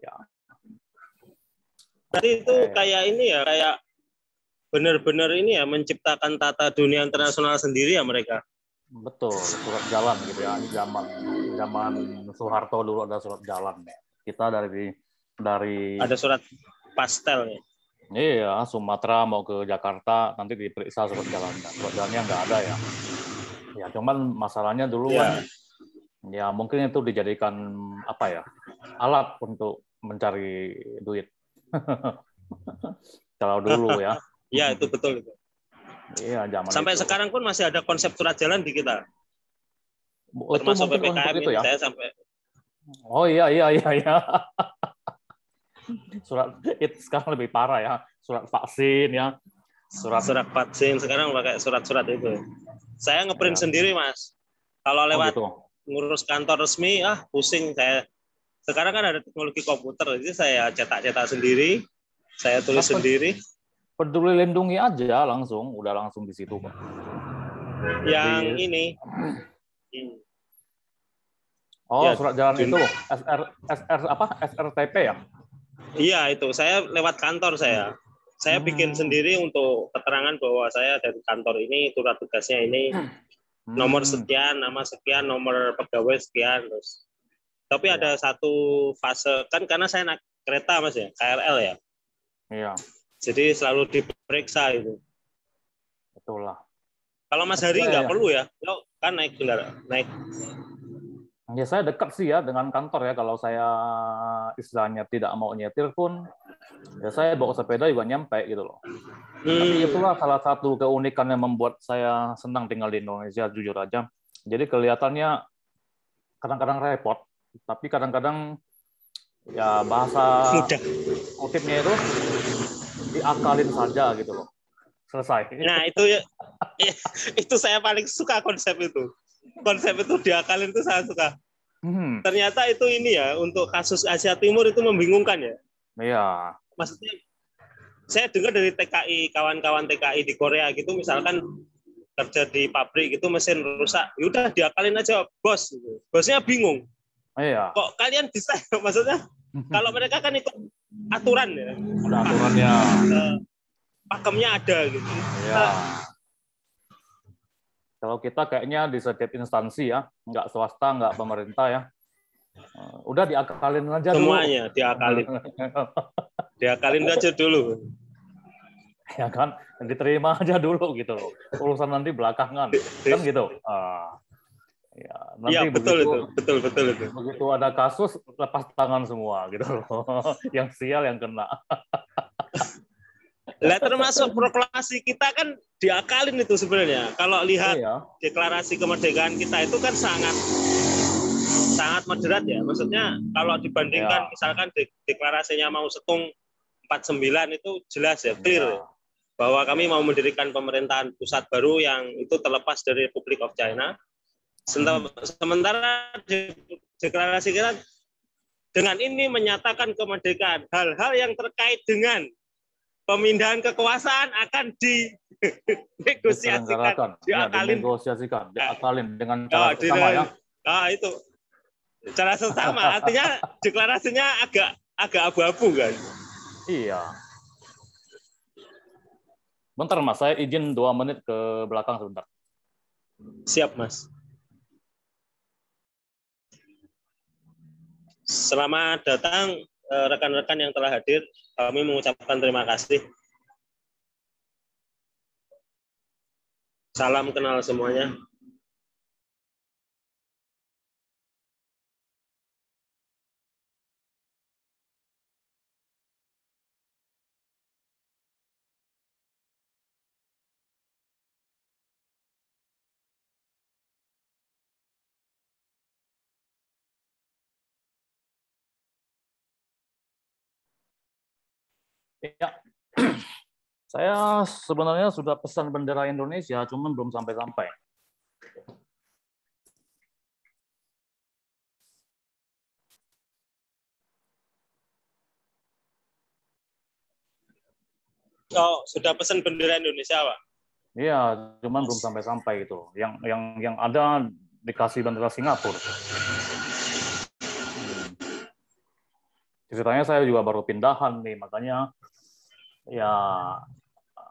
Ya. Berarti itu kayak ini ya, kayak benar-benar ini ya menciptakan tata dunia internasional sendiri ya mereka. Betul, surat jalan gitu ya. zaman zaman Soeharto dulu ada surat jalan ya. Kita dari dari ada surat pastel ya. Iya, Sumatera mau ke Jakarta nanti diperiksa surat jalan Surat jalannya nggak ada ya. Ya cuman masalahnya dulu yeah ya mungkin itu dijadikan apa ya alat untuk mencari duit kalau dulu ya Ya itu betul itu iya zaman sampai itu. sekarang pun masih ada konsep surat jalan di kita itu termasuk ppkm itu ya saya sampai oh iya iya iya iya surat itu sekarang lebih parah ya surat vaksin ya surat surat vaksin sekarang pakai surat-surat itu saya ngeprint ya. sendiri mas kalau oh, lewat oh, gitu ngurus kantor resmi ah pusing saya sekarang kan ada teknologi komputer jadi saya cetak-cetak sendiri saya tulis sendiri peduli lindungi aja langsung udah langsung di situ pak yang jadi, ini oh ya, surat jalan itu SR SR apa SRTP ya iya itu saya lewat kantor saya saya hmm. bikin sendiri untuk keterangan bahwa saya dari kantor ini surat tugasnya ini nomor hmm. sekian nama sekian nomor pegawai sekian terus tapi ya. ada satu fase kan karena saya naik kereta mas ya KRL ya iya jadi selalu diperiksa itu betul lah kalau mas Hari nggak ya. perlu ya lo kan naik kendaraan naik Ya saya dekat sih ya dengan kantor ya kalau saya eh, istilahnya tidak mau nyetir pun ya saya bawa sepeda juga nyampe gitu loh. Tapi hmm. itulah salah satu keunikan yang membuat saya senang tinggal di Indonesia jujur aja. Jadi kelihatannya kadang-kadang repot, tapi kadang-kadang ya bahasa Mudah. kutipnya itu diakalin saja gitu loh. Selesai. Nah itu ya, itu saya paling suka konsep itu konsep itu diakalin itu sangat suka. Hmm. Ternyata itu ini ya untuk kasus Asia Timur itu membingungkan ya. Iya. Maksudnya saya dengar dari TKI kawan-kawan TKI di Korea gitu misalkan kerja di pabrik gitu mesin rusak, yaudah diakalin aja bos. Gitu. Bosnya bingung. Iya. Kok kalian bisa? Maksudnya kalau mereka kan itu aturan ya. Ada aturannya. Eh, pakemnya ada gitu. Iya. Nah, kalau kita kayaknya di setiap instansi ya, nggak swasta, nggak pemerintah ya. Eh, udah diakalin aja dulu. Semuanya diakalin. diakalin aja dulu. Ya kan, diterima aja dulu gitu loh. Urusan nanti belakangan, kan gitu. Ah. ya, nanti ya, betul begitu, itu, betul betul itu. Begitu ada kasus lepas tangan semua gitu loh. yang sial yang kena. lah termasuk proklamasi kita kan diakalin itu sebenarnya. Kalau lihat oh, iya. deklarasi kemerdekaan kita itu kan sangat sangat moderat ya. Maksudnya kalau dibandingkan iya. misalkan de deklarasinya mau Setung 49 itu jelas ya, clear iya. bahwa kami mau mendirikan pemerintahan pusat baru yang itu terlepas dari Republik of China. Sementara de deklarasi kita dengan ini menyatakan kemerdekaan hal-hal yang terkait dengan pemindahan kekuasaan akan dinegosiasikan, iya, diakalin, ya, dinegosiasikan, diakalin dengan ya, cara oh, sesama ya. Ah, itu cara sesama. Artinya deklarasinya agak agak abu-abu kan? Iya. Bentar Mas, saya izin dua menit ke belakang sebentar. Siap Mas. Selamat datang eh, rekan-rekan yang telah hadir kami mengucapkan terima kasih. Salam kenal semuanya. Ya, saya sebenarnya sudah pesan bendera Indonesia, cuman belum sampai-sampai. Oh, sudah pesan bendera Indonesia, Pak? Iya, cuman belum sampai-sampai itu. Yang yang yang ada dikasih bendera Singapura. Hmm. Ceritanya saya juga baru pindahan nih, makanya ya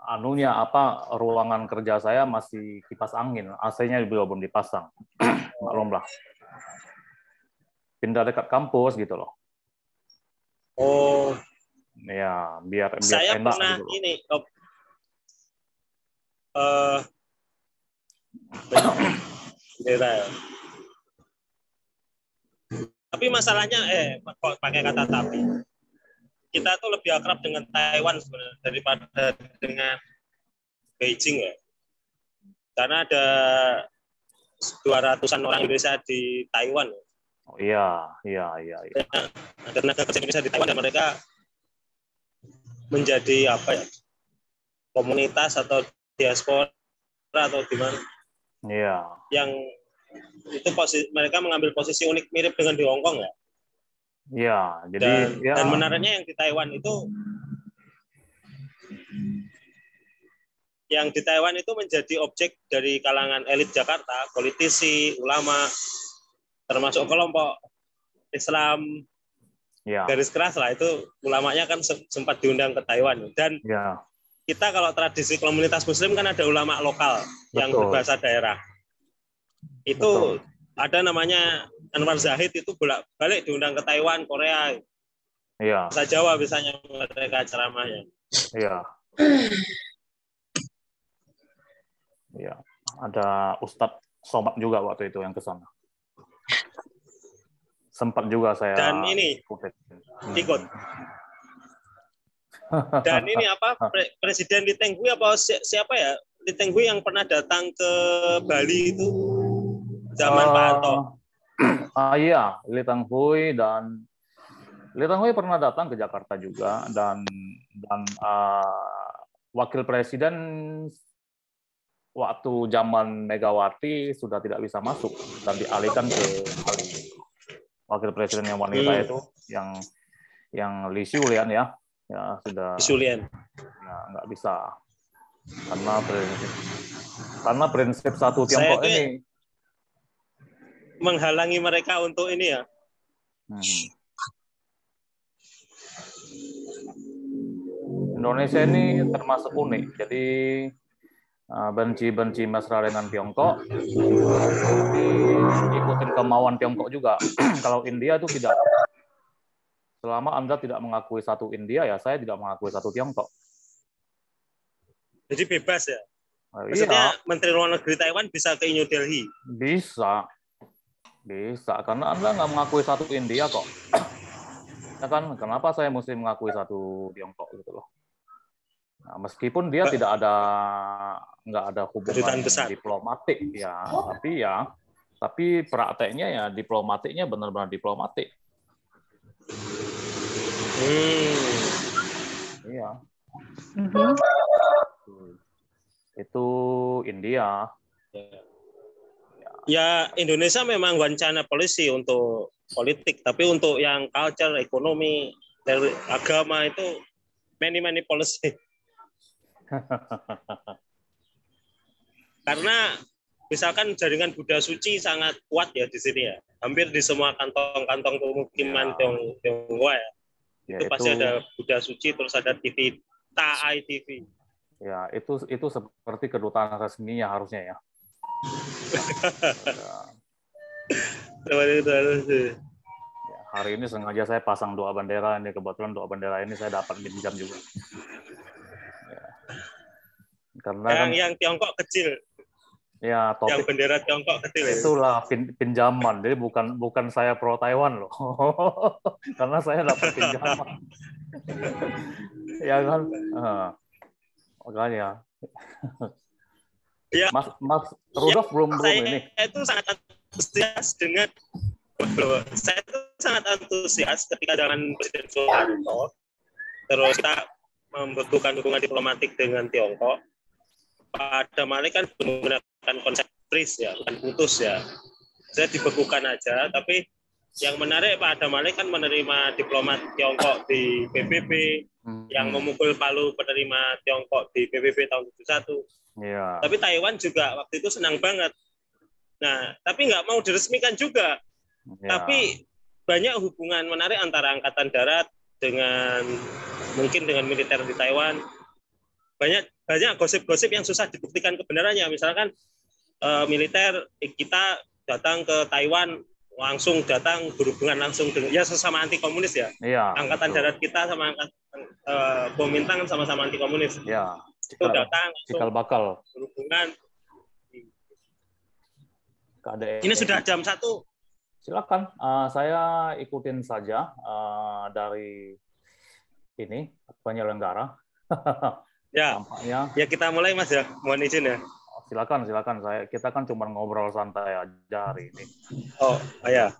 anunya apa ruangan kerja saya masih kipas angin, AC-nya juga belum dipasang. Maklumlah. Pindah dekat kampus gitu loh. Oh. Ya, biar biar saya enak pernah gitu. ini oh, uh, tapi masalahnya eh pakai kata tapi kita tuh lebih akrab dengan Taiwan sebenarnya daripada dengan Beijing ya. Karena ada 200-an orang Indonesia di Taiwan. Ya. Oh iya, iya, iya. iya. Ada tenaga kerja Indonesia di Taiwan dan mereka menjadi apa ya? komunitas atau diaspora atau gimana? Iya. Yang itu posisi mereka mengambil posisi unik mirip dengan di Hong Kong ya. Ya, jadi dan, ya. dan menaranya yang di Taiwan itu yang di Taiwan itu menjadi objek dari kalangan elit Jakarta, politisi, ulama, termasuk kelompok Islam ya. garis keras lah itu ulamanya kan sempat diundang ke Taiwan dan ya. kita kalau tradisi komunitas Muslim kan ada ulama lokal Betul. yang berbahasa daerah itu Betul. ada namanya Anwar Zahid itu bolak-balik diundang ke Taiwan, Korea. Iya. Bisa Jawa biasanya mereka ceramahnya. Iya. Iya. Ada Ustadz Somad juga waktu itu yang ke sana. Sempat juga saya Dan ini Ikut. ikut. Dan ini apa presiden di Tenggui apa si siapa ya? Di Tenggui yang pernah datang ke Bali itu zaman uh, Pak Anto. Eh, ah iya, Li Hui dan Li Hui pernah datang ke Jakarta juga dan dan uh, wakil presiden waktu zaman Megawati sudah tidak bisa masuk dan dialihkan ke wakil presiden yang wanita hmm. itu yang yang Li Xiulian ya ya sudah Xiulian ya nggak bisa karena prinsip karena prinsip satu tiongkok ini menghalangi mereka untuk ini ya. Hmm. Indonesia ini termasuk unik, jadi uh, benci-benci mesra dengan Tiongkok, ikutin kemauan Tiongkok juga. Kalau India itu tidak. Selama Anda tidak mengakui satu India, ya saya tidak mengakui satu Tiongkok. Jadi bebas ya? Nah, iya. Maksudnya iya. Menteri Luar Negeri Taiwan bisa ke New Delhi? Bisa. Bisa, karena Anda nggak mengakui satu India kok. Ya kan, kenapa saya mesti mengakui satu Tiongkok gitu loh. Nah, meskipun dia Pak, tidak ada nggak ada hubungan besar. diplomatik ya, oh. tapi ya tapi prakteknya ya diplomatiknya benar-benar diplomatik. Hmm. Iya. Mm -hmm. Itu India. Ya ya Indonesia memang wancana polisi untuk politik, tapi untuk yang culture, ekonomi, dari agama itu many many policy. Karena misalkan jaringan Buddha Suci sangat kuat ya di sini ya, hampir di semua kantong-kantong pemukiman ya. Tiong Tionghoa ya. ya itu, itu pasti ada Buddha Suci, terus ada TV TAI TV. Ya itu itu seperti kedutaan resminya harusnya ya ya, hari ini sengaja saya pasang doa bendera ini kebetulan doa bendera ini saya dapat pinjam juga. Ya. Karena yang, kan, yang Tiongkok kecil. Ya, topik, yang bendera Tiongkok kecil. Ya. Itulah pin, pinjaman. Jadi bukan bukan saya pro Taiwan loh. Karena saya dapat pinjaman. ya kan? Uh, ya Ya. Mas, Mas iya. Rudolf ya, belum belum ini. Saya itu sangat antusias dengan Saya itu sangat antusias ketika dengan Presiden Soeharto terus kita membutuhkan dukungan diplomatik dengan Tiongkok. Pada Malik kan menggunakan konsep freeze ya, bukan putus ya. Saya dibekukan aja, tapi yang menarik Pak Adam Malik kan menerima diplomat Tiongkok di PBB, hmm. yang memukul palu penerima Tiongkok di PBB tahun 71 Yeah. Tapi Taiwan juga waktu itu senang banget. Nah, tapi nggak mau diresmikan juga. Yeah. Tapi banyak hubungan menarik antara Angkatan Darat dengan mungkin dengan militer di Taiwan. Banyak banyak gosip-gosip yang susah dibuktikan kebenarannya. Misalkan eh, militer kita datang ke Taiwan langsung datang berhubungan langsung dengan ya sesama anti komunis ya. Yeah, Angkatan darat kita sama angkatan eh, Bomintang sama-sama anti komunis. Iya cikal, datang cikal bakal berhubungan ini sudah jam satu silakan uh, saya ikutin saja uh, dari ini penyelenggara ya Tampaknya. ya kita mulai mas ya mohon izin ya silakan silakan saya kita kan cuma ngobrol santai aja hari ini oh ya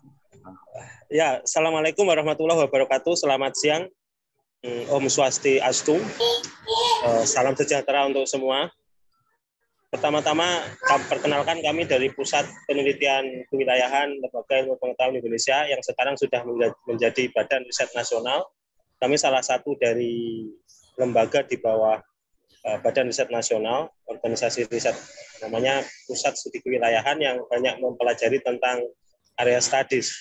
ya assalamualaikum warahmatullahi wabarakatuh selamat siang Eh, Om Swasti Astu. Eh, salam sejahtera untuk semua. Pertama-tama, perkenalkan kami dari Pusat Penelitian Kewilayahan Lembaga Ilmu Pengetahuan Indonesia yang sekarang sudah menjadi Badan Riset Nasional. Kami salah satu dari lembaga di bawah eh, Badan Riset Nasional, organisasi riset namanya Pusat Studi Kewilayahan yang banyak mempelajari tentang area studies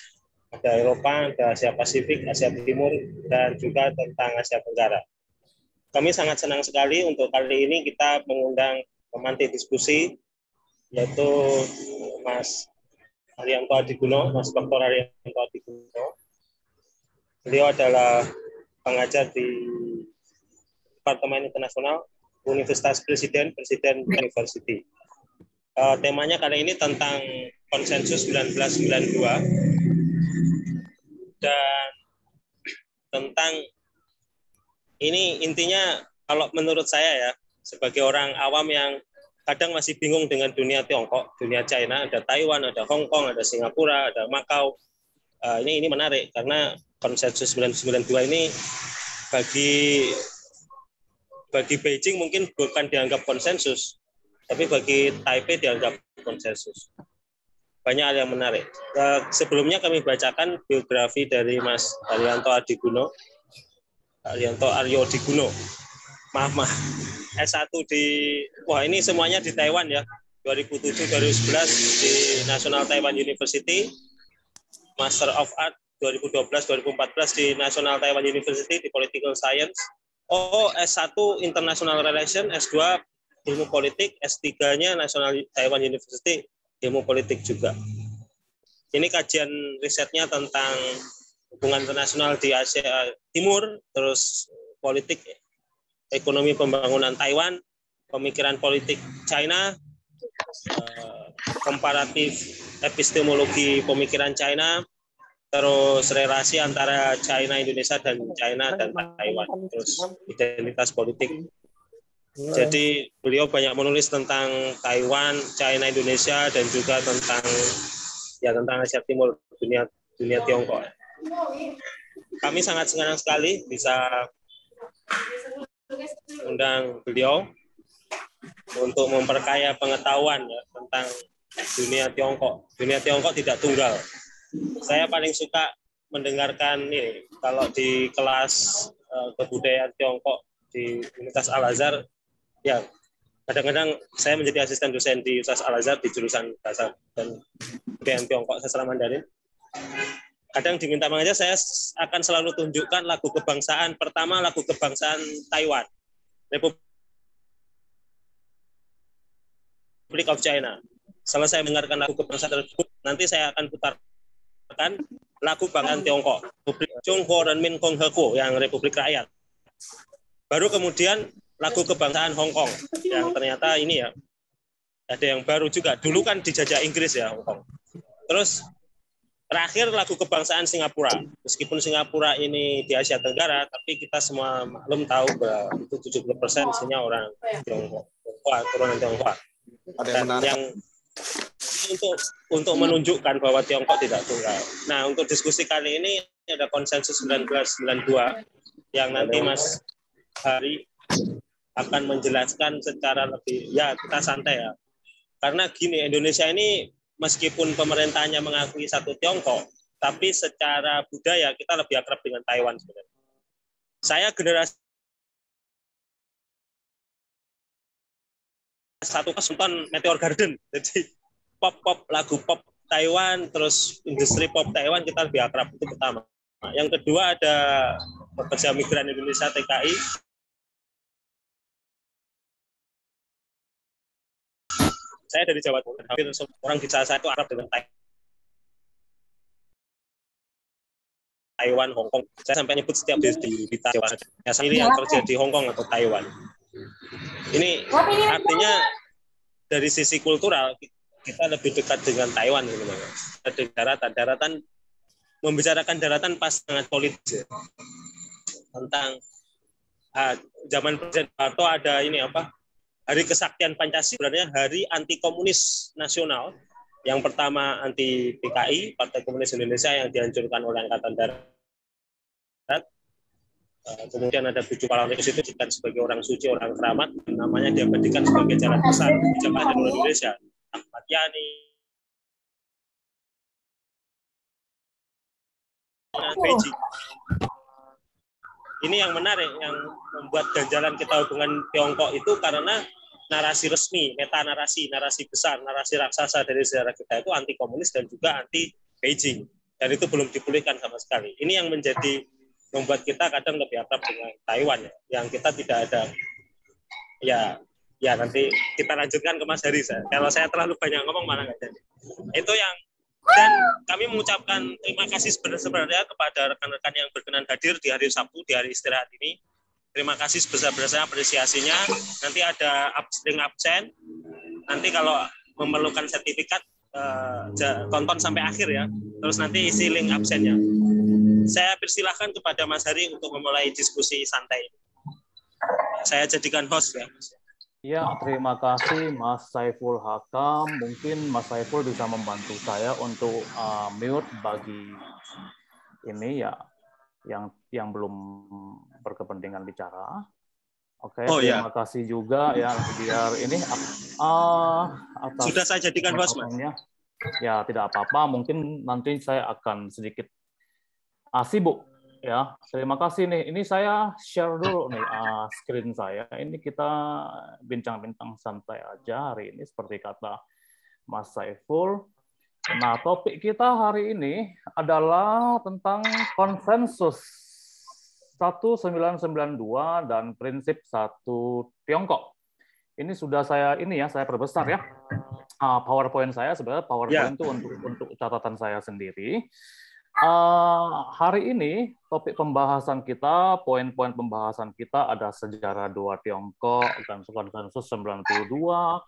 ada Eropa, ada Asia Pasifik, Asia Timur, dan juga tentang Asia Tenggara. Kami sangat senang sekali untuk kali ini kita mengundang pemantik diskusi, yaitu Mas Arianto Adiguno, Mas Dr. Arianto Adiguno. Beliau adalah pengajar di Departemen Internasional Universitas Presiden, Presiden University. Eh, temanya kali ini tentang konsensus 1992 dan tentang ini intinya kalau menurut saya ya sebagai orang awam yang kadang masih bingung dengan dunia Tiongkok, dunia China, ada Taiwan, ada Hong Kong, ada Singapura, ada Makau. Uh, eh, ini ini menarik karena konsensus 992 ini bagi bagi Beijing mungkin bukan dianggap konsensus, tapi bagi Taipei dianggap konsensus banyak hal yang menarik. Eh, sebelumnya kami bacakan biografi dari Mas Arianto Adiguno. Arianto Aryo Adiguno. Maaf, maaf. S1 di wah ini semuanya di Taiwan ya. 2007 2011 di National Taiwan University. Master of Art 2012 2014 di National Taiwan University di Political Science. Oh, S1 International Relation, S2 Ilmu Politik, S3-nya National Taiwan University ilmu politik juga. Ini kajian risetnya tentang hubungan internasional di Asia Timur, terus politik, ekonomi pembangunan Taiwan, pemikiran politik China, eh, komparatif epistemologi pemikiran China, terus relasi antara China Indonesia dan China dan Taiwan, terus identitas politik jadi beliau banyak menulis tentang Taiwan, China, Indonesia, dan juga tentang ya tentang Asia Timur, dunia dunia Tiongkok. Kami sangat senang sekali bisa undang beliau untuk memperkaya pengetahuan ya, tentang dunia Tiongkok. Dunia Tiongkok tidak tunggal. Saya paling suka mendengarkan ini kalau di kelas uh, kebudayaan Tiongkok di Universitas Al Azhar ya kadang-kadang saya menjadi asisten dosen di Universitas Al Azhar di jurusan bahasa dan budaya Tiongkok sastra Mandarin. Kadang diminta Minta saya akan selalu tunjukkan lagu kebangsaan pertama lagu kebangsaan Taiwan Republik of China. Selesai mendengarkan lagu kebangsaan tersebut, nanti saya akan putarkan lagu bangsaan Tiongkok, Republik Tiongkok dan Min Kong Heku yang Republik Rakyat. Baru kemudian lagu kebangsaan Hong Kong yang ternyata ini ya ada yang baru juga. Dulu kan dijajah Inggris ya Hong Kong. Terus terakhir lagu kebangsaan Singapura. Meskipun Singapura ini di Asia Tenggara, tapi kita semua maklum tahu bahwa itu 70 persen isinya orang Tionghoa, turunan Tionghoa. Ada yang, yang untuk untuk menunjukkan bahwa Tiongkok tidak tunggal. Nah, untuk diskusi kali ini ada konsensus 1992 yang nanti Mas Hari akan menjelaskan secara lebih ya kita santai ya karena gini Indonesia ini meskipun pemerintahnya mengakui satu Tiongkok tapi secara budaya kita lebih akrab dengan Taiwan sebenarnya saya generasi satu kesulitan Meteor Garden jadi pop pop lagu pop Taiwan terus industri pop Taiwan kita lebih akrab itu pertama yang kedua ada pekerja migran Indonesia TKI saya dari Jawa Timur hampir semua orang di saya itu Arab dengan Taiwan, Hong Kong. Saya sampai nyebut setiap di, di Taiwan. Ya sendiri yang terjadi di Hong Kong atau Taiwan. Ini artinya dari sisi kultural kita lebih dekat dengan Taiwan memang ada daratan, daratan membicarakan daratan pas sangat politis tentang ah, zaman Presiden Harto ada ini apa Hari Kesaktian Pancasila sebenarnya hari anti komunis nasional. Yang pertama anti PKI, Partai Komunis Indonesia yang dihancurkan oleh Angkatan Darat. Eh, kemudian ada tujuh parameter itu dijadikan sebagai orang suci, orang keramat, namanya diabadikan sebagai jalan besar di jemaah dan Indonesia. Ahmad Yani, oh ini yang menarik yang membuat ganjalan kita hubungan Tiongkok itu karena narasi resmi, meta narasi, narasi besar, narasi raksasa dari sejarah kita itu anti komunis dan juga anti Beijing. Dan itu belum dipulihkan sama sekali. Ini yang menjadi membuat kita kadang lebih atap dengan Taiwan ya, yang kita tidak ada ya ya nanti kita lanjutkan ke Mas Haris ya. Kalau saya terlalu banyak ngomong mana nggak jadi. Itu yang dan kami mengucapkan terima kasih sebesar-besarnya kepada rekan-rekan yang berkenan hadir di hari Sabtu, di hari istirahat ini. Terima kasih sebesar-besarnya apresiasinya. Nanti ada link absen. Nanti kalau memerlukan sertifikat, uh, tonton sampai akhir ya. Terus nanti isi link absennya. Saya persilahkan kepada Mas Hari untuk memulai diskusi santai. Saya jadikan host ya. Mas. Ya. Ya, terima kasih Mas Saiful Hakam. Mungkin Mas Saiful bisa membantu saya untuk uh, mute bagi ini ya yang yang belum berkepentingan bicara. Oke, okay, oh, ya. terima ya. kasih juga ya biar ini uh, atas sudah saya jadikan hostnya. Ya, tidak apa-apa. Mungkin nanti saya akan sedikit asibuk ah, sibuk Ya, terima kasih nih. Ini saya share dulu nih uh, screen saya. Ini kita bincang-bincang santai aja hari ini seperti kata Mas Saiful. Nah, topik kita hari ini adalah tentang konsensus 1992 dan prinsip satu Tiongkok. Ini sudah saya ini ya, saya perbesar ya. Uh, PowerPoint saya sebenarnya ya. PowerPoint itu untuk untuk catatan saya sendiri. Eh, hari ini topik pembahasan kita, poin-poin pembahasan kita ada sejarah dua Tiongkok, dan konsensus 92,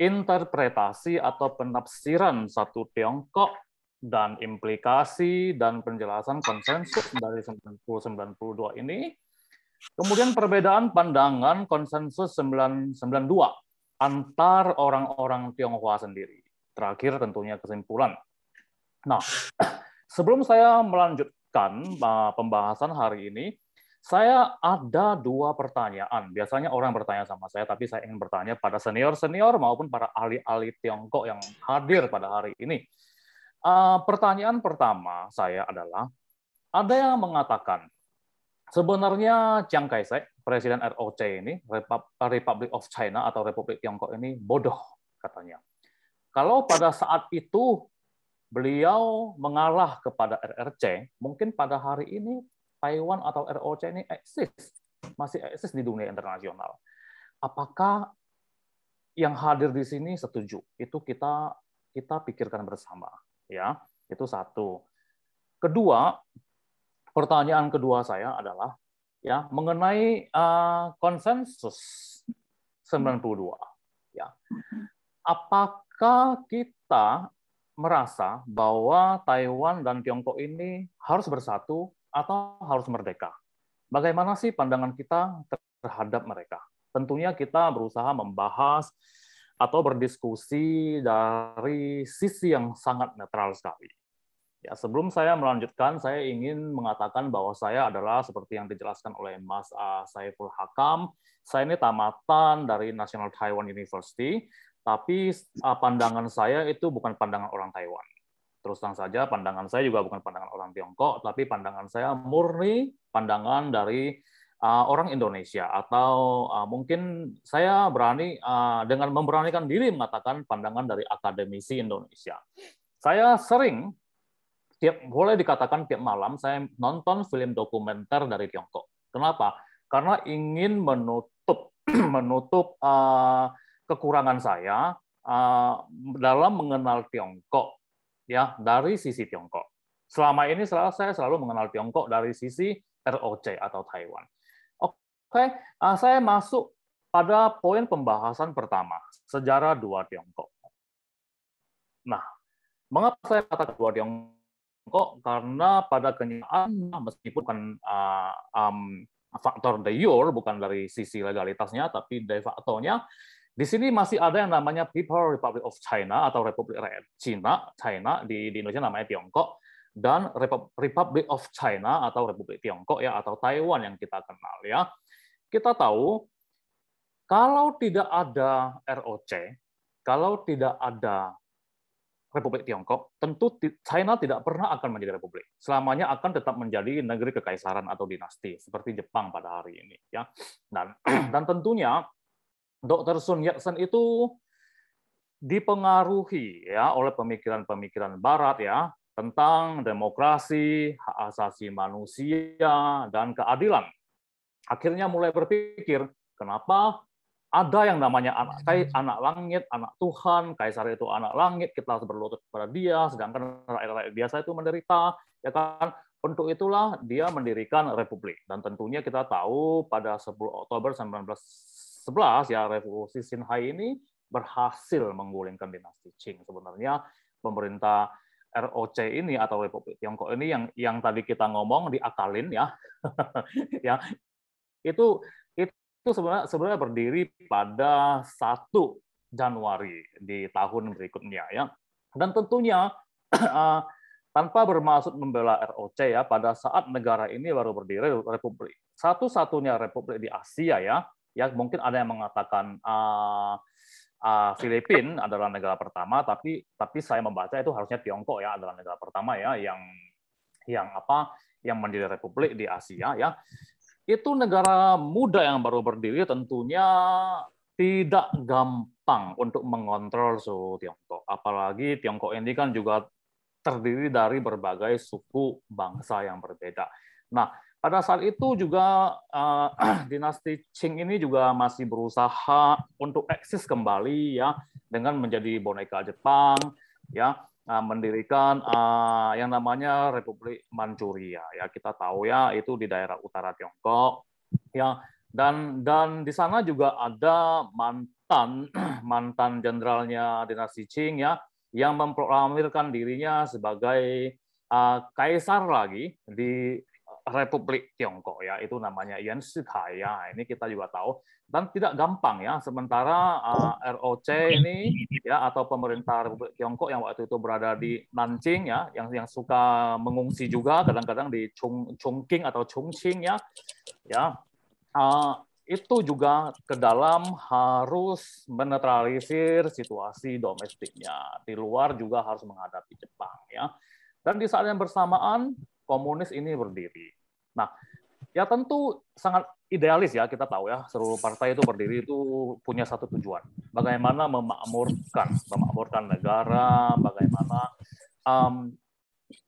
interpretasi atau penafsiran satu Tiongkok, dan implikasi dan penjelasan konsensus dari 90-92 ini. Kemudian perbedaan pandangan konsensus 992 antar orang-orang Tionghoa sendiri. Terakhir tentunya kesimpulan. Nah, Sebelum saya melanjutkan eh, pembahasan hari ini, saya ada dua pertanyaan. Biasanya orang bertanya sama saya, tapi saya ingin bertanya pada senior-senior maupun para ahli-ahli Tiongkok yang hadir pada hari ini. Eh, pertanyaan pertama saya adalah, ada yang mengatakan, sebenarnya Chiang Kai-shek, Presiden ROC ini, Republic of China atau Republik Tiongkok ini bodoh, katanya. Kalau pada saat itu beliau mengalah kepada RRC, mungkin pada hari ini Taiwan atau ROC ini eksis, masih eksis di dunia internasional. Apakah yang hadir di sini setuju? Itu kita kita pikirkan bersama, ya. Itu satu. Kedua, pertanyaan kedua saya adalah ya mengenai uh, konsensus 92 ya apakah kita merasa bahwa Taiwan dan Tiongkok ini harus bersatu atau harus merdeka. Bagaimana sih pandangan kita terhadap mereka? Tentunya kita berusaha membahas atau berdiskusi dari sisi yang sangat netral sekali. Ya, sebelum saya melanjutkan, saya ingin mengatakan bahwa saya adalah seperti yang dijelaskan oleh Mas eh, Saiful Hakam, saya ini tamatan dari National Taiwan University, tapi eh, pandangan saya itu bukan pandangan orang Taiwan. Terus terang saja, pandangan saya juga bukan pandangan orang Tiongkok, tapi pandangan saya murni pandangan dari eh, orang Indonesia atau eh, mungkin saya berani dengan memberanikan diri mengatakan pandangan dari akademisi Indonesia. Saya sering tiap boleh dikatakan tiap malam saya nonton film dokumenter dari Tiongkok. Kenapa? Karena ingin menutup menutup uh, kekurangan saya eh, dalam mengenal Tiongkok ya dari sisi Tiongkok. Selama ini saya selalu mengenal Tiongkok dari sisi ROC atau Taiwan. Oke, eh, saya masuk pada poin pembahasan pertama, sejarah dua Tiongkok. Nah, mengapa saya katakan dua Tiongkok? Karena pada kenyataan, meskipun bukan uh, um, faktor de jure, bukan dari sisi legalitasnya, tapi de facto-nya, di sini masih ada yang namanya People Republic of China atau Republik Rakyat Cina, China di, di Indonesia namanya Tiongkok, dan Republic of China atau Republik Tiongkok ya atau Taiwan yang kita kenal ya. Kita tahu kalau tidak ada ROC, kalau tidak ada Republik Tiongkok, tentu China tidak pernah akan menjadi republik. Selamanya akan tetap menjadi negeri kekaisaran atau dinasti seperti Jepang pada hari ini ya. Dan dan tentunya Dr. Sun Yat-sen itu dipengaruhi ya oleh pemikiran-pemikiran barat ya tentang demokrasi, hak asasi manusia dan keadilan. Akhirnya mulai berpikir, kenapa ada yang namanya anak kait, anak langit, anak Tuhan, kaisar itu anak langit, kita harus berlutut kepada dia, sedangkan rakyat-rakyat biasa itu menderita, ya kan? Untuk itulah dia mendirikan republik. Dan tentunya kita tahu pada 10 Oktober 19 11 ya revolusi Xinhai ini berhasil menggulingkan dinasti Qing. Sebenarnya pemerintah ROC ini atau Republik Tiongkok ini yang yang tadi kita ngomong diakalin ya. ya. Itu itu sebenarnya sebenarnya berdiri pada 1 Januari di tahun berikutnya ya. Dan tentunya eh, tanpa bermaksud membela ROC ya pada saat negara ini baru berdiri republik satu-satunya republik di Asia ya ya mungkin ada yang mengatakan uh, ah, uh, ah, Filipina adalah negara pertama tapi tapi saya membaca itu harusnya Tiongkok ya adalah negara pertama ya yang yang apa yang menjadi republik di Asia ya itu negara muda yang baru berdiri tentunya tidak gampang untuk mengontrol so Tiongkok apalagi Tiongkok ini kan juga terdiri dari berbagai suku bangsa yang berbeda. Nah, pada saat itu juga uh, dinasti Qing ini juga masih berusaha untuk eksis kembali ya dengan menjadi boneka Jepang ya uh, mendirikan uh, yang namanya Republik Manchuria ya kita tahu ya itu di daerah utara Tiongkok ya dan dan di sana juga ada mantan mantan jenderalnya dinasti Qing ya yang memproklamirkan dirinya sebagai uh, kaisar lagi di Republik Tiongkok ya itu namanya Yuan Shikai ya ini kita juga tahu dan tidak gampang ya sementara uh, eh, ROC ini ya atau pemerintah Republik Tiongkok yang waktu itu berada di Nanjing ya yang yang suka mengungsi juga kadang-kadang di Chung, Chongqing atau Chongqing ya ya uh, itu juga ke dalam harus menetralisir situasi domestiknya di luar juga harus menghadapi Jepang ya dan di saat yang bersamaan komunis ini berdiri. Nah, ya tentu sangat idealis ya kita tahu ya seluruh partai itu berdiri itu punya satu tujuan bagaimana memakmurkan memakmurkan negara bagaimana um,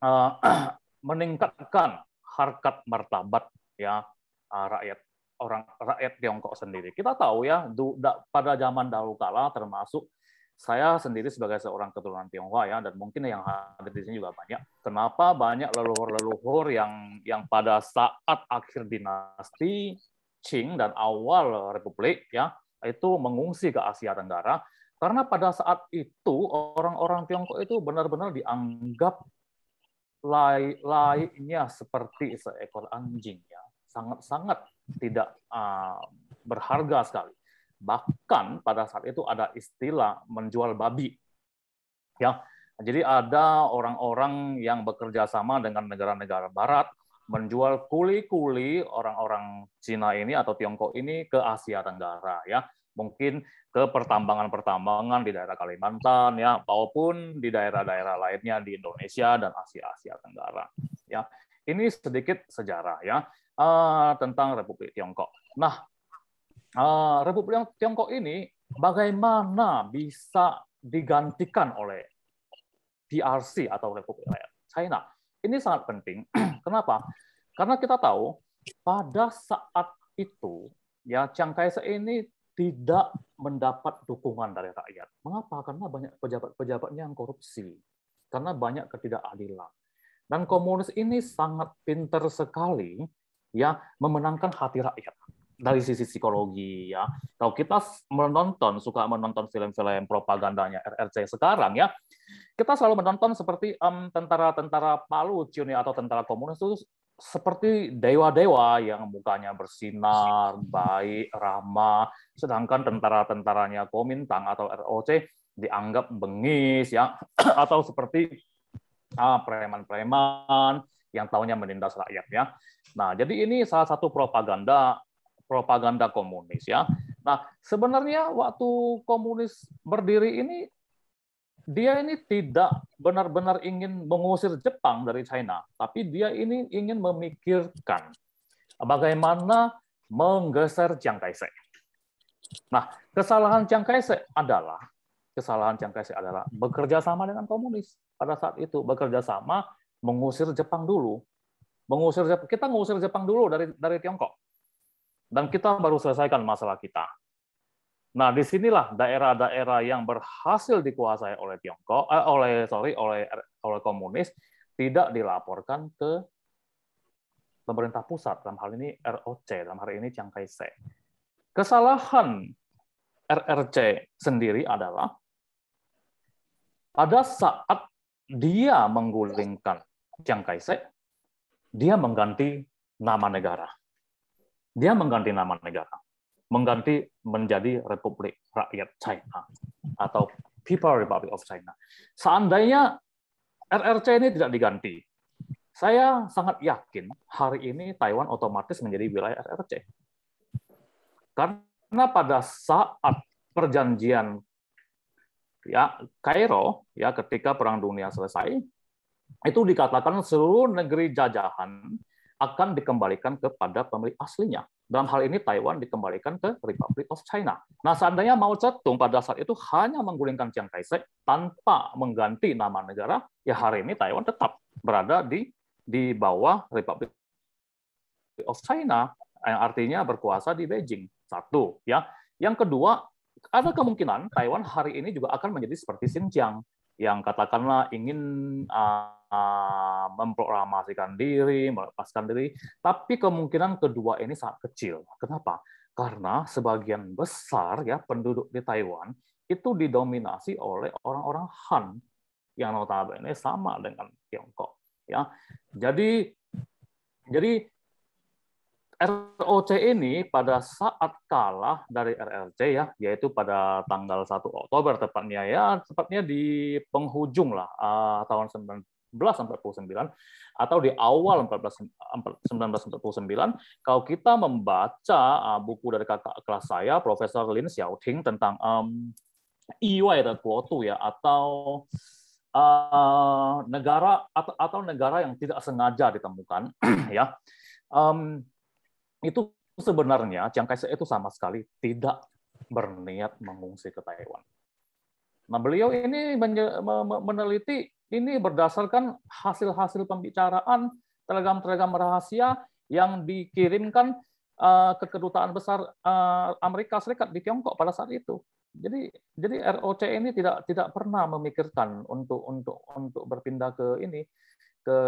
uh, meningkatkan harkat martabat ya uh, rakyat orang rakyat Tiongkok sendiri kita tahu ya du, da, pada zaman dahulu kala termasuk saya sendiri sebagai seorang keturunan Tionghoa ya dan mungkin yang hadir di sini juga banyak. Kenapa banyak leluhur-leluhur yang yang pada saat akhir dinasti Qing dan awal Republik ya itu mengungsi ke Asia Tenggara karena pada saat itu orang-orang Tiongkok itu benar-benar dianggap lay layaknya seperti seekor anjing ya sangat-sangat tidak uh, berharga sekali Bahkan pada saat itu ada istilah menjual babi. Ya, jadi ada orang-orang yang bekerja sama dengan negara-negara barat menjual kuli-kuli orang-orang Cina ini atau Tiongkok ini ke Asia Tenggara ya mungkin ke pertambangan-pertambangan di daerah Kalimantan ya maupun di daerah-daerah lainnya di Indonesia dan Asia Asia Tenggara ya ini sedikit sejarah ya eh, tentang Republik Tiongkok. Nah Ah, Republik Tiongkok ini bagaimana bisa digantikan oleh PRC atau Republik Rakyat China. Ini sangat penting. Kenapa? Karena kita tahu pada saat itu ya Chiang Kai-shek ini tidak mendapat dukungan dari rakyat. Mengapa? Karena banyak pejabat-pejabatnya yang korupsi. Karena banyak ketidakadilan. Dan komunis ini sangat pinter sekali yang memenangkan hati rakyat dari sisi psikologi ya. Kalau kita menonton suka menonton film-film propagandanya RRC sekarang ya, kita selalu menonton seperti tentara-tentara Palu, Cuni atau tentara komunis itu seperti dewa-dewa yang mukanya bersinar, baik, ramah, sedangkan tentara-tentaranya Komintang atau ROC dianggap bengis ya atau seperti preman ah, preman-preman yang tahunya menindas rakyat ya. Nah, jadi ini salah satu propaganda propaganda komunis ya. Nah, sebenarnya waktu komunis berdiri ini dia ini tidak benar-benar ingin mengusir Jepang dari China, tapi dia ini ingin memikirkan bagaimana menggeser Chiang Kai-shek. Nah, kesalahan Chiang Kai-shek adalah kesalahan Chiang Kai-shek adalah bekerja sama dengan komunis pada saat itu, bekerja sama mengusir Jepang dulu. Mengusir Jepang, kita mengusir Jepang dulu dari dari Tiongkok dan kita baru selesaikan masalah kita. Nah, disinilah daerah-daerah yang berhasil dikuasai oleh Tiongkok, eh, oleh sorry, oleh oleh komunis tidak dilaporkan ke pemerintah pusat dalam hal ini ROC dalam hal ini Chiang Kai-shek. Kesalahan RRC sendiri adalah pada saat dia menggulingkan Chiang Kai-shek, dia mengganti nama negara. Dia mengganti nama negara, mengganti menjadi Republik Rakyat China atau People Republic of China. Seandainya RRC ini tidak diganti, saya sangat yakin hari ini Taiwan otomatis menjadi wilayah RRC. Karena pada saat perjanjian ya Kairo ya ketika Perang Dunia selesai itu dikatakan seluruh negeri jajahan akan dikembalikan kepada pemilik aslinya. Dalam hal ini Taiwan dikembalikan ke Republic of China. Nah, seandainya Mao Zedong pada saat itu hanya menggulingkan Chiang Kai-shek tanpa mengganti nama negara, ya hari ini Taiwan tetap berada di di bawah Republic of China yang artinya berkuasa di Beijing. Satu, ya. Yang kedua, ada kemungkinan Taiwan hari ini juga akan menjadi seperti Xinjiang yang katakanlah ingin uh, Ah, memproklamasikan diri, melepaskan diri, tapi kemungkinan kedua ini sangat kecil. Kenapa? Karena sebagian besar ya penduduk di Taiwan itu didominasi oleh orang-orang Han yang notabene sama dengan Tiongkok. Ya, jadi jadi ROC ini pada saat kalah dari RRC ya, yaitu pada tanggal 1 Oktober tepatnya ya, tepatnya di penghujung lah uh, tahun 1949 atau di awal 1949 kalau kita membaca uh, buku dari kakak kelas saya Profesor Lin Xiaoting tentang um, EY dan Kuotu ya atau uh, negara atau, atau negara yang tidak sengaja ditemukan ya um, itu sebenarnya Chiang Kai-shek itu sama sekali tidak berniat mengungsi ke Taiwan. Nah, beliau ini meneliti ini berdasarkan hasil-hasil pembicaraan telegram-telegram rahasia yang dikirimkan eh, ke kedutaan besar eh, Amerika Serikat di Tiongkok pada saat itu. Jadi jadi ROC ini tidak tidak pernah memikirkan untuk untuk untuk berpindah ke ini ke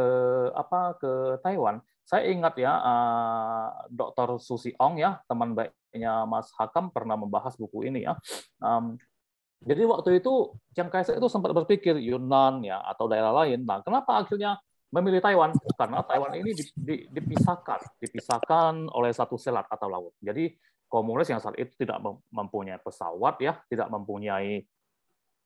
apa ke Taiwan. Saya ingat ya eh, Dr. Susi Ong ya teman baiknya Mas Hakam pernah membahas buku ini ya. Jadi waktu itu Chiang Kai-shek itu sempat berpikir Yunnan ya atau daerah lain. Nah, kenapa akhirnya memilih Taiwan? Karena Taiwan ini dipisahkan, dipisahkan oleh satu selat atau laut. Jadi komunis yang saat itu tidak mempunyai pesawat ya, tidak mempunyai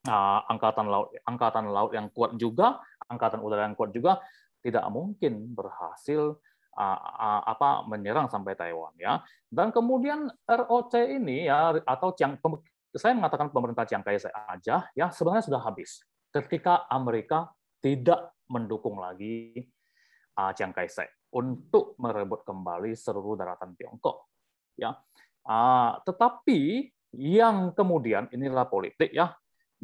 ah, angkatan laut, angkatan laut yang kuat juga, angkatan udara yang kuat juga, tidak mungkin berhasil ah, ah, apa menyerang sampai Taiwan ya. Dan kemudian ROC ini ya atau Chiang saya mengatakan pemerintah Chiang Kai-shek aja ya sebenarnya sudah habis ketika Amerika tidak mendukung lagi uh, Chiang Kai-shek untuk merebut kembali seluruh daratan Tiongkok ya. Uh, tetapi yang kemudian inilah politik ya.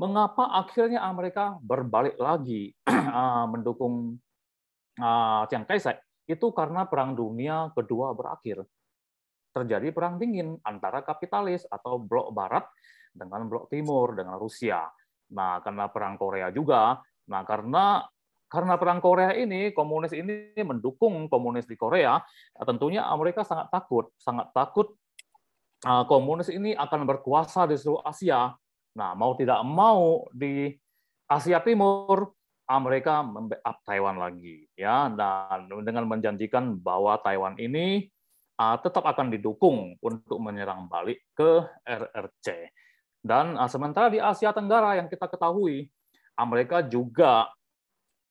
Mengapa akhirnya Amerika berbalik lagi uh, mendukung uh, Chiang Kai-shek? Itu karena Perang Dunia Kedua berakhir terjadi perang dingin antara kapitalis atau blok barat dengan blok timur dengan Rusia. Nah, karena perang Korea juga, nah karena karena perang Korea ini, komunis ini mendukung komunis di Korea, tentunya Amerika sangat takut, sangat takut e, komunis ini akan berkuasa di seluruh Asia. Nah, mau tidak mau di Asia Timur Amerika membackup Taiwan lagi ya dan dengan menjanjikan bahwa Taiwan ini Uh, tetap akan didukung untuk menyerang balik ke RRC. Dan uh, sementara di Asia Tenggara yang kita ketahui, Amerika uh, juga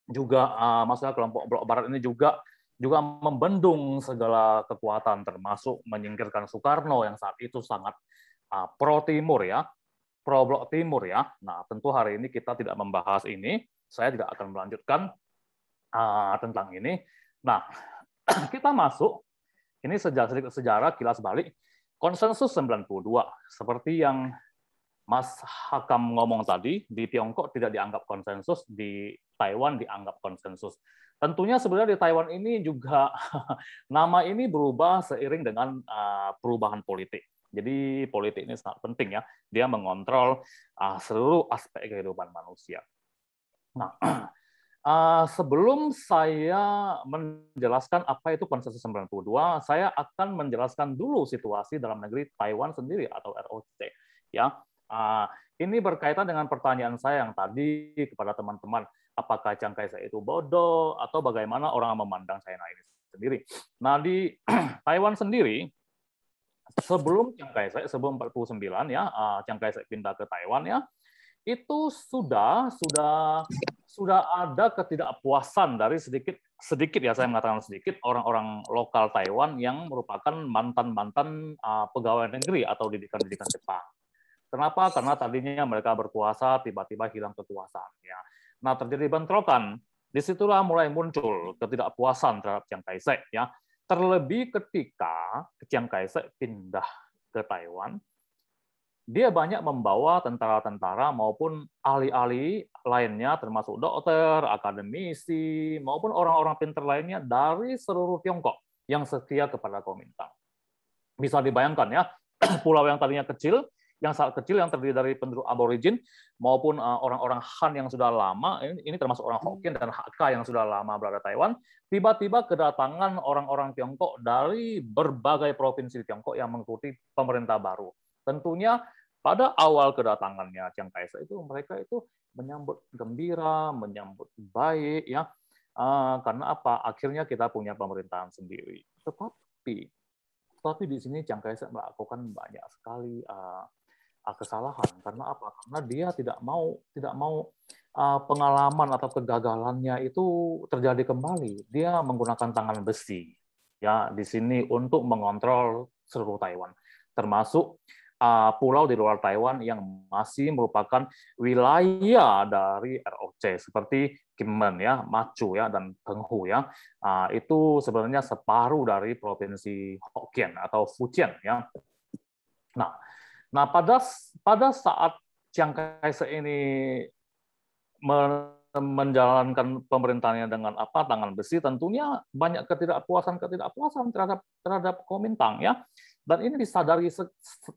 juga masalah kelompok Blok Barat ini juga juga membendung segala kekuatan termasuk menyingkirkan Soekarno yang saat itu sangat pro timur ya, pro blok timur ya. Nah, tentu hari ini kita tidak membahas ini. Saya tidak akan melanjutkan tentang ini. Nah, kita masuk ini sejarah, sejarah kilas balik konsensus 92 seperti yang Mas Hakam ngomong tadi di Tiongkok tidak dianggap konsensus, di Taiwan dianggap konsensus. Tentunya sebenarnya di Taiwan ini juga nama ini berubah seiring dengan ah, perubahan politik. Jadi politik ini sangat penting ya, dia mengontrol ah, seluruh aspek kehidupan manusia. Nah, Eh, sebelum saya menjelaskan apa itu konsensus 92, saya akan menjelaskan dulu situasi dalam negeri Taiwan sendiri atau ROC. Ya, uh, ini berkaitan dengan pertanyaan saya yang tadi kepada teman-teman, apakah Chiang Kai-shek itu bodoh atau bagaimana orang memandang China ini sendiri. Nah di Taiwan sendiri sebelum Chiang Kai-shek sebelum 49 ya, uh, eh, Chiang Kai-shek pindah ke Taiwan ya, itu sudah sudah sudah ada ketidakpuasan dari sedikit sedikit ya saya mengatakan sedikit orang-orang lokal Taiwan yang merupakan mantan-mantan uh, pegawai negeri atau didikan-didikan Jepang. Kenapa? Karena tadinya mereka berkuasa tiba-tiba hilang kekuasaan ya. Nah, terjadi bentrokan. Disitulah mulai muncul ketidakpuasan terhadap Chiang Kai-shek ya. Terlebih ketika Chiang Kai-shek pindah ke Taiwan dia banyak membawa tentara-tentara maupun ahli-ahli lainnya, termasuk dokter, akademisi, maupun orang-orang pinter lainnya dari seluruh Tiongkok yang setia kepada Kuomintang. Bisa dibayangkan ya, pulau yang tadinya kecil, yang sangat kecil yang terdiri dari penduduk aborigin maupun eh, orang-orang Han yang sudah lama, ini, termasuk orang hmm. Hokkien dan Hakka yang sudah lama berada Taiwan, tiba-tiba kedatangan orang-orang Tiongkok dari berbagai provinsi Tiongkok yang mengikuti pemerintah baru. Tentunya pada awal kedatangannya Chiang Kai-shek itu mereka itu menyambut gembira, menyambut baik ya. Ah, karena apa? Akhirnya kita punya pemerintahan sendiri. Tetapi tetapi di sini Chiang Kai-shek melakukan banyak sekali ah, ah, kesalahan karena apa? Karena dia tidak mau tidak mau pengalaman atau kegagalannya itu terjadi kembali. Dia menggunakan tangan besi ya di sini untuk mengontrol seluruh Taiwan, termasuk uh, pulau di luar Taiwan yang masih merupakan wilayah dari ROC seperti Kinmen ya, Machu ya dan Penghu ya. Uh, itu sebenarnya separuh dari provinsi Hokkien atau Fujian ya. Nah, nah pada pada saat Chiang Kai-shek ini men menjalankan pemerintahnya dengan apa tangan besi tentunya banyak ketidakpuasan ketidakpuasan terhadap terhadap Komintang ya dan ini disadari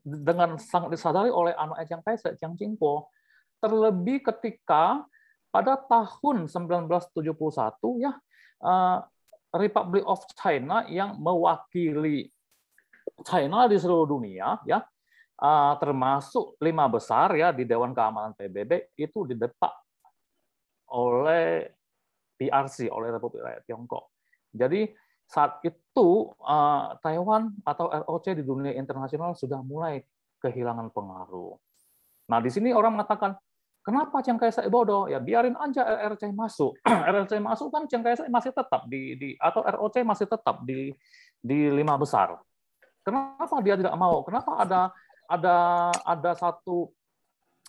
dengan sangat disadari oleh anak yang Taisek, Chiang Cingpo. Terlebih ketika pada tahun 1971 ya eh, Republic of China yang mewakili China di seluruh dunia ya eh, termasuk lima besar ya di Dewan Keamanan PBB itu didepak oleh PRC oleh Republik Rakyat Tiongkok. Jadi saat itu eh, Taiwan atau ROC di dunia internasional sudah mulai kehilangan pengaruh. Nah, di sini orang mengatakan, kenapa Chiang Kai-shek bodoh? Ya biarin aja RRC masuk. RRC masuk kan Chiang Kai-shek masih tetap di, di atau ROC masih tetap di di lima besar. Kenapa dia tidak mau? Kenapa ada ada ada satu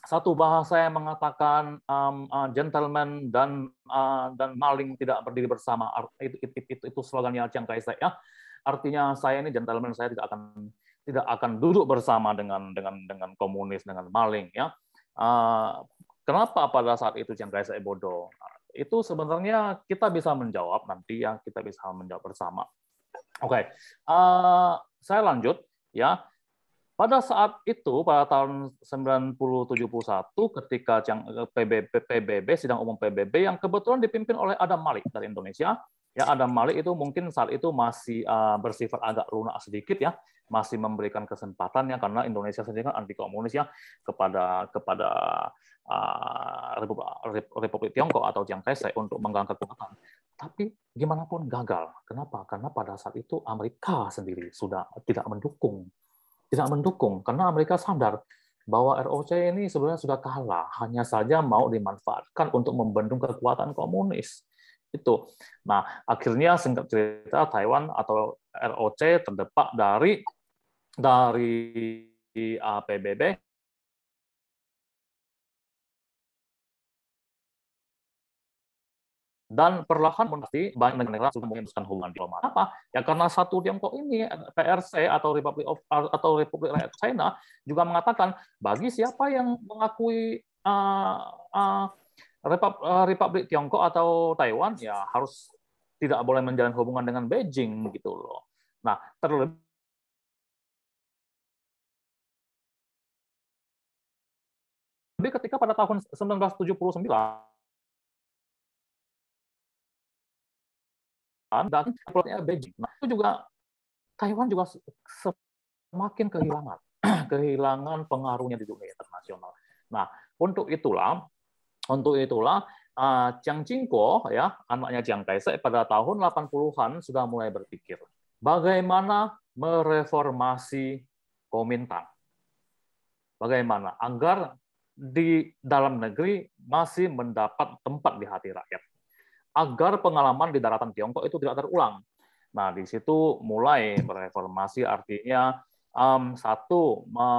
satu bahasa yang mengatakan um, uh, gentleman dan uh, dan maling tidak berdiri bersama Itu itu, itu, itu, itu yang Chiang Kai shek ya artinya saya ini gentleman saya tidak akan tidak akan duduk bersama dengan dengan dengan komunis dengan maling ya uh, kenapa pada saat itu Chiang Kai shek bodoh itu sebenarnya kita bisa menjawab nanti ya kita bisa menjawab bersama oke okay. uh, saya lanjut ya pada saat itu, pada tahun puluh satu, ketika eh, PBB, PBB, sidang umum PBB yang kebetulan dipimpin oleh Adam Malik dari Indonesia, ya Adam Malik itu mungkin saat itu masih uh, bersifat agak lunak sedikit ya, masih memberikan kesempatan ya karena Indonesia sendiri kan anti komunis ya kepada kepada uh, eh, Republik, Republik Tiongkok atau Chiang kai untuk mengangkat kekuatan. Tapi gimana pun gagal. Kenapa? Karena pada saat itu Amerika sendiri sudah tidak mendukung tidak mendukung karena Amerika sadar bahwa ROC ini sebenarnya sudah kalah, hanya saja mau dimanfaatkan untuk membendung kekuatan komunis itu. Nah, akhirnya singkat cerita Taiwan atau ROC terdepak dari dari APBB Dan perlahan pasti banyak negara sudah memutuskan hubungan diplomatik. Apa? Ya karena satu Tiongkok ini PRC atau Republik of, atau Republik Rakyat China juga mengatakan bagi siapa yang mengakui uh, uh, Repub, uh, Republik Tiongkok atau Taiwan ya harus tidak boleh menjalin hubungan dengan Beijing gitu loh. Nah, terlebih ketika pada tahun 1979 dan plotnya Beijing. Nah, itu juga Taiwan juga semakin kehilangan kehilangan pengaruhnya di dunia internasional. Nah, untuk itulah untuk itulah uh, Chiang Chingko ya, anaknya Chiang kai pada tahun 80-an sudah mulai berpikir bagaimana mereformasi Komintang. Bagaimana agar di dalam negeri masih mendapat tempat di hati rakyat agar pengalaman di daratan Tiongkok itu tidak terulang. Nah, di situ mulai reformasi artinya um, satu me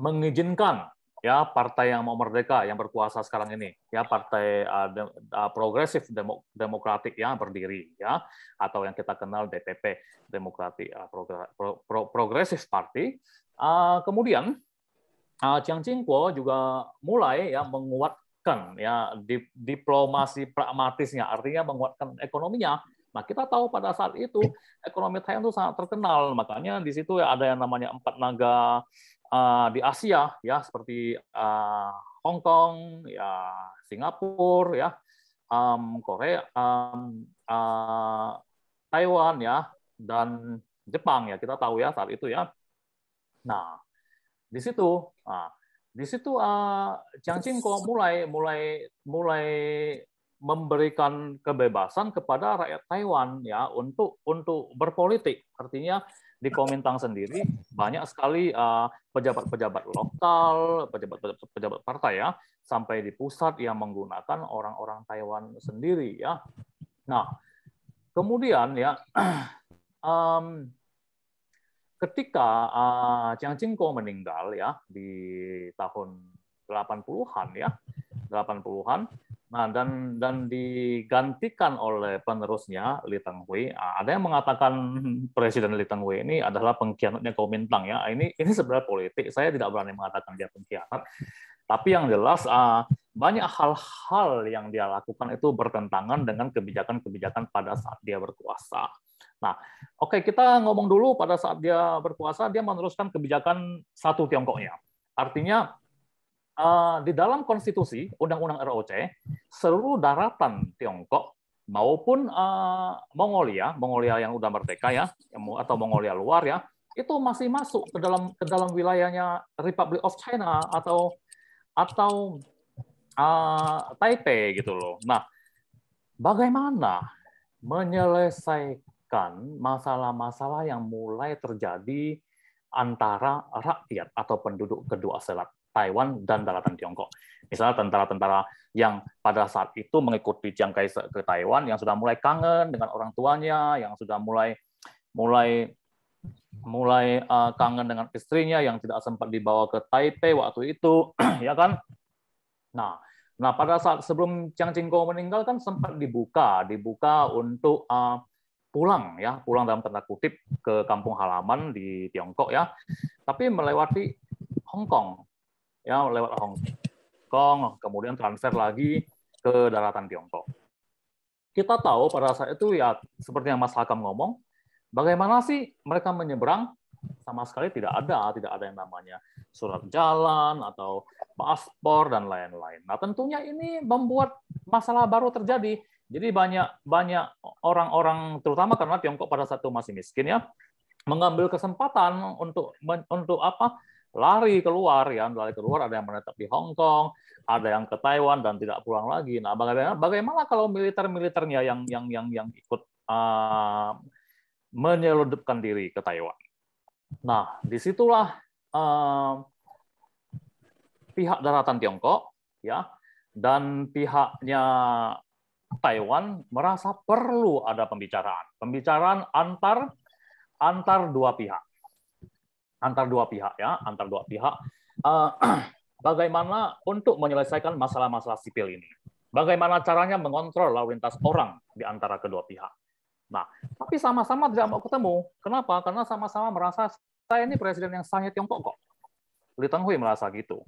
mengizinkan ya partai yang mau merdeka yang berkuasa sekarang ini ya partai uh, de uh, progresif demo demokratik yang berdiri ya atau yang kita kenal DPP demokratik uh, pro pro progresif party uh, kemudian uh, Chiang ching juga mulai ya menguat menguatkan ya diplomasi pragmatisnya, artinya menguatkan ekonominya. Nah, kita tahu pada saat itu ekonomi Thailand itu sangat terkenal, makanya di situ ya ada yang namanya empat naga uh, di Asia ya seperti uh, Hong Kong, ya Singapura, ya um, Korea, um, uh, Taiwan ya dan Jepang ya kita tahu ya saat itu ya. Nah, di situ nah, di situ uh, ah, Jiang Jingko mulai mulai mulai memberikan kebebasan kepada rakyat Taiwan ya untuk untuk berpolitik. Artinya di Komintang sendiri banyak sekali ah, pejabat-pejabat uh, lokal, pejabat-pejabat partai ya, sampai di pusat yang menggunakan orang-orang Taiwan sendiri ya. Nah, kemudian ya um, ketika uh, Chiang Chingko meninggal ya di tahun 80-an ya 80-an nah dan dan digantikan oleh penerusnya Li Tenghui eh, ada yang mengatakan presiden Li Tenghui ini adalah pengkhianatnya Komintang ya ini ini sebenarnya politik saya tidak berani mengatakan dia pengkhianat tapi yang jelas uh, banyak hal-hal yang dia lakukan itu bertentangan dengan kebijakan-kebijakan pada saat dia berkuasa Nah, oke okay, kita ngomong dulu pada saat dia berpuasa dia meneruskan kebijakan satu Tiongkoknya. Artinya eh, di dalam konstitusi Undang-Undang ROC seluruh daratan Tiongkok maupun uh, Mongolia, Mongolia yang udah merdeka ya atau Mongolia luar ya, itu masih masuk ke dalam ke dalam wilayahnya Republic of China atau atau uh, Taipei gitu loh. Nah, bagaimana menyelesaikan menyelesaikan masalah-masalah yang mulai terjadi antara rakyat atau penduduk kedua selat Taiwan dan daratan Tiongkok. Misalnya tentara-tentara yang pada saat itu mengikuti Chiang Kai ke Taiwan yang sudah mulai kangen dengan orang tuanya, yang sudah mulai mulai mulai uh, kangen dengan istrinya yang tidak sempat dibawa ke Taipei waktu itu, ya kan? Nah, nah pada saat sebelum Chiang ching meninggal kan sempat dibuka, dibuka untuk uh, pulang ya, pulang dalam tanda kutip ke kampung halaman di Tiongkok ya, tapi melewati Hong Kong ya, lewat Hong Kong, kemudian transfer lagi ke daratan Tiongkok. Kita tahu pada saat itu ya seperti yang Mas Hakam ngomong, bagaimana sih mereka menyeberang sama sekali tidak ada, tidak ada yang namanya surat jalan atau paspor dan lain-lain. Nah, tentunya ini membuat masalah baru terjadi jadi banyak banyak orang-orang terutama karena Tiongkok pada saat itu masih miskin ya mengambil kesempatan untuk untuk apa lari keluar ya lari keluar ada yang menetap di Hong Kong ada yang ke Taiwan dan tidak pulang lagi nah bagaimana bagaimana kalau militer-militernya yang yang yang yang ikut uh, menyelundupkan diri ke Taiwan nah disitulah uh, pihak daratan Tiongkok ya dan pihaknya Taiwan merasa perlu ada pembicaraan, pembicaraan antar antar dua pihak, antar dua pihak ya, antar dua pihak. Uh, bagaimana untuk menyelesaikan masalah-masalah sipil ini? Bagaimana caranya mengontrol lalu lintas orang di antara kedua pihak? Nah, tapi sama-sama tidak mau ketemu. Kenapa? Karena sama-sama merasa saya ini presiden yang sangat Tiongkok kok. Li Tenghui merasa gitu.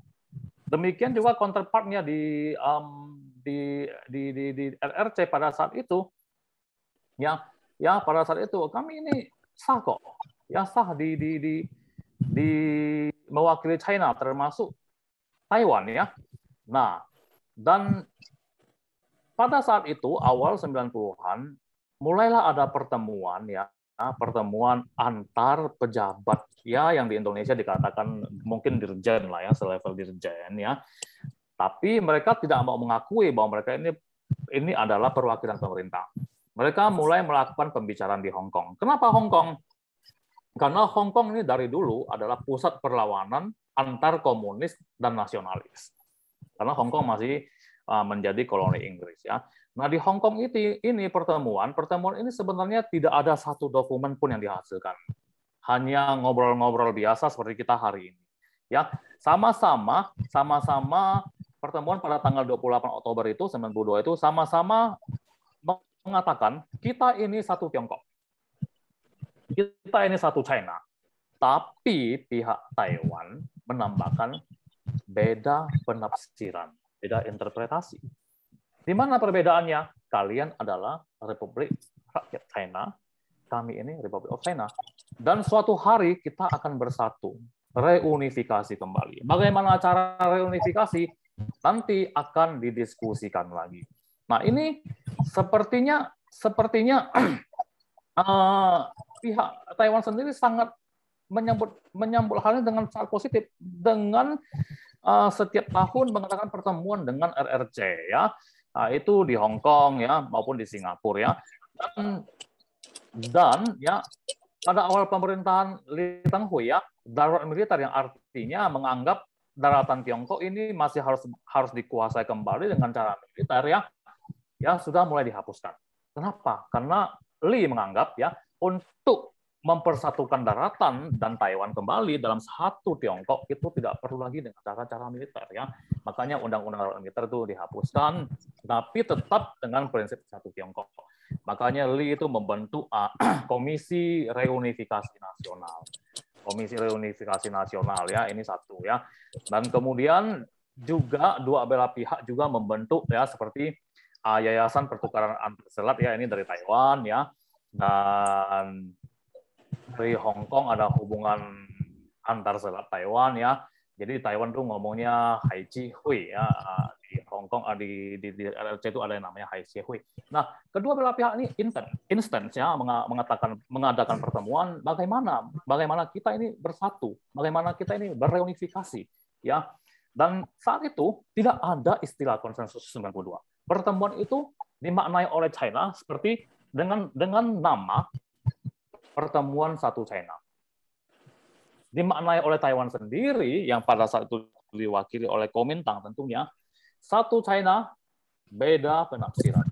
Demikian juga counterpartnya di um, di di di, di RRC pada saat itu ya ya pada saat itu kami ini sah kok ya sah di di di di mewakili China termasuk Taiwan ya. Nah, dan pada saat itu awal 90-an mulailah ada pertemuan ya, pertemuan antar pejabat ya yang di Indonesia dikatakan mungkin dirjen lah ya, selevel dirjen ya. Tapi mereka tidak mau mengakui bahwa mereka ini ini adalah perwakilan pemerintah. Mereka mulai melakukan pembicaraan di Hong Kong. Kenapa Hong Kong? Karena Hong Kong ini dari dulu adalah pusat perlawanan antar komunis dan nasionalis. Karena Hong Kong masih uh, menjadi koloni Inggris ya. Nah di Hong Kong ini, ini pertemuan pertemuan ini sebenarnya tidak ada satu dokumen pun yang dihasilkan, hanya ngobrol-ngobrol biasa seperti kita hari ini. Ya sama-sama sama-sama pertemuan pada tanggal 28 Oktober itu 92 itu sama-sama mengatakan kita ini satu Tiongkok. Kita ini satu China. Tapi pihak Taiwan menambahkan beda penafsiran, beda interpretasi. Di mana perbedaannya? Kalian adalah Republik Rakyat China, kami ini Republik of China. Dan suatu hari kita akan bersatu, reunifikasi kembali. Bagaimana cara reunifikasi? nanti akan didiskusikan lagi. Nah ini sepertinya sepertinya uh, pihak Taiwan sendiri sangat menyambut menyambut hal dengan sangat positif dengan uh, setiap tahun mengadakan pertemuan dengan RRC ya nah, itu di Hong Kong ya maupun di Singapura ya dan dan ya pada awal pemerintahan Li Teng Hui ya darurat militer yang artinya menganggap daratan Tiongkok ini masih harus harus dikuasai kembali dengan cara militer yang ya sudah mulai dihapuskan. Kenapa? Karena Li menganggap ya untuk mempersatukan daratan dan Taiwan kembali dalam satu Tiongkok itu tidak perlu lagi dengan cara-cara militer ya. Makanya undang-undang militer itu dihapuskan tapi tetap dengan prinsip satu Tiongkok. Makanya Li itu membentuk ah, Komisi Reunifikasi Nasional. Komisi Reunifikasi Nasional ya ini satu ya. Dan kemudian juga dua belah pihak juga membentuk ya seperti uh, Yayasan Pertukaran Antar Selat ya ini dari Taiwan ya dan dari Hong Kong ada hubungan antar selat Taiwan ya jadi di Taiwan tuh ngomongnya Hai Chi Hui ya di Hong Kong ah, di di, di RRC itu ada yang namanya Hai Chi Hui. Nah, kedua belah pihak ini instant instance ya mengatakan mengadakan pertemuan bagaimana bagaimana kita ini bersatu, bagaimana kita ini bereunifikasi ya. Dan saat itu tidak ada istilah konsensus 92. Pertemuan itu dimaknai oleh China seperti dengan dengan nama pertemuan satu China dimaknai oleh Taiwan sendiri yang pada saat itu diwakili oleh Komintang tentunya satu China beda penafsiran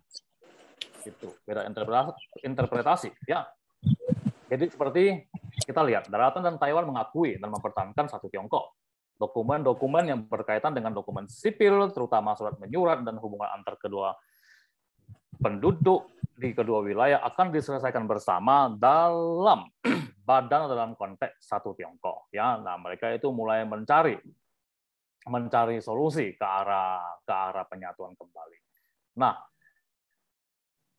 itu beda interpretasi ya jadi seperti kita lihat daratan dan Taiwan mengakui dan mempertahankan satu Tiongkok dokumen-dokumen yang berkaitan dengan dokumen sipil terutama surat menyurat dan hubungan antar kedua penduduk di kedua wilayah akan diselesaikan bersama dalam badan dalam konteks satu Tiongkok ya. Nah, mereka itu mulai mencari mencari solusi ke arah ke arah penyatuan kembali. Nah,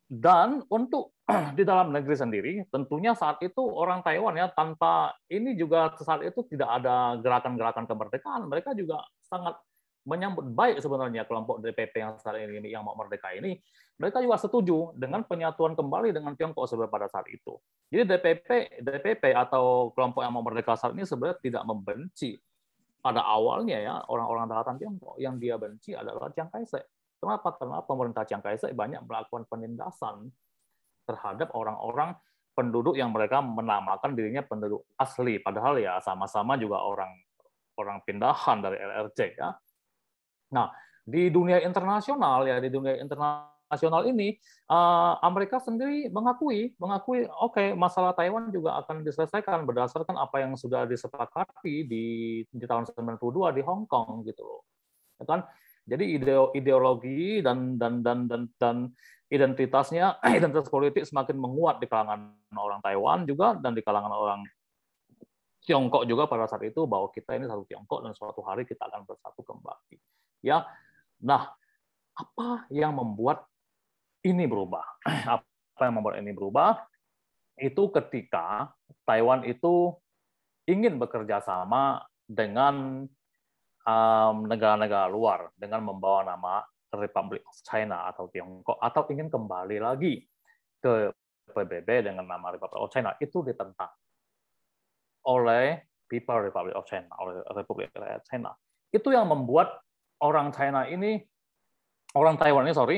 dan untuk di dalam negeri sendiri, tentunya saat itu orang Taiwan ya tanpa ini juga saat itu tidak ada gerakan-gerakan kemerdekaan, mereka juga sangat menyambut baik sebenarnya kelompok DPP yang saat ini yang mau merdeka ini mereka juga setuju dengan penyatuan kembali dengan Tiongkok sebenarnya pada saat itu. Jadi DPP DPP atau kelompok yang mau merdeka saat ini sebenarnya tidak membenci pada awalnya ya orang-orang daratan Tiongkok yang dia benci adalah Chiang Kai-shek. Kenapa? Karena pemerintah Chiang Kai-shek banyak melakukan penindasan terhadap orang-orang penduduk yang mereka menamakan dirinya penduduk asli padahal ya sama-sama juga orang orang pindahan dari LRC ya. Nah, di dunia internasional ya di dunia internasional nasional ini, uh, Amerika sendiri mengakui, mengakui, oke, okay, masalah Taiwan juga akan diselesaikan berdasarkan apa yang sudah disepakati di, di tahun 92 di Hong Kong gitu loh, ya kan? Jadi ideologi dan dan dan dan dan identitasnya identitas politik semakin menguat di kalangan orang Taiwan juga dan di kalangan orang Tiongkok juga pada saat itu bahwa kita ini satu Tiongkok dan suatu hari kita akan bersatu kembali. Ya. Nah, apa yang membuat ini berubah. Apa yang membuat ini berubah? Itu ketika Taiwan itu ingin bekerja sama dengan um, negara-negara luar dengan membawa nama Republic of China atau Tiongkok atau ingin kembali lagi ke PBB dengan nama Republic of China itu ditentang oleh People Republic of China oleh Republik Rakyat China itu yang membuat orang China ini orang Taiwan ini sorry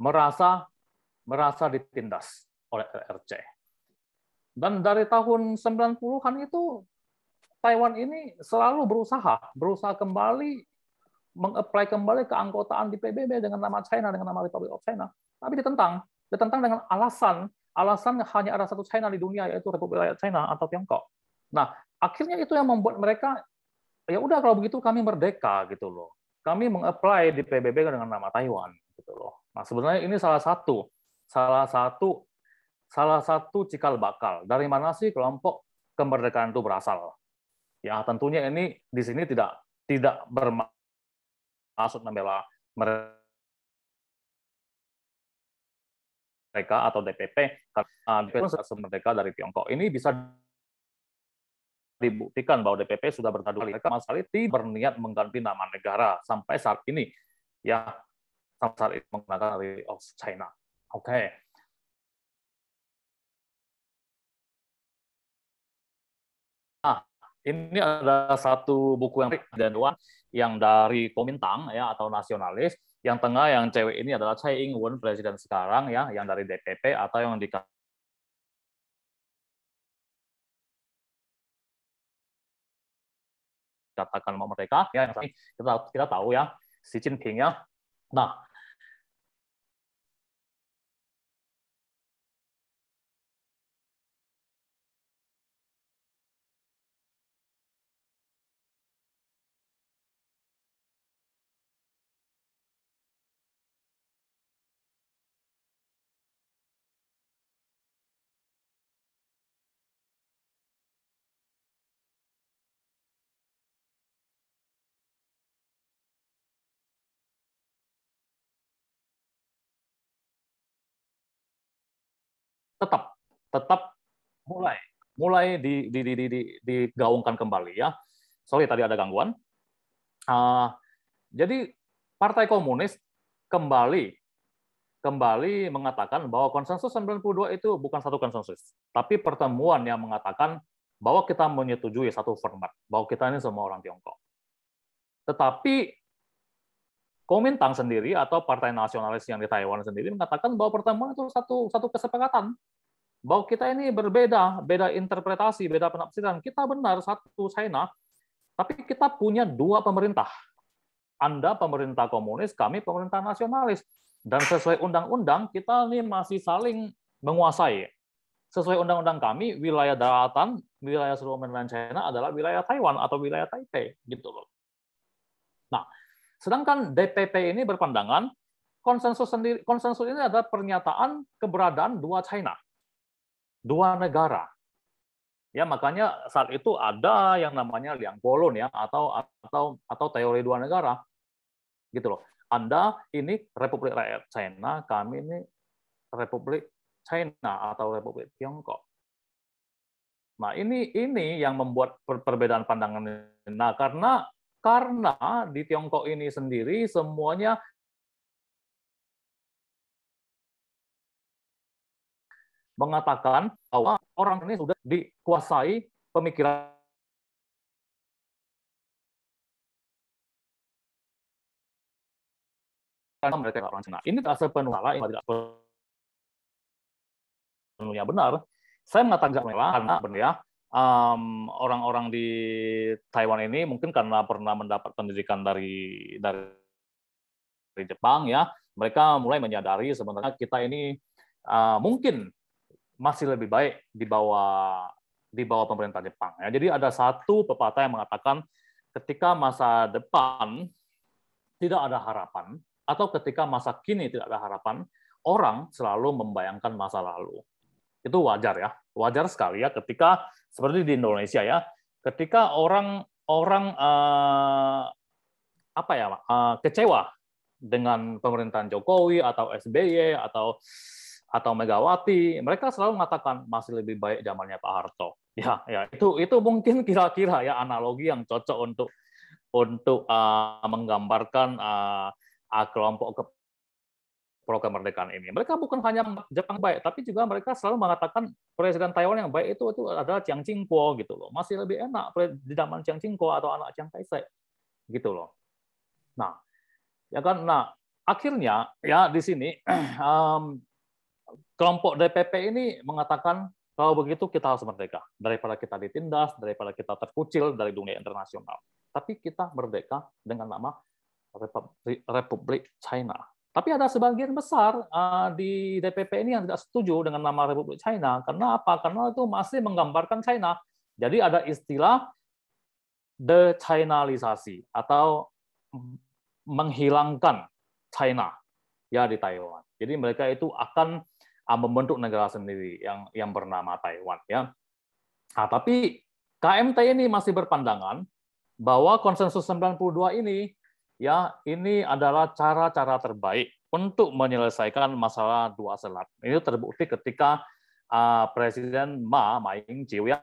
merasa merasa ditindas oleh RRC. Dan dari tahun 90-an itu Taiwan ini selalu berusaha, berusaha kembali mengapply kembali keanggotaan di PBB dengan nama China, dengan nama Republic of China, tapi ditentang. Ditentang dengan alasan, alasan hanya ada satu China di dunia, yaitu Republik Rakyat China atau Tiongkok. Nah, akhirnya itu yang membuat mereka, ya udah kalau begitu kami merdeka gitu loh. Kami mengapply di PBB dengan nama Taiwan gitu loh. Nah, sebenarnya ini salah satu salah satu salah satu cikal bakal dari mana sih kelompok kemerdekaan itu berasal. Ya, tentunya ini di sini tidak tidak bermaksud membela mereka atau DPP karena DPP merdeka dari Tiongkok. Ini bisa dibuktikan bahwa DPP sudah berkali-kali mereka masalah berniat mengganti nama negara sampai saat ini. Ya, Samsat itu menggunakan Ali of China. Oke. Okay. Nah, ini ada satu buku yang dan dua yang dari Komintang ya atau nasionalis. Yang tengah yang cewek ini adalah Chai Ing-wen presiden sekarang ya yang dari DPP atau yang di katakan sama mereka ya yang kita kita tahu ya Xi Jinping ya 那。tetap tetap mulai mulai di, di, di, di, di, digaungkan kembali ya. Sorry tadi ada gangguan. Uh, jadi Partai Komunis kembali kembali mengatakan bahwa konsensus 92 itu bukan satu konsensus, tapi pertemuan yang mengatakan bahwa kita menyetujui satu format, bahwa kita ini semua orang Tiongkok. Tetapi Komintang sendiri atau partai nasionalis yang di Taiwan sendiri mengatakan bahwa pertemuan itu satu satu kesepakatan bahwa kita ini berbeda, beda interpretasi, beda penafsiran. Kita benar satu China, tapi kita punya dua pemerintah. Anda pemerintah komunis, kami pemerintah nasionalis. Dan sesuai undang-undang, kita ini masih saling menguasai. Sesuai undang-undang kami, wilayah daratan, wilayah seluruh mainland China adalah wilayah Taiwan atau wilayah Taipei. Gitu loh. Nah, Sedangkan DPP ini berpandangan konsensus sendiri konsensus ini adalah pernyataan keberadaan dua China, dua negara. Ya makanya saat itu ada yang namanya liang polon ya atau atau atau teori dua negara. Gitu loh. Anda ini Republik Rakyat China, kami ini Republik China atau Republik Tiongkok. Nah, ini ini yang membuat perbedaan pandangan. Nah, karena karena di Tiongkok ini sendiri semuanya mengatakan bahwa orang ini sudah dikuasai pemikiran mereka orang Cina. Ini tak sepenuhnya salah, tidak sepenuhnya benar. Saya mengatakan tidak karena benar ya, orang orang-orang di Taiwan ini mungkin karena pernah mendapat pendidikan dari dari dari Jepang ya, mereka mulai menyadari sebenarnya kita ini uh, mungkin masih lebih baik di bawah di bawah pemerintah Jepang ya. Jadi ada satu pepatah yang mengatakan ketika masa depan tidak ada harapan atau ketika masa kini tidak ada harapan, orang selalu membayangkan masa lalu. Itu wajar ya. Wajar sekali ya ketika seperti di Indonesia ya ketika orang orang uh, apa ya uh, kecewa dengan pemerintahan Jokowi atau SBY atau atau Megawati, mereka selalu mengatakan masih lebih baik zamannya Pak Harto. Ya, ya itu itu mungkin kira-kira ya analogi yang cocok untuk untuk uh, menggambarkan uh, kelompok program kemerdekaan ini. Mereka bukan hanya Jepang baik, tapi juga mereka selalu mengatakan presiden Taiwan yang baik itu itu adalah Chiang Ching-kuo gitu loh. Masih lebih enak di zaman Chiang Ching-kuo atau anak Chiang Kai-shek gitu loh. Nah, ya kan nah akhirnya ya di sini um, kelompok DPP ini mengatakan kalau begitu kita harus merdeka daripada kita ditindas, daripada kita terkucil dari dunia internasional. Tapi kita merdeka dengan nama Republik China tapi ada sebagian besar uh, di DPP ini yang tidak setuju dengan nama Republik China. Karena apa? Karena itu masih menggambarkan China. Jadi ada istilah the chinalisasi atau menghilangkan China ya di Taiwan. Jadi mereka itu akan eh, membentuk negara sendiri yang yang bernama Taiwan ya. Nah, tapi KMT ini masih berpandangan bahwa konsensus 92 ini ya ini adalah cara-cara terbaik untuk menyelesaikan masalah dua selat. Ini terbukti ketika uh, Presiden Ma, Ma ying Jiu ya,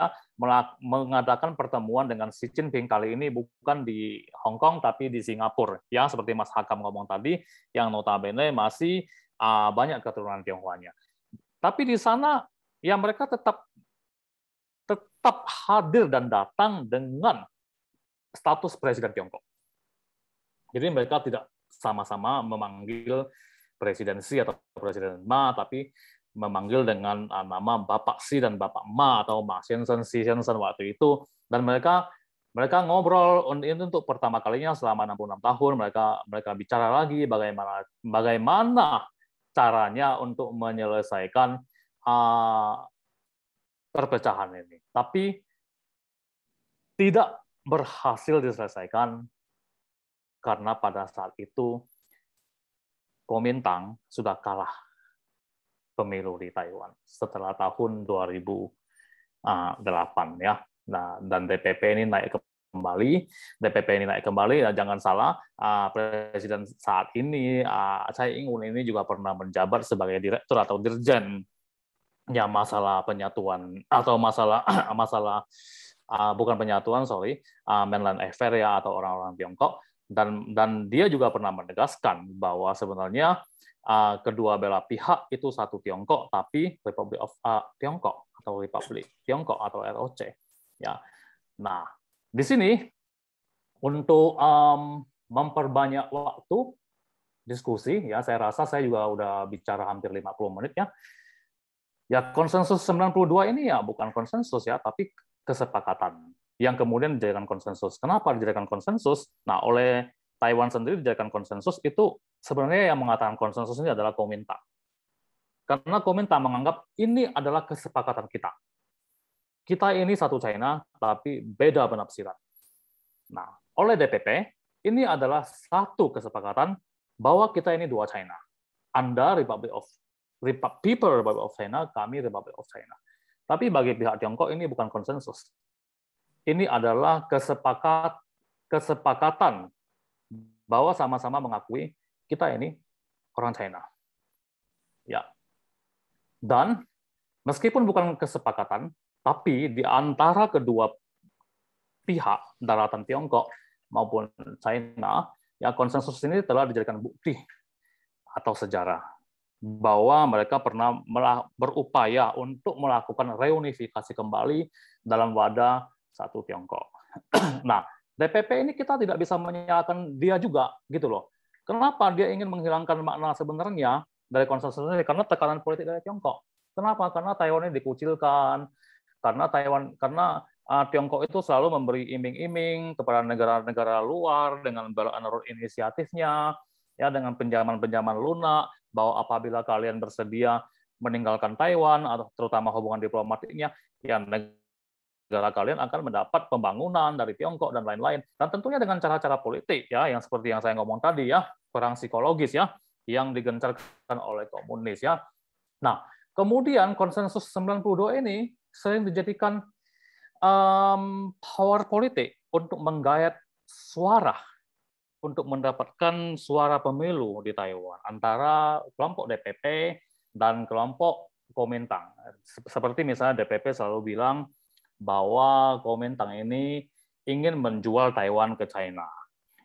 mengadakan pertemuan dengan Xi Jinping kali ini bukan di Hong Kong tapi di Singapura. Ya, seperti Mas Hakam ngomong tadi, yang notabene masih uh, banyak keturunan Tionghoanya. Tapi di sana ya mereka tetap tetap hadir dan datang dengan status presiden Tiongkok. Jadi mereka tidak sama-sama memanggil presidensi atau presiden ma, tapi memanggil dengan ah, nama bapak si dan bapak ma atau ma Shenzhen, si Shenzhen waktu itu dan mereka mereka ngobrol itu untuk pertama kalinya selama 66 tahun mereka mereka bicara lagi bagaimana bagaimana caranya untuk menyelesaikan uh, perpecahan ini tapi tidak berhasil diselesaikan karena pada saat itu Komintang sudah kalah pemilu di Taiwan setelah tahun 2008 ya. Nah, dan DPP ini naik kembali, DPP ini naik kembali. Nah, jangan salah, ah, presiden saat ini uh, ah, saya ingin ini juga pernah menjabat sebagai direktur atau dirjen ya masalah penyatuan atau masalah masalah ah, bukan penyatuan sorry mainland affair ya atau orang-orang Tiongkok dan dan dia juga pernah menegaskan bahwa sebenarnya uh, kedua belah pihak itu satu Tiongkok tapi Republic of uh, Tiongkok atau Republik Tiongkok atau ROC ya. Nah, di sini untuk um, memperbanyak waktu diskusi ya saya rasa saya juga udah bicara hampir 50 menit ya. Ya konsensus 92 ini ya bukan konsensus ya tapi kesepakatan yang kemudian dijadikan konsensus. Kenapa dijadikan konsensus? Nah, oleh Taiwan sendiri dijadikan konsensus itu sebenarnya yang mengatakan konsensus ini adalah Kominta. Karena Kominta menganggap ini adalah kesepakatan kita. Kita ini satu China, tapi beda penafsiran. Nah, oleh DPP, ini adalah satu kesepakatan bahwa kita ini dua China. Anda Republic of Republic People Republic of China, kami Republic of China. Tapi bagi pihak Tiongkok ini bukan konsensus ini adalah kesepakat kesepakatan bahwa sama-sama mengakui kita ini orang China. Ya. Dan meskipun bukan kesepakatan, tapi di antara kedua pihak daratan Tiongkok maupun China, ya konsensus ini telah dijadikan bukti atau sejarah bahwa mereka pernah berupaya untuk melakukan reunifikasi kembali dalam wadah satu Tiongkok. nah, DPP ini kita tidak bisa menyalahkan dia juga gitu loh. Kenapa dia ingin menghilangkan makna sebenarnya dari konsensus ini? Karena tekanan politik dari Tiongkok. Kenapa? Karena Taiwan ini dikucilkan, karena Taiwan, karena uh, Tiongkok itu selalu memberi iming-iming kepada negara-negara luar dengan belt inisiatifnya, ya dengan penjaman-penjaman lunak bahwa apabila kalian bersedia meninggalkan Taiwan atau terutama hubungan diplomatiknya, ya negara negara kalian akan mendapat pembangunan dari Tiongkok dan lain-lain. Dan tentunya dengan cara-cara politik ya yang seperti yang saya ngomong tadi ya, perang psikologis ya yang digencarkan oleh komunis ya. Nah, kemudian konsensus 92 ini sering dijadikan um, power politik untuk menggayat suara untuk mendapatkan suara pemilu di Taiwan antara kelompok DPP dan kelompok Komintang. Seperti misalnya DPP selalu bilang bahwa Kuomintang ini ingin menjual Taiwan ke China.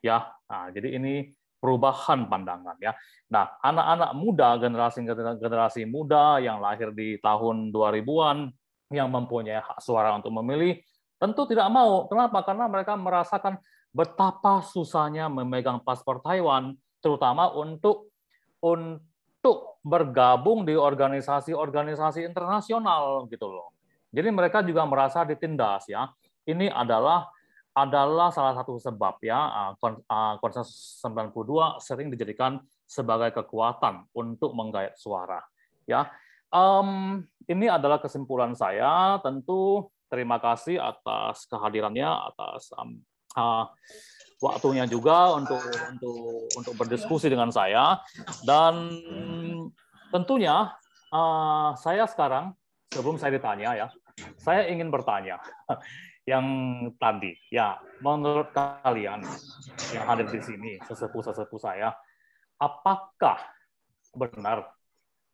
Ya, nah, jadi ini perubahan pandangan ya. Nah, anak-anak muda generasi generasi muda yang lahir di tahun 2000-an yang mempunyai hak suara untuk memilih tentu tidak mau. Kenapa? Karena mereka merasakan betapa susahnya memegang paspor Taiwan terutama untuk untuk bergabung di organisasi-organisasi internasional gitu loh. Jadi mereka juga merasa ditindas ya. Ini adalah adalah salah satu sebab ya ah, ah, konsensus 92 sering dijadikan sebagai kekuatan untuk menggayat suara ya. Um, ini adalah kesimpulan saya. Tentu terima kasih atas kehadirannya, atas um, uh, waktunya juga untuk untuk untuk berdiskusi dengan saya dan tentunya uh, saya sekarang sebelum saya ditanya ya, saya ingin bertanya yang tadi. Ya, menurut kalian yang hadir di sini, sesepuh-sesepuh saya, apakah benar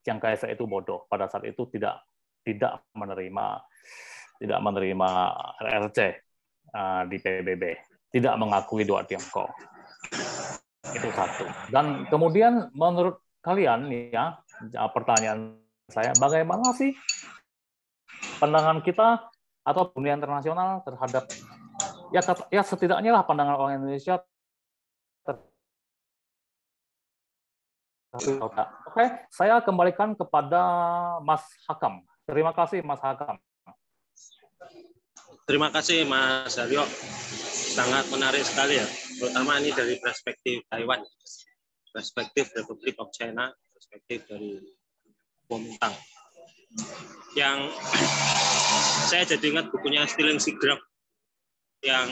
yang Kaisar itu bodoh pada saat itu tidak tidak menerima tidak menerima RRC uh, eh, di PBB, tidak mengakui dua Tiongkok. Itu satu. Dan kemudian menurut kalian ya pertanyaan saya bagaimana sih pandangan kita atau dunia internasional terhadap ya ya setidaknya lah pandangan orang Indonesia Oke, okay, saya kembalikan kepada Mas Hakam. Terima kasih Mas Hakam. Terima kasih Mas Aryo. Sangat menarik sekali ya, terutama ini dari perspektif Taiwan, perspektif Republik of China, perspektif dari Kuomintang yang saya jadi ingat bukunya Stealing Seagrave yang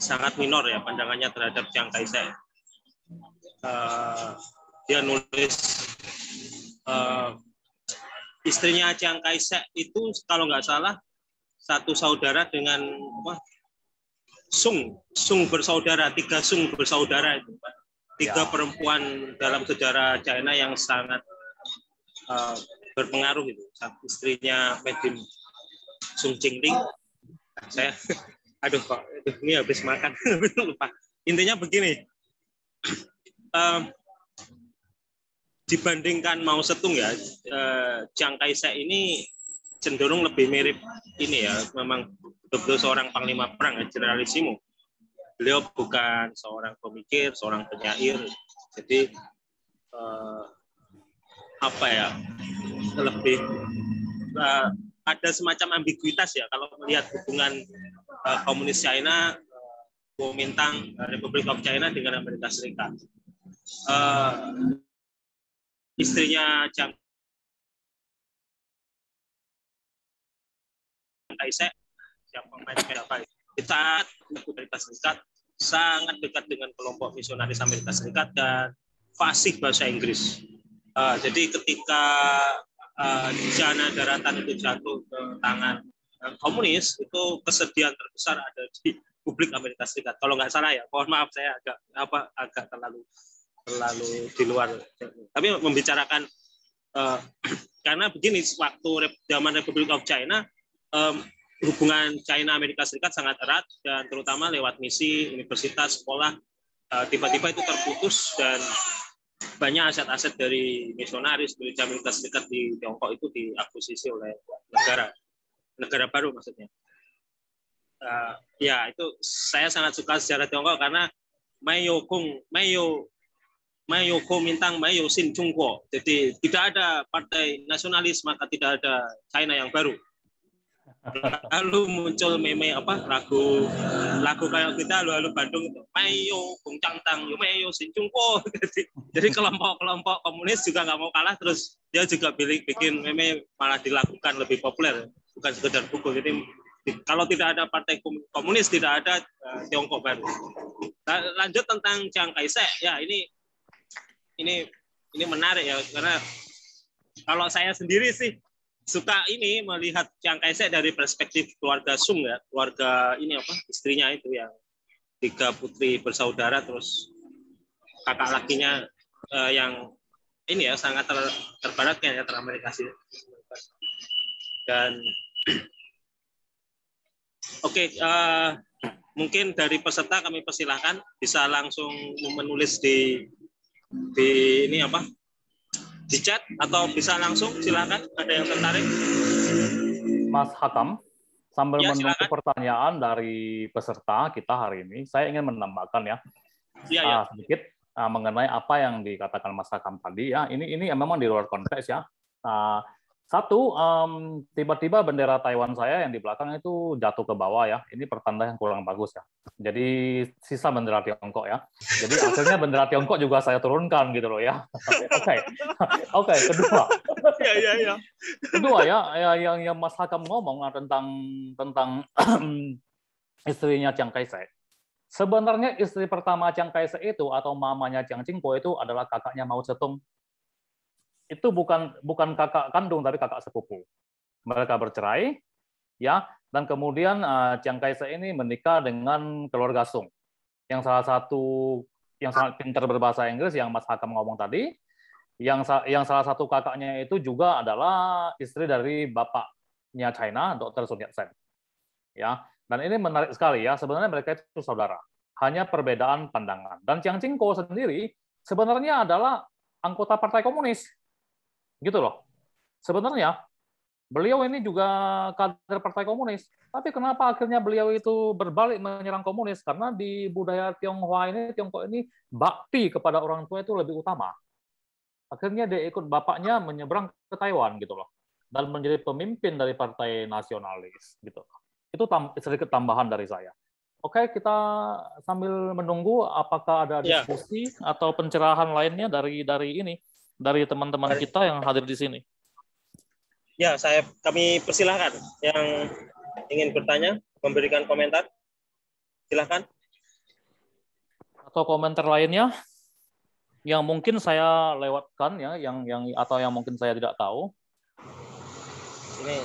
sangat minor ya pandangannya terhadap Chiang Kai-shek. Uh, dia nulis uh, istrinya Chiang Kai-shek itu kalau nggak salah satu saudara dengan apa, Sung, Sung bersaudara, tiga Sung bersaudara itu Tiga ya. perempuan dalam sejarah China yang sangat uh, berpengaruh itu saat istrinya Medin Sung Ling saya aduh kok ini habis makan lupa intinya begini um, dibandingkan mau setung ya jiang eh, Chiang kai ini cenderung lebih mirip ini ya memang betul seorang panglima perang ya, generalisimu beliau bukan seorang pemikir seorang penyair jadi uh, apa ya lebih uh, ada semacam ambiguitas ya kalau melihat hubungan uh, komunis China eh, Kuomintang Republik of China dengan Amerika Serikat. Uh, istrinya Chiang Kaisek yang pemain apa kita Amerika Serikat sangat dekat dengan kelompok misionaris Amerika Serikat dan fasih bahasa Inggris. Uh, jadi ketika uh, daratan itu jatuh ke tangan eh, komunis, itu kesedihan terbesar ada di publik Amerika Serikat. Kalau nggak salah ya, mohon maaf saya agak apa agak terlalu terlalu di luar. Tapi membicarakan uh, karena begini waktu zaman Republik of China um, hubungan China Amerika Serikat sangat erat dan terutama lewat misi universitas sekolah tiba-tiba tiba -tiba itu terputus dan banyak aset-aset dari misionaris dari Amerika dekat di Tiongkok itu diakuisisi oleh negara negara baru maksudnya uh, ya itu saya sangat suka sejarah Tiongkok karena Mayo Kung Mayo Mayo Ko Mintang Mayo Sin Jungko jadi tidak ada partai nasionalis maka tidak ada China yang baru lalu muncul meme apa lagu lagu kayak kita lalu-lalu Bandung itu mayo bung cangtang yo mayo sinjungko jadi, jadi kelompok-kelompok komunis juga nggak mau kalah terus dia juga bikin bikin meme malah dilakukan lebih populer bukan sekedar buku jadi kalau tidak ada partai komunis tidak ada eh, Tiongkok baru nah, lanjut tentang Chiang Kai shek ya ini ini ini menarik ya karena kalau saya sendiri sih suka ini melihat Chiang kai dari perspektif keluarga Sung ya, keluarga ini apa istrinya itu yang tiga putri bersaudara terus kakak lakinya eh, yang ini ya sangat ter, terbaratnya ya sih. dan oke okay, uh, eh, mungkin dari peserta kami persilahkan bisa langsung menulis di di ini apa di chat atau bisa langsung silakan ada yang tertarik Mas Hatam sambil ya, menunggu silakan. pertanyaan dari peserta kita hari ini saya ingin menambahkan ya, ya, ya. Uh, sedikit uh, mengenai apa yang dikatakan Mas Hakam tadi ya ini ini memang di luar konteks ya uh, satu, tiba tiba-tiba bendera Taiwan saya yang di belakang itu jatuh ke bawah ya. Ini pertanda yang kurang bagus ya. Jadi sisa bendera Tiongkok ya. Jadi akhirnya bendera Tiongkok juga saya turunkan gitu loh ya. Oke, oke. Okay. Kedua, ya, ya, ya. kedua ya, ya yang yang Mas Hakam ngomong tentang tentang istrinya Chiang Kai-shek. Sebenarnya istri pertama Chiang Kai-shek itu atau mamanya Chiang ching Po itu adalah kakaknya Mao Zedong itu bukan bukan kakak kandung tapi kakak sepupu. Mereka bercerai, ya, dan kemudian uh, Chiang Kai-shek ini menikah dengan keluarga Sung, yang salah satu yang sangat pintar berbahasa Inggris yang Mas Hakam ngomong tadi, yang yang salah satu kakaknya itu juga adalah istri dari bapaknya China, Dr. Sun Yat-sen. Ya, dan ini menarik sekali ya. Sebenarnya mereka itu saudara, hanya perbedaan pandangan. Dan Chiang Ching-ko sendiri sebenarnya adalah anggota Partai Komunis. Gitu loh. Sebenarnya beliau ini juga kader Partai Komunis. Tapi kenapa akhirnya beliau itu berbalik menyerang komunis? Karena di budaya Tionghoa ini, Tiongkok ini bakti kepada orang tua itu lebih utama. Akhirnya dia ikut bapaknya menyeberang ke Taiwan gitu loh, dan menjadi pemimpin dari Partai Nasionalis gitu. Itu tam sedikit tambahan dari saya. Oke, kita sambil menunggu apakah ada ya. diskusi yeah. atau pencerahan lainnya dari dari ini dari teman-teman kita yang hadir di sini? Ya, saya kami persilahkan yang ingin bertanya, memberikan komentar. Silahkan. Atau komentar lainnya yang mungkin saya lewatkan ya, yang yang atau yang mungkin saya tidak tahu. Ini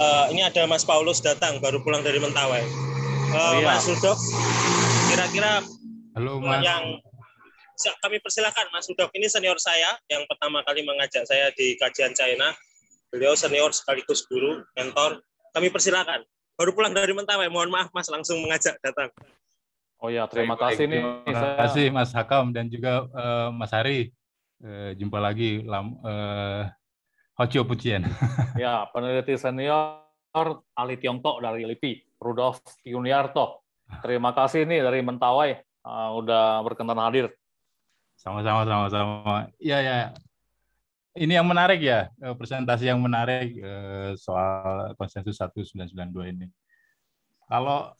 uh, ini ada Mas Paulus datang baru pulang dari Mentawai. Uh, oh, iya. Mas Rudok, kira-kira Halo, Mas. yang kami persilahkan Mas Rudolf ini senior saya yang pertama kali mengajak saya di kajian China. Beliau senior sekaligus guru, mentor. Kami persilahkan. Baru pulang dari Mentawai. Mohon maaf Mas langsung mengajak datang. Oh ya, terima baik, kasih baik. nih. Terima kasih Mas Hakam dan juga uh, Mas Hari. Uh, jumpa lagi lam, uh, eh, Hocio Pujian. ya, peneliti senior ahli Tiongkok dari LIPI, Rudolf Yuniarto. Terima kasih nih dari Mentawai uh, udah berkenan hadir sama-sama, sama-sama. Iya, iya. Ini yang menarik ya, eh, presentasi yang menarik eh, soal konsensus 1992 ini. Kalau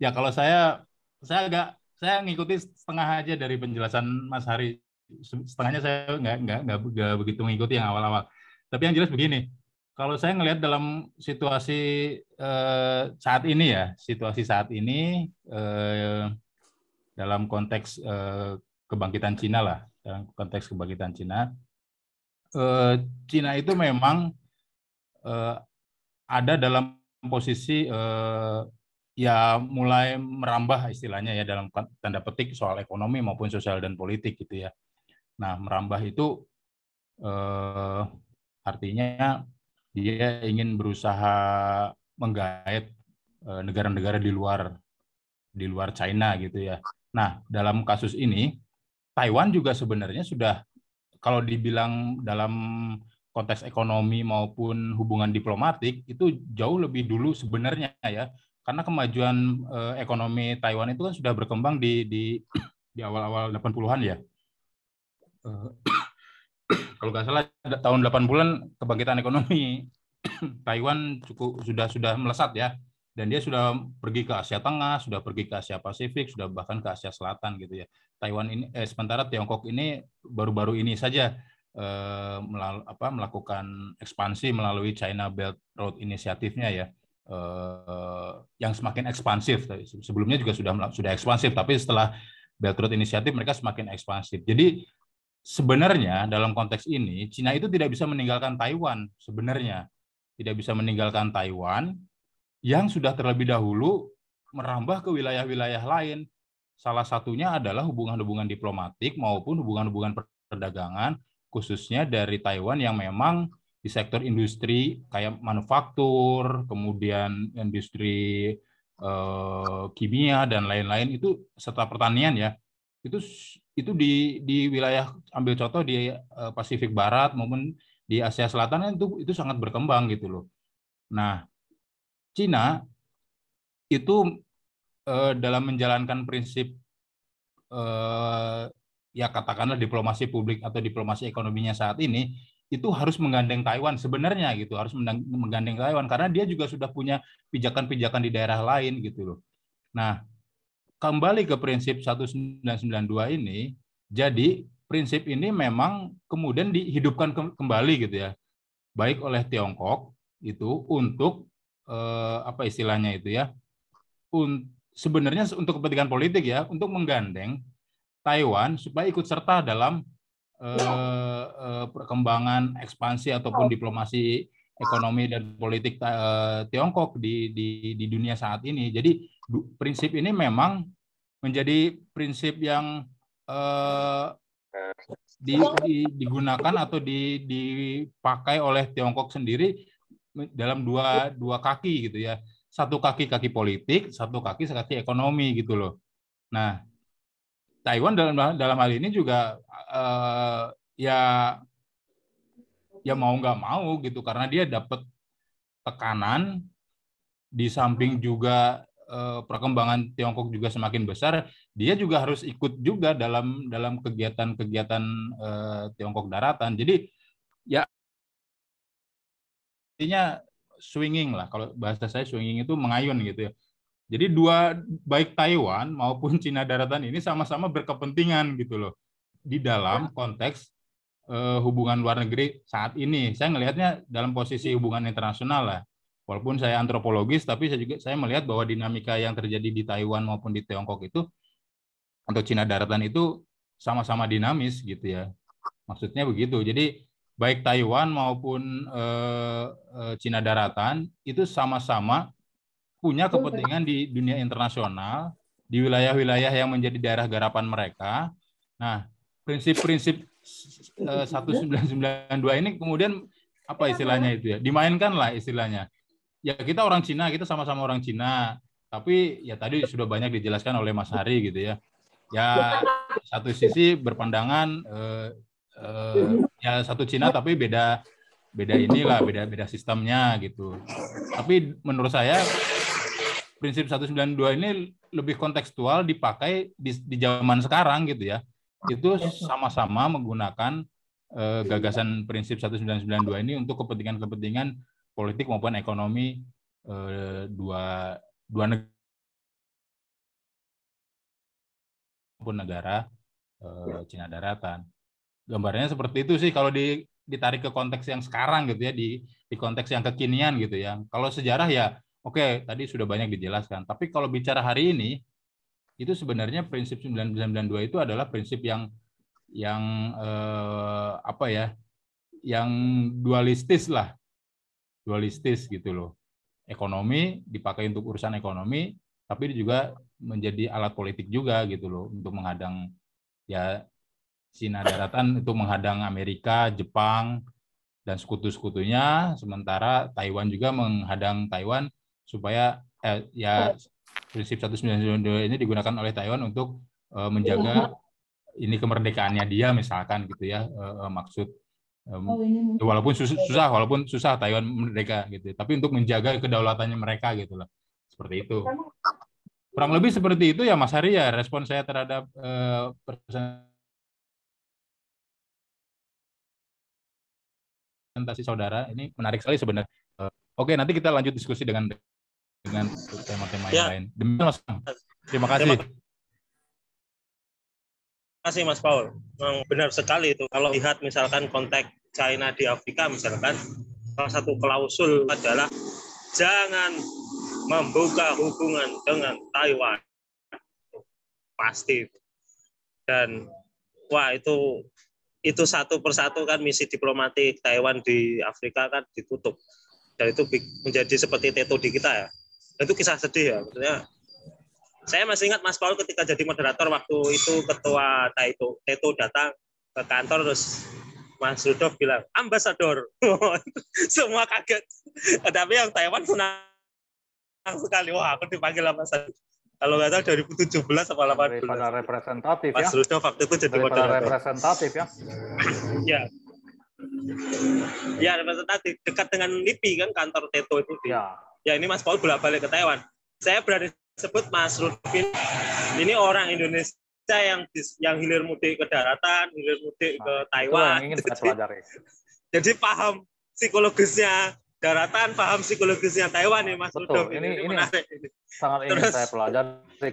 ya kalau saya saya agak saya ngikuti setengah aja dari penjelasan Mas Hari. Setengahnya saya nggak nggak nggak begitu mengikuti yang awal-awal. Tapi yang jelas begini, kalau saya ngelihat dalam situasi eh, saat ini ya, situasi saat ini eh, dalam konteks eh, kebangkitan Cina lah dalam konteks kebangkitan Cina. Eh, Cina itu memang eh, ada dalam posisi eh, ya mulai merambah istilahnya ya dalam tanda petik soal ekonomi maupun sosial dan politik gitu ya. Nah merambah itu artinya dia ingin berusaha menggait negara-negara di luar di luar China gitu ya. Nah dalam kasus ini Taiwan juga sebenarnya sudah kalau dibilang dalam konteks ekonomi maupun hubungan diplomatik itu jauh lebih dulu sebenarnya ya karena kemajuan eh, ekonomi Taiwan itu kan sudah berkembang di di di awal-awal 80-an ya. Eh, kalau nggak salah tahun 8 bulan kebangkitan ekonomi Taiwan cukup sudah sudah melesat ya dan dia sudah pergi ke Asia Tengah, sudah pergi ke Asia Pasifik, sudah bahkan ke Asia Selatan gitu ya. Taiwan ini eh, sementara Tiongkok ini baru-baru ini saja eh, melal, apa, melakukan ekspansi melalui China Belt Road inisiatifnya ya eh, yang semakin ekspansif. Sebelumnya juga sudah sudah ekspansif, tapi setelah Belt Road inisiatif mereka semakin ekspansif. Jadi sebenarnya dalam konteks ini Cina itu tidak bisa meninggalkan Taiwan sebenarnya tidak bisa meninggalkan Taiwan yang sudah terlebih dahulu merambah ke wilayah-wilayah lain Salah satunya adalah hubungan-hubungan diplomatik maupun hubungan-hubungan perdagangan, khususnya dari Taiwan yang memang di sektor industri kayak manufaktur, kemudian industri eh, kimia dan lain-lain itu serta pertanian ya itu itu di di wilayah ambil contoh di eh, Pasifik Barat maupun di Asia Selatan itu itu sangat berkembang gitu loh. Nah, Cina itu eh, dalam menjalankan prinsip eh, ya katakanlah diplomasi publik atau diplomasi ekonominya saat ini itu harus menggandeng Taiwan sebenarnya gitu harus menggandeng Taiwan karena dia juga sudah punya pijakan-pijakan di daerah lain gitu loh. Nah, kembali ke prinsip 1992 ini, jadi prinsip ini memang kemudian dihidupkan kembali gitu ya. Baik oleh Tiongkok itu untuk eh, apa istilahnya itu ya? Untuk sebenarnya untuk kepentingan politik ya, untuk menggandeng Taiwan supaya ikut serta dalam eh, eh perkembangan ekspansi ataupun oh. diplomasi ekonomi dan politik eh, Tiongkok di, di di dunia saat ini. Jadi prinsip ini memang menjadi prinsip yang eh, di, di, digunakan atau di, dipakai oleh Tiongkok sendiri dalam dua dua kaki gitu ya satu kaki kaki politik, satu kaki kaki ekonomi gitu loh. Nah, Taiwan dalam dalam hal ini juga uh, ya ya mau nggak mau gitu karena dia dapat tekanan di samping juga uh, perkembangan Tiongkok juga semakin besar, dia juga harus ikut juga dalam dalam kegiatan-kegiatan uh, Tiongkok daratan. Jadi ya intinya swinging lah. Kalau bahasa saya swinging itu mengayun gitu ya. Jadi dua baik Taiwan maupun Cina daratan ini sama-sama berkepentingan gitu loh di dalam ya. konteks eh, hubungan luar negeri saat ini. Saya melihatnya dalam posisi ya. hubungan internasional lah. Walaupun saya antropologis, tapi saya juga saya melihat bahwa dinamika yang terjadi di Taiwan maupun di Tiongkok itu atau Cina daratan itu sama-sama dinamis gitu ya. Maksudnya begitu. Jadi baik Taiwan maupun eh, eh, Cina daratan itu sama-sama punya kepentingan di dunia internasional di wilayah-wilayah yang menjadi daerah garapan mereka. Nah, prinsip-prinsip eh, 1992 ini kemudian apa iya, istilahnya itu ya? Dimainkan lah istilahnya. Ya kita orang Cina, kita sama-sama orang Cina. Tapi ya tadi sudah banyak dijelaskan oleh Mas Hari gitu ya. Ya satu sisi berpandangan eh, uh, ya satu Cina tapi beda beda inilah beda beda sistemnya gitu tapi menurut saya prinsip 192 ini lebih kontekstual dipakai di, di zaman sekarang gitu ya itu sama-sama menggunakan uh, gagasan prinsip 1992 ini untuk kepentingan-kepentingan politik maupun ekonomi uh, dua dua negara maupun negara uh, Cina daratan gambarnya seperti itu sih kalau di ditarik ke konteks yang sekarang gitu ya di di konteks yang kekinian gitu ya kalau sejarah ya oke okay, tadi sudah banyak dijelaskan tapi kalau bicara hari ini itu sebenarnya prinsip 992 itu adalah prinsip yang yang eh, apa ya yang dualistis lah dualistis gitu loh ekonomi dipakai untuk urusan ekonomi tapi juga menjadi alat politik juga gitu loh untuk menghadang ya Cina daratan itu menghadang Amerika, Jepang, dan sekutu-sekutunya. Sementara Taiwan juga menghadang Taiwan supaya eh, ya, ya. prinsip 1992 ini digunakan oleh Taiwan untuk eh, menjaga iya. ini kemerdekaannya dia misalkan gitu ya eh, eh maksud um, walaupun susah, walaupun susah Taiwan merdeka gitu tapi untuk menjaga kedaulatannya mereka gitu loh seperti itu kurang lebih seperti itu ya Mas Hari ya respon saya terhadap uh, persen presentasi saudara. Ini menarik sekali sebenarnya. Uh, Oke, okay, nanti kita lanjut diskusi dengan dengan tema-tema ya. yang lain. Demikian Mas. Terima kasih. Terima kasih Mas Paul. Memang benar sekali itu. Kalau lihat misalkan konteks China di Afrika misalkan salah satu klausul adalah jangan membuka hubungan dengan Taiwan. Pasti. Dan wah itu itu satu persatu kan misi diplomatik Taiwan di Afrika kan ditutup dan itu menjadi seperti teto di kita ya dan itu kisah sedih ya maksudnya saya masih ingat Mas Paul ketika jadi moderator waktu itu ketua Taito Teto datang ke kantor terus Mas Rudolf bilang ambasador semua kaget tapi yang Taiwan senang sekali wah aku dipanggil ambasador kalau nggak salah 2017 atau 2018. daripada representatif ya. Mas ya Rusno waktu itu jadi daripada moderator. representatif ya ya ya representatif dekat dengan LIPI kan kantor Teto itu ya ya ini Mas Paul bolak balik ke Taiwan saya berani sebut Mas Rudin ini orang Indonesia yang yang hilir mudik ke daratan hilir mudik nah, ke Taiwan jadi, jadi paham psikologisnya daratan paham psikologisnya Taiwan ya Mas Betul. Ini, ini, ini menarik. Sangat ingin Terus, saya pelajari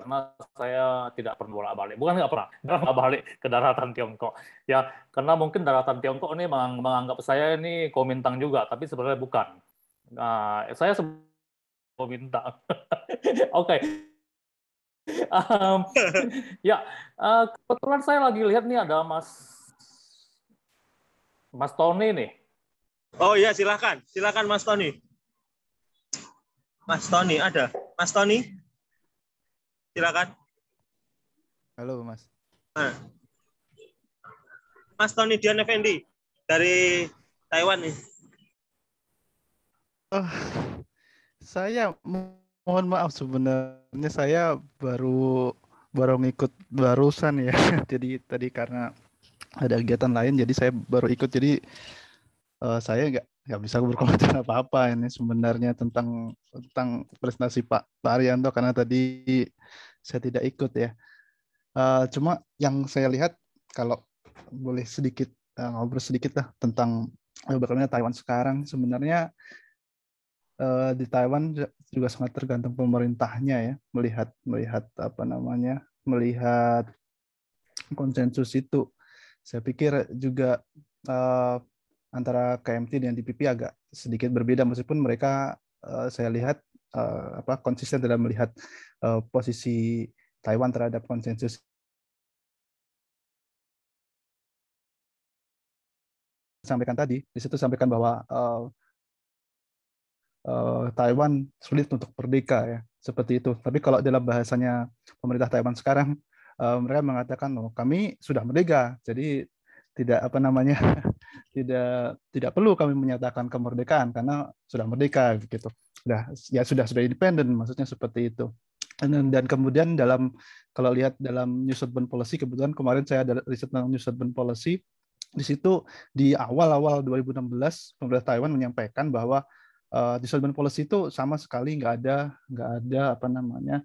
karena saya tidak pernah bolak balik. Bukan nggak pernah, bolak balik ke daratan Tiongkok. Ya, karena mungkin daratan Tiongkok ini menganggap saya ini komintang juga, tapi sebenarnya bukan. Nah, saya komintang. Oke. okay um, ya, uh, kebetulan saya lagi lihat nih ada Mas Mas Tony nih. Oh iya, silakan. Silakan Mas Tony. Mas Tony ada. Mas Tony. Silakan. Halo, Mas. Nah. Mas Tony Dian Effendi dari Taiwan nih. Oh, saya mohon maaf sebenarnya saya baru baru ngikut barusan ya. Jadi tadi karena ada kegiatan lain jadi saya baru ikut. Jadi uh, saya nggak nggak bisa berkomentar apa-apa ini sebenarnya tentang tentang presentasi Pak Pak Arianto karena tadi saya tidak ikut ya. Uh, cuma yang saya lihat kalau boleh sedikit uh, ngobrol sedikit lah tentang bagaimana Taiwan sekarang sebenarnya uh, di Taiwan juga sangat tergantung pemerintahnya ya melihat melihat apa namanya melihat konsensus itu saya pikir juga uh, antara KMT dan DPP agak sedikit berbeda meskipun mereka uh, saya lihat uh, apa konsisten dalam melihat uh, posisi Taiwan terhadap konsensus sampaikan tadi di situ sampaikan bahwa uh, Taiwan sulit untuk merdeka ya seperti itu tapi kalau dalam bahasanya pemerintah Taiwan sekarang mereka mengatakan oh, kami sudah merdeka jadi tidak apa namanya tidak tidak perlu kami menyatakan kemerdekaan karena sudah merdeka gitu. Sudah ya sudah sudah independen maksudnya seperti itu. Dan, dan kemudian dalam kalau lihat dalam News Urban Policy kebetulan kemarin saya ada riset tentang News Urban Policy di situ di awal-awal 2016 pemerintah Taiwan menyampaikan bahwa uh, News Urban Policy itu sama sekali nggak ada nggak ada apa namanya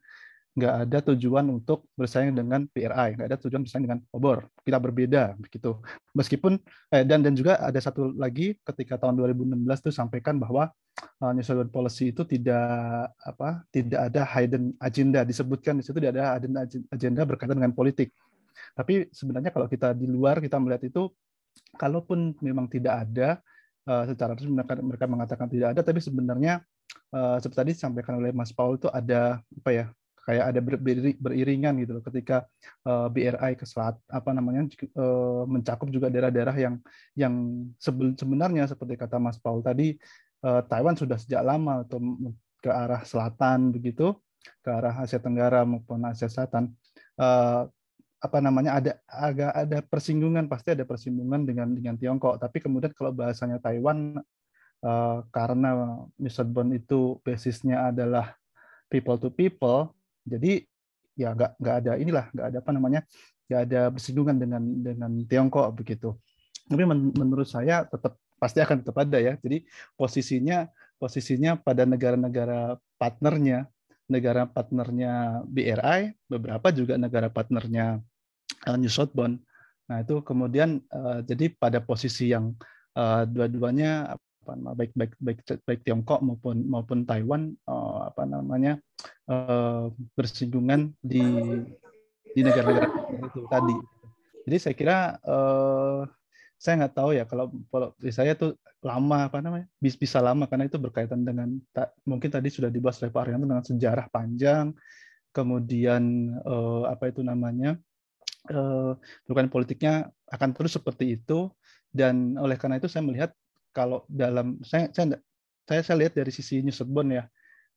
nggak ada tujuan untuk bersaing dengan PRI, nggak ada tujuan bersaing dengan obor. Kita berbeda begitu. Meskipun eh, dan dan juga ada satu lagi ketika tahun 2016 itu sampaikan bahwa uh, New Zealand policy itu tidak apa tidak ada hidden agenda disebutkan di situ tidak ada hidden agenda berkaitan dengan politik. Tapi sebenarnya kalau kita di luar kita melihat itu kalaupun memang tidak ada uh, secara resmi mereka mengatakan tidak ada tapi sebenarnya uh, seperti tadi disampaikan oleh Mas Paul itu ada apa ya kayak ada beriringan gitu loh ketika uh, eh, BRI ke selat apa namanya uh, mencakup juga daerah-daerah yang yang sebenarnya seperti kata Mas Paul tadi uh, Taiwan sudah sejak lama atau ke arah selatan begitu ke arah Asia Tenggara maupun Asia Selatan uh, apa namanya ada agak ada persinggungan pasti ada persinggungan dengan dengan Tiongkok tapi kemudian kalau bahasanya Taiwan uh, karena New South Bond itu basisnya adalah people to people jadi ya nggak nggak ada inilah nggak ada apa namanya nggak ada bersinggungan dengan dengan Tiongkok begitu. Tapi men menurut saya tetap pasti akan tetap ada ya. Jadi posisinya posisinya pada negara-negara partnernya, negara partnernya BRI, beberapa juga negara partnernya eh, New South Bond. Nah itu kemudian eh, jadi pada posisi yang eh, dua-duanya apa baik baik baik baik Tiongkok maupun maupun Taiwan uh, apa namanya uh, bersinggungan di di negara-negara itu tadi. Jadi saya kira uh, saya nggak tahu ya kalau kalau saya tuh lama apa namanya bisa, bisa lama karena itu berkaitan dengan ta, mungkin tadi sudah dibahas oleh Pak Arianto dengan sejarah panjang kemudian uh, apa itu namanya uh, bukan politiknya akan terus seperti itu dan oleh karena itu saya melihat kalau dalam saya saya saya, saya lihat dari sisi news ya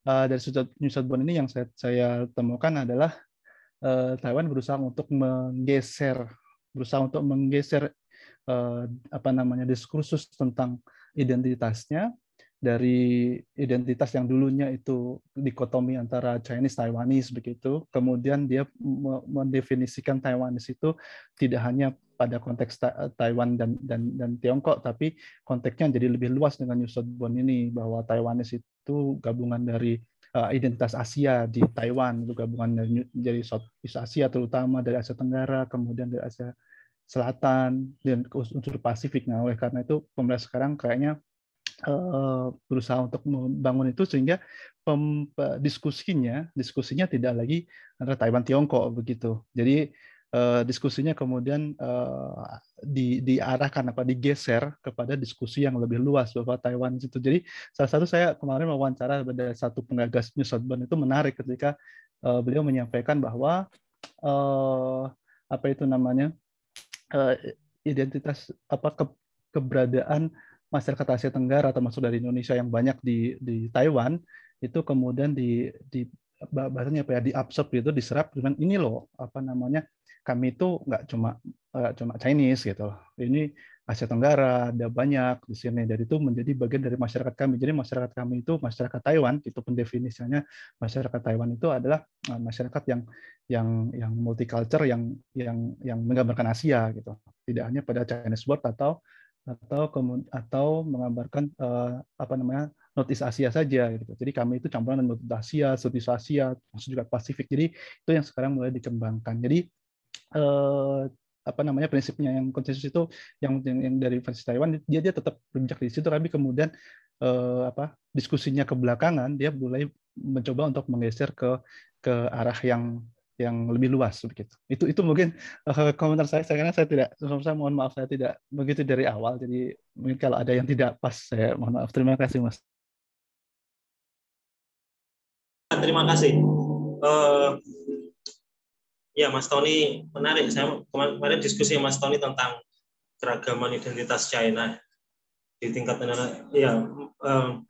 uh, dari sudut news ini yang saya, saya temukan adalah uh, Taiwan berusaha untuk menggeser berusaha untuk menggeser uh, apa namanya diskursus tentang identitasnya dari identitas yang dulunya itu dikotomi antara Chinese Taiwanese begitu kemudian dia mendefinisikan Taiwanese itu tidak hanya pada konteks eh, Taiwan dan, dan dan Tiongkok, tapi konteksnya jadi lebih luas dengan New South Southbound ini bahwa Taiwanese itu gabungan dari uh, identitas Asia di Taiwan itu gabungan dari dari Southeast Asia terutama dari Asia Tenggara, kemudian dari Asia Selatan dan unsur Pasifik. Nah, oleh karena itu pemerintah sekarang kayaknya eh, berusaha untuk membangun itu sehingga pem, diskusinya diskusinya tidak lagi antara Taiwan Tiongkok begitu. Jadi uh, diskusinya kemudian uh, di, diarahkan apa digeser kepada diskusi yang lebih luas bahwa Taiwan itu. Jadi salah satu saya kemarin wawancara pada satu penggagas New Southbound itu menarik ketika uh, beliau menyampaikan bahwa uh, apa itu namanya uh, identitas apa ke, keberadaan masyarakat Asia Tenggara termasuk dari Indonesia yang banyak di di Taiwan itu kemudian di di bahasanya apa ya diabsorb itu diserap dengan ini loh apa namanya kami itu nggak cuma nggak cuma Chinese gitu. Ini Asia Tenggara ada banyak di sini. Jadi itu menjadi bagian dari masyarakat kami. Jadi masyarakat kami itu masyarakat Taiwan. Itu pendefinisiannya masyarakat Taiwan itu adalah eh, masyarakat yang yang yang multicultural yang yang yang menggambarkan Asia gitu. Tidak hanya pada Chinese word atau atau atau menggambarkan uh, apa namanya Notis Asia saja gitu. Jadi kami itu campuran dengan Notis Asia, Southeast Asia, maksud juga Pasifik. Jadi itu yang sekarang mulai dikembangkan. Jadi eh, apa namanya prinsipnya yang konsensus itu yang yang, dari versi Taiwan dia dia tetap berpijak di situ tapi kemudian eh, apa diskusinya ke belakangan dia mulai mencoba untuk menggeser ke ke arah yang yang lebih luas begitu. Itu itu mungkin uh, komentar saya karena saya tidak saya mohon maaf saya tidak begitu dari awal jadi mungkin kalau ada yang tidak pas saya mohon maaf terima kasih Mas. Terima kasih. Uh, Ya, Mas Tony menarik. Saya kemarin diskusi Mas Tony tentang keragaman identitas China di tingkat ya um,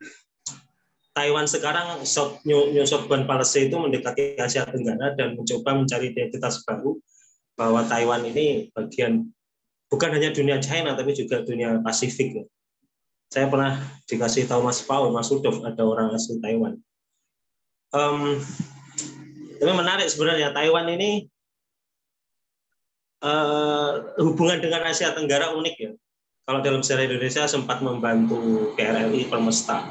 Taiwan sekarang South New, New Southbound Palace itu mendekati Asia Tenggara dan mencoba mencari identitas baru bahwa Taiwan ini bagian bukan hanya dunia China tapi juga dunia Pasifik. Saya pernah dikasih tahu Mas Paul, Mas Udov ada orang asli Taiwan. Um, tapi menarik sebenarnya Taiwan ini uh, hubungan dengan Asia Tenggara unik ya. Kalau dalam sejarah Indonesia sempat membantu PRRI Permesta,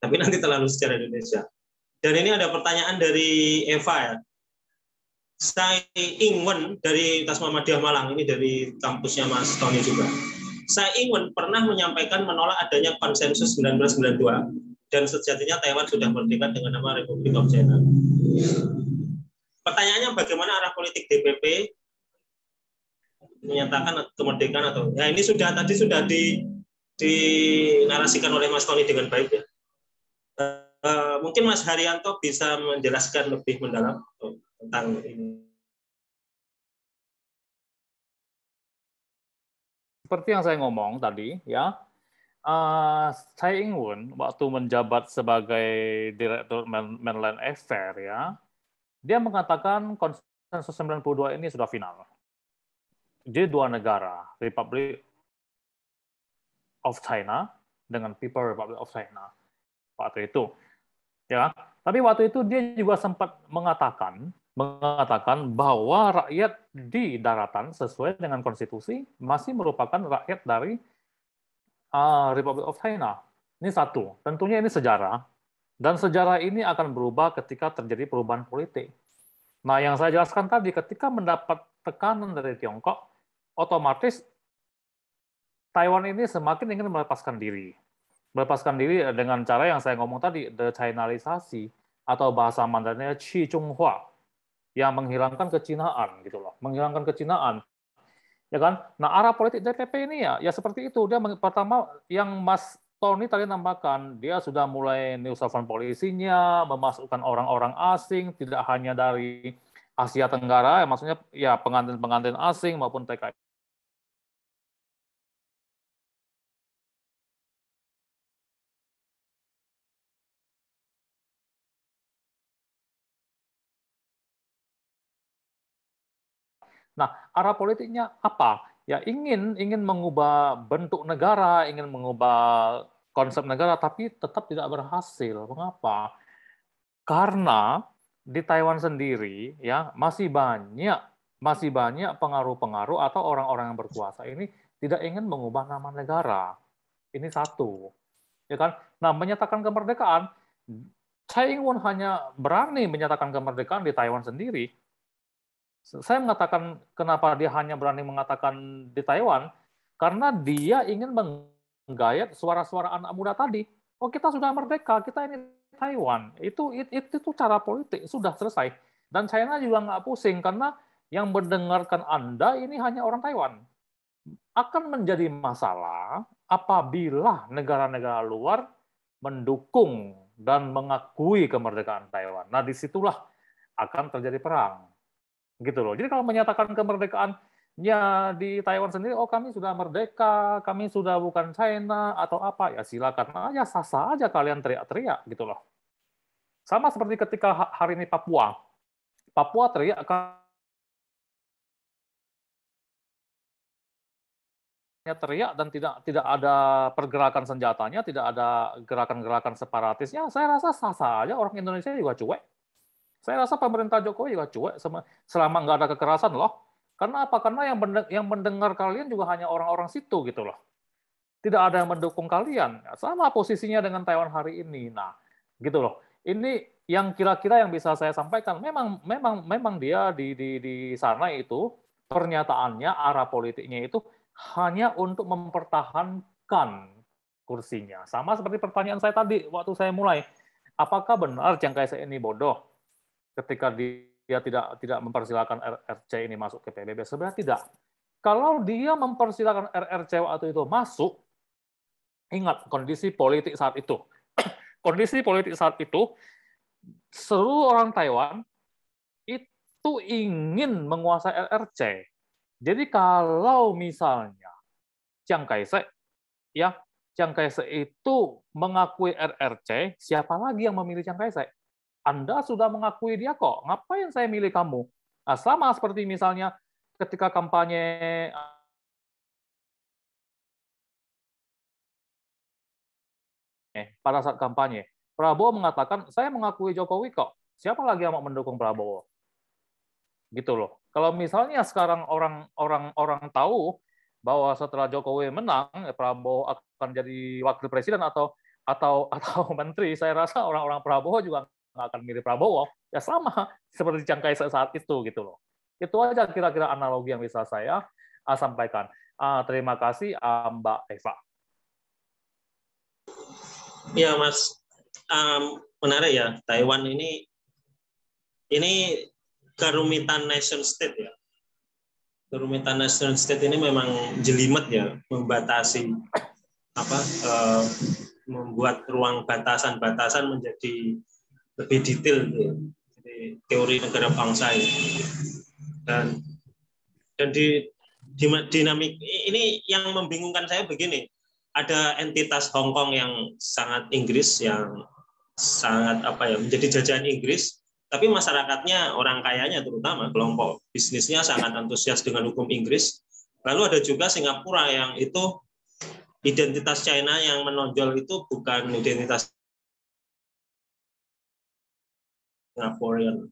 tapi nanti terlalu secara Indonesia. Dan ini ada pertanyaan dari Eva ya. Saya Ingwen dari Tasmamadiah Malang, ini dari kampusnya Mas Tony juga. Saya Ingwen pernah menyampaikan menolak adanya konsensus 1992 dan sejatinya Taiwan sudah merdeka dengan nama Republik of China. Pertanyaannya bagaimana arah politik DPP menyatakan kemerdekaan atau ya ini sudah tadi sudah di dinarasikan oleh Mas Tony dengan baik ya. Uh, mungkin Mas Haryanto bisa menjelaskan lebih mendalam tentang ini. Seperti yang saya ngomong tadi ya, uh, eh, Tsai ing waktu menjabat sebagai Direktur Mainland Affair ya, dia mengatakan konsensus 92 ini sudah final jadi dua negara, Republic of China dengan People Republic of China waktu itu. Ya, kan? tapi waktu itu dia juga sempat mengatakan mengatakan bahwa rakyat di daratan sesuai dengan konstitusi masih merupakan rakyat dari uh, Republic of China. Ini satu. Tentunya ini sejarah dan sejarah ini akan berubah ketika terjadi perubahan politik. Nah, yang saya jelaskan tadi ketika mendapat tekanan dari Tiongkok, otomatis Taiwan ini semakin ingin melepaskan diri. Melepaskan diri dengan cara yang saya ngomong tadi, the chinalisasi atau bahasa Mandarinnya Qi Chunghua yang menghilangkan kecinaan gitu loh, menghilangkan kecinaan. Ya kan? Nah, arah politik DPP ini ya ya seperti itu. Dia pertama yang Mas Tony tadi tambahkan, dia sudah mulai new southern polisinya, memasukkan orang-orang asing tidak hanya dari Asia Tenggara, ya maksudnya ya pengantin-pengantin asing maupun TKI Nah, arah politiknya apa? Ya ingin ingin mengubah bentuk negara, ingin mengubah konsep negara, tapi tetap tidak berhasil. Mengapa? Karena di Taiwan sendiri ya masih banyak masih banyak pengaruh-pengaruh atau orang-orang yang berkuasa ini tidak ingin mengubah nama negara. Ini satu. Ya kan? Nah, menyatakan kemerdekaan Tsai Ing-wen hanya berani menyatakan kemerdekaan di Taiwan sendiri. Saya mengatakan kenapa dia hanya berani mengatakan di Taiwan karena dia ingin menggayat suara-suara anak muda tadi. Oh, kita sudah merdeka, kita ini Taiwan itu itu, itu cara politik sudah selesai dan China juga nggak pusing karena yang mendengarkan Anda ini hanya orang Taiwan. Akan menjadi masalah apabila negara-negara luar mendukung dan mengakui kemerdekaan Taiwan. Nah, disitulah akan terjadi perang. Gitu loh. Jadi kalau menyatakan kemerdekaan Ya, di Taiwan sendiri, oh kami sudah merdeka, kami sudah bukan China, atau apa, ya silakan aja, sah-sah aja kalian teriak-teriak gitu loh. Sama seperti ketika hari ini Papua. Papua teriak Ya, teriak dan tidak tidak ada pergerakan senjatanya, tidak ada gerakan-gerakan separatisnya, saya rasa sah-sah aja orang Indonesia juga cuek. Saya rasa pemerintah Jokowi juga cuek selama nggak ada kekerasan loh. Karena apa? Karena yang mendengar, yang mendengar kalian juga hanya orang-orang situ gitu loh. Tidak ada yang mendukung kalian. Sama posisinya dengan Taiwan hari ini. Nah, gitu loh. Ini yang kira-kira yang bisa saya sampaikan memang memang memang dia di di di sana itu pernyataannya arah politiknya itu hanya untuk mempertahankan kursinya sama seperti pertanyaan saya tadi waktu saya mulai apakah benar Chiang Kai-shek ini bodoh ketika di dia tidak tidak mempersilahkan RRC ini masuk ke PBB? Sebenarnya tidak. Kalau dia mempersilahkan RRC waktu itu masuk, ingat kondisi politik saat itu. kondisi politik saat itu, seluruh orang Taiwan itu ingin menguasai RRC. Jadi kalau misalnya Chiang Kai-shek, ya Chiang Kai-shek itu mengakui RRC, siapa lagi yang memilih Chiang Kai-shek? Anda sudah mengakui dia kok, ngapain saya milih kamu? Nah, sama seperti misalnya ketika kampanye eh, pada saat kampanye, Prabowo mengatakan, saya mengakui Jokowi kok, siapa lagi yang mau mendukung Prabowo? Gitu loh. Kalau misalnya sekarang orang-orang orang tahu bahwa setelah Jokowi menang, eh, Prabowo akan jadi wakil presiden atau atau atau menteri, saya rasa orang-orang Prabowo juga nggak akan mirip Prabowo, ya sama seperti Chiang saat itu gitu loh. Itu aja kira-kira analogi yang bisa saya uh, sampaikan. Uh, terima kasih uh, Mbak Eva. Ya Mas, um, menarik ya Taiwan ini ini kerumitan nation state ya. Kerumitan nation state ini memang jelimet ya membatasi apa uh, membuat ruang batasan-batasan menjadi lebih detail nih, gitu ya. Jadi, teori negara bangsa ini. Dan dan di, di dinamik ini yang membingungkan saya begini. Ada entitas Hong Kong yang sangat Inggris yang sangat apa ya menjadi jajahan Inggris tapi masyarakatnya orang kayanya terutama kelompok bisnisnya sangat antusias dengan hukum Inggris lalu ada juga Singapura yang itu identitas China yang menonjol itu bukan identitas Singaporean.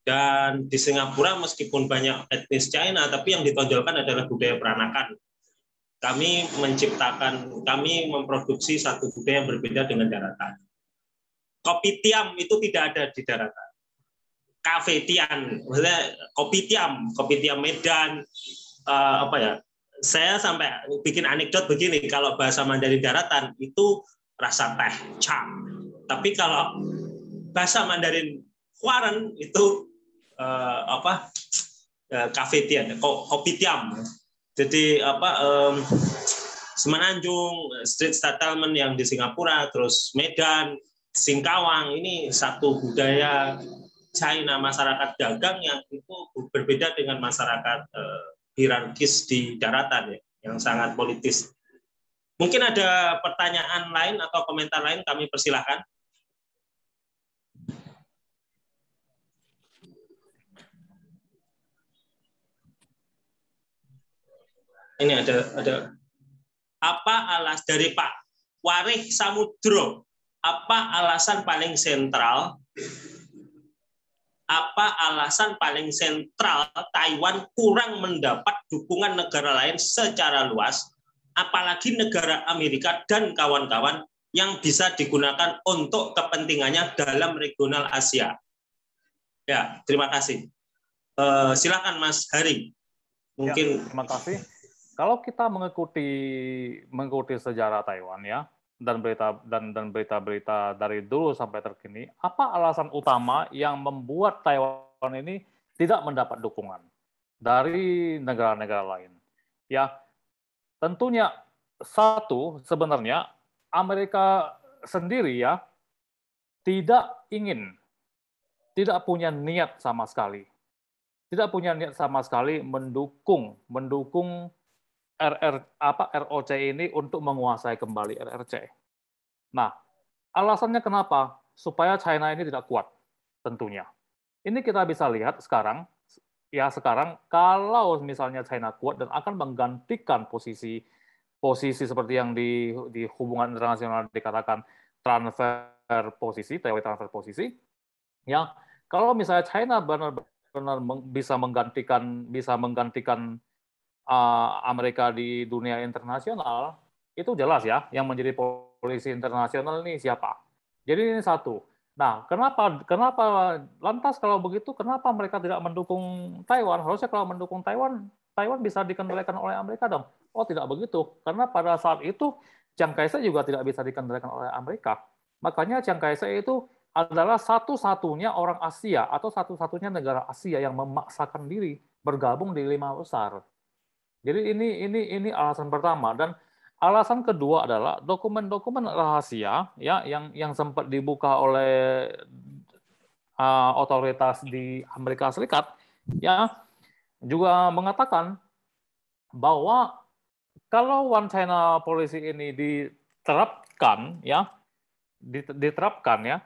Dan di Singapura meskipun banyak etnis China, tapi yang ditonjolkan adalah budaya peranakan. Kami menciptakan, kami memproduksi satu budaya yang berbeda dengan daratan. Kopi tiam itu tidak ada di daratan. Kafe tian, maksudnya kopi tiam, kopi tiam Medan, uh, apa ya? Saya sampai bikin anekdot begini, kalau bahasa Mandarin daratan itu rasa teh, cha. Tapi kalau bahasa Mandarin Huaren itu uh, apa eh, kafe uh, tian, kopi tiam. Jadi apa um, Semenanjung, street settlement yang di Singapura, terus Medan, Singkawang ini satu budaya China masyarakat dagang yang itu berbeda dengan masyarakat uh, hierarkis di daratan ya, yang sangat politis. Mungkin ada pertanyaan lain atau komentar lain kami persilahkan. ini ada ada apa alas dari Pak Warih Samudro apa alasan paling sentral apa alasan paling sentral Taiwan kurang mendapat dukungan negara lain secara luas apalagi negara Amerika dan kawan-kawan yang bisa digunakan untuk kepentingannya dalam regional Asia. Ya, terima kasih. uh, silakan Mas Hari. Ya, Mungkin ya, terima kasih. Kalau kita mengikuti mengikuti sejarah Taiwan ya dan berita dan dan berita-berita dari dulu sampai terkini, apa alasan utama yang membuat Taiwan ini tidak mendapat dukungan dari negara-negara lain? Ya, tentunya satu sebenarnya Amerika sendiri ya tidak ingin tidak punya niat sama sekali tidak punya niat sama sekali mendukung mendukung RR apa ROC ini untuk menguasai kembali RRC. Nah, alasannya kenapa? Supaya China ini tidak kuat tentunya. Ini kita bisa lihat sekarang ya sekarang kalau misalnya China kuat dan akan menggantikan posisi posisi seperti yang di di hubungan internasional dikatakan transfer posisi teori transfer posisi ya kalau misalnya China benar-benar bisa menggantikan bisa menggantikan Eh, Amerika di dunia internasional itu jelas ya yang menjadi polisi internasional ini siapa. Jadi ini satu. Nah, kenapa kenapa lantas kalau begitu kenapa mereka tidak mendukung Taiwan? Harusnya kalau mendukung Taiwan, Taiwan bisa dikendalikan oleh Amerika dong. Oh, tidak begitu. Karena pada saat itu Chiang kai juga tidak bisa dikendalikan oleh Amerika. Makanya Chiang kai itu adalah satu-satunya orang Asia atau satu-satunya negara Asia yang memaksakan diri bergabung di lima besar. Jadi ini ini ini alasan pertama dan alasan kedua adalah dokumen-dokumen rahasia ya yang yang sempat dibuka oleh uh, otoritas di Amerika Serikat ya juga mengatakan bahwa kalau One China Policy ini diterapkan ya diterapkan ya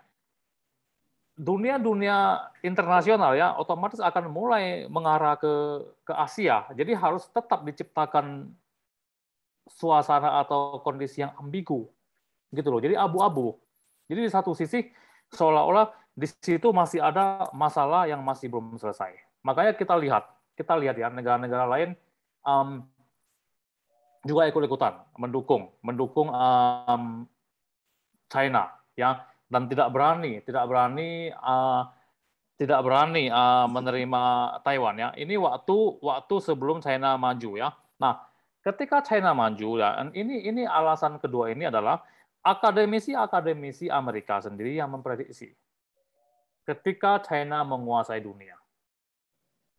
dunia-dunia internasional ya otomatis akan mulai mengarah ke ke Asia. Jadi harus tetap diciptakan suasana atau kondisi yang ambigu gitu loh. Jadi abu-abu. Jadi di satu sisi seolah-olah di situ masih ada masalah yang masih belum selesai. Makanya kita lihat, kita lihat ya negara-negara lain um, juga ikut-ikutan mendukung, mendukung um, China ya dan tidak berani, tidak berani, uh, tidak berani uh, menerima Taiwan ya. Ini waktu waktu sebelum China maju ya. Nah, ketika China maju ya, ini ini alasan kedua ini adalah akademisi-akademisi Amerika sendiri yang memprediksi ketika China menguasai dunia,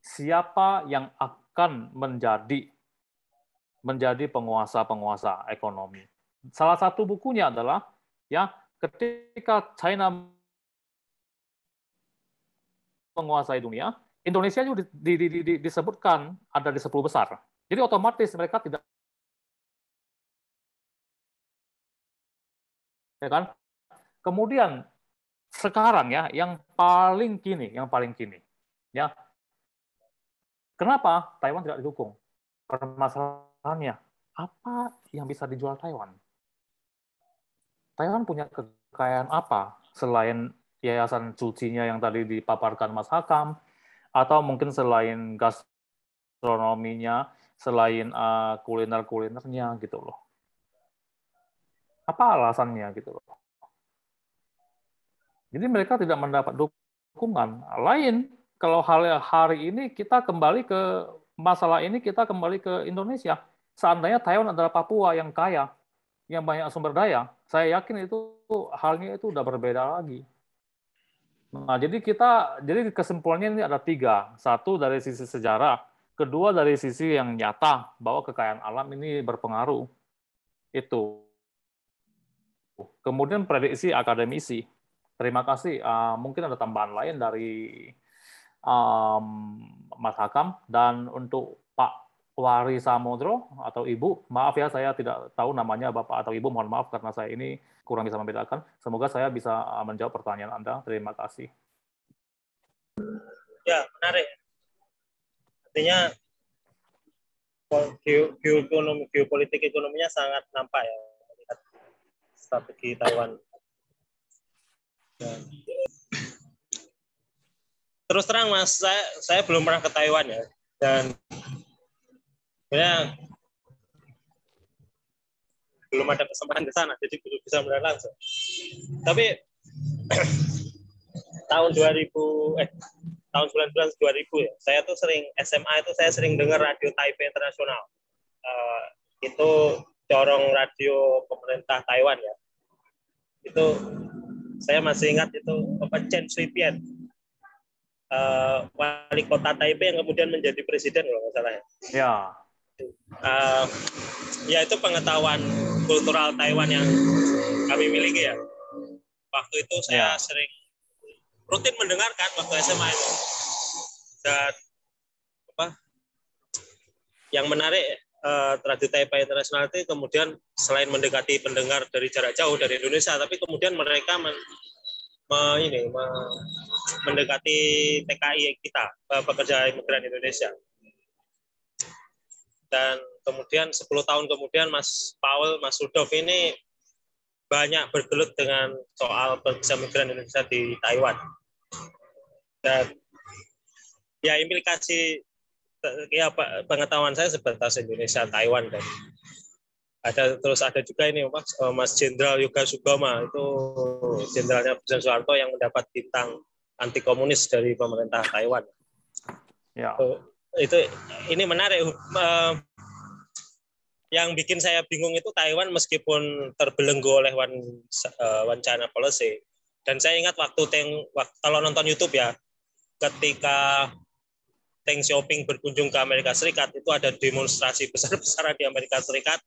siapa yang akan menjadi menjadi penguasa-penguasa ekonomi. Salah satu bukunya adalah ya ketika China menguasai dunia, Indonesia juga di, di, di, disebutkan ada di 10 besar. Jadi otomatis mereka tidak ya kan? Kemudian sekarang ya yang paling kini, yang paling kini. Ya. Kenapa Taiwan tidak didukung? Permasalahannya apa yang bisa dijual Taiwan? Thailand punya kekayaan apa selain yayasan cucinya yang tadi dipaparkan Mas Hakam atau mungkin selain gastronominya, selain uh, kuliner-kulinernya gitu loh. Apa alasannya gitu loh. Jadi mereka tidak mendapat dukungan. Lain kalau hari ini kita kembali ke masalah ini kita kembali ke Indonesia. Seandainya Taiwan adalah Papua yang kaya, yang banyak sumber daya, saya yakin itu halnya itu udah berbeda lagi. Nah, jadi kita, jadi kesimpulannya ini ada tiga. Satu dari sisi sejarah, kedua dari sisi yang nyata bahwa kekayaan alam ini berpengaruh. Itu. Kemudian prediksi akademisi. Terima kasih. Uh, mungkin ada tambahan lain dari um, Mas Hakam dan untuk Pak Wari Samodro atau Ibu, maaf ya saya tidak tahu namanya Bapak atau Ibu, mohon maaf karena saya ini kurang bisa membedakan. Semoga saya bisa uh, menjawab pertanyaan Anda. Terima kasih. Ya, menarik. Artinya geopolitik ekonominya sangat nampak ya melihat strategi Taiwan. terus terang Mas, saya, saya belum pernah ke Taiwan ya dan sebenarnya belum ada kesempatan ke sana, jadi belum bisa melihat langsung. Tapi tahun 2000 eh tahun 19 2000 ya, saya tuh sering SMA itu saya sering dengar radio Taipei Internasional. Uh, itu corong radio pemerintah Taiwan ya. Itu saya masih ingat itu apa Chen Shui-bian. Uh, eh, wali kota Taipei yang kemudian menjadi presiden kalau nggak salah ya. Ya uh, ya itu pengetahuan kultural Taiwan yang kami miliki ya. Waktu itu saya ya. sering rutin mendengarkan waktu SMA itu. Dan apa? Yang menarik uh, eh, Radio Taipei International itu kemudian selain mendekati pendengar dari jarak jauh dari Indonesia, tapi kemudian mereka men, me, ini me, mendekati TKI kita, eh, pekerja imigran Indonesia dan kemudian 10 tahun kemudian Mas Paul, Mas Rudolf ini banyak bergelut dengan soal pekerja migran Indonesia di Taiwan. Dan ya implikasi ya pengetahuan saya sebatas Indonesia Taiwan dan ada terus ada juga ini Mas eh, Mas Jenderal Yoga Sugama itu jenderalnya Presiden Soeharto yang mendapat bintang anti komunis dari pemerintah Taiwan. Ya itu ini menarik yang bikin saya bingung itu Taiwan meskipun terbelenggu oleh wan, uh, one China policy dan saya ingat waktu Teng kalau nonton YouTube ya ketika Deng Xiaoping berkunjung ke Amerika Serikat itu ada demonstrasi besar-besaran di Amerika Serikat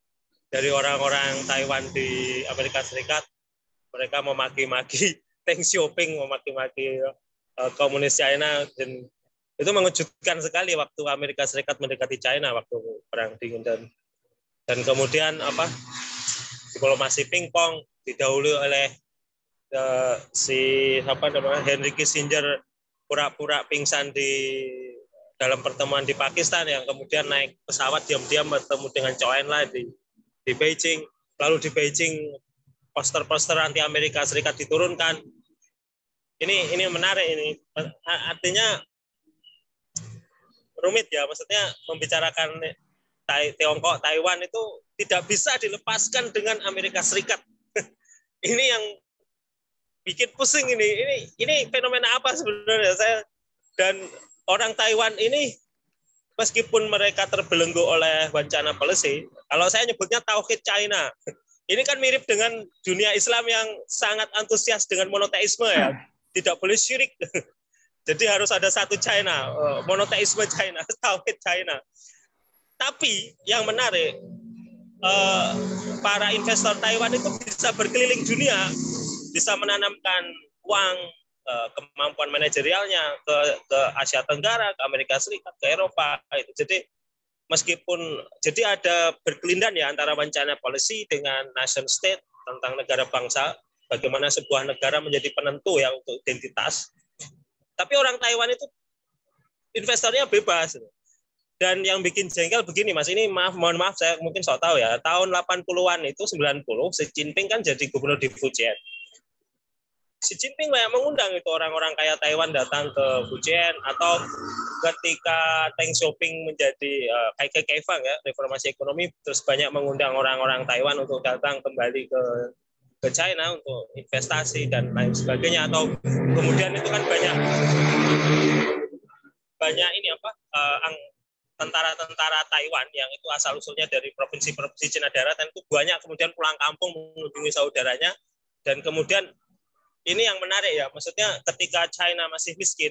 dari orang-orang Taiwan di Amerika Serikat mereka memaki-maki Deng Xiaoping memaki-maki uh, komunis China dan itu mengejutkan sekali waktu Amerika Serikat mendekati China waktu perang dingin dan dan kemudian apa diplomasi pingpong didahului oleh uh, si apa namanya Henry Kissinger pura-pura pingsan di dalam pertemuan di Pakistan yang kemudian naik pesawat diam-diam bertemu dengan Chou Enlai di di Beijing lalu di Beijing poster-poster anti Amerika Serikat diturunkan ini ini menarik ini artinya rumit ya maksudnya membicarakan Tiongkok Taiwan itu tidak bisa dilepaskan dengan Amerika Serikat ini yang bikin pusing ini ini ini fenomena apa sebenarnya saya dan orang Taiwan ini meskipun mereka terbelenggu oleh bencana policy kalau saya nyebutnya tauhid China ini kan mirip dengan dunia Islam yang sangat antusias dengan monoteisme ya hmm. tidak boleh syirik Jadi harus ada satu China, eh, monoteisme China, tauhid China. Tapi yang menarik, eh, para investor Taiwan itu bisa berkeliling dunia, bisa menanamkan uang, eh, kemampuan manajerialnya ke, ke Asia Tenggara, ke Amerika Serikat, ke Eropa. Itu. Jadi meskipun jadi ada berkelindan ya antara wacana policy dengan nation state tentang negara bangsa, bagaimana sebuah negara menjadi penentu ya untuk identitas tapi orang Taiwan itu investornya bebas. Dan yang bikin jengkel begini Mas, ini maaf mohon maaf saya mungkin so tahu ya. Tahun 80-an itu 90 Xi Jinping kan jadi gubernur di Fujian. Xi Jinping banyak mengundang itu orang-orang kaya Taiwan datang ke Fujian atau ketika Teng shopping menjadi uh, eh, kayak Kaifang ya reformasi ekonomi terus banyak mengundang orang-orang Taiwan untuk datang kembali ke ke China untuk investasi dan lain sebagainya atau kemudian itu kan banyak banyak ini apa eh, ang, tentara-tentara Taiwan yang itu asal usulnya dari provinsi-provinsi Cina daratan itu banyak kemudian pulang kampung mengunjungi saudaranya dan kemudian ini yang menarik ya maksudnya ketika China masih miskin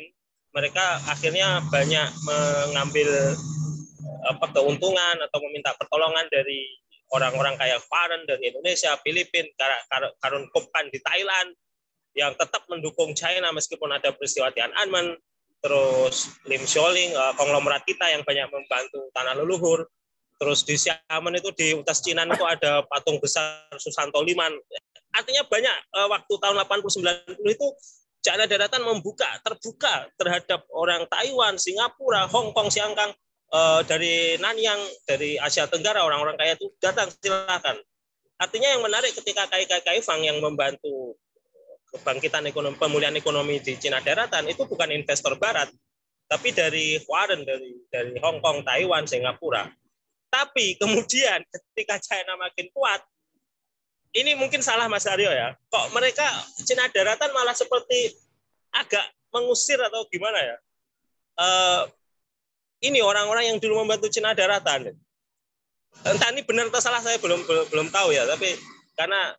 mereka akhirnya banyak mengambil apa eh, keuntungan atau meminta pertolongan dari orang-orang kayak Farhan dan Indonesia, Filipina, Kar Karun Kumpan di Thailand yang tetap mendukung China meskipun ada peristiwa Tiananmen, terus Lim uh, konglomerat kita yang banyak membantu tanah leluhur, terus di Xiamen itu di utas Cina itu ada patung besar Susanto Liman. Artinya banyak eh, waktu tahun 80-90 itu China daratan membuka, terbuka terhadap orang Taiwan, Singapura, Hong Kong, Siangkang, uh, dari Nanyang, dari Asia Tenggara, orang-orang kaya itu datang silakan. Artinya yang menarik ketika kai-kai Fang yang membantu kebangkitan ekonomi, pemulihan ekonomi di Cina daratan itu bukan investor Barat, tapi dari Warren, dari dari Hong Kong, Taiwan, Singapura. Tapi kemudian ketika China makin kuat, ini mungkin salah Mas Aryo ya. Kok mereka Cina daratan malah seperti agak mengusir atau gimana ya? Eh, ini orang-orang yang dulu membantu Cina daratan. Entah ini benar atau salah saya belum belum, belum tahu ya, tapi karena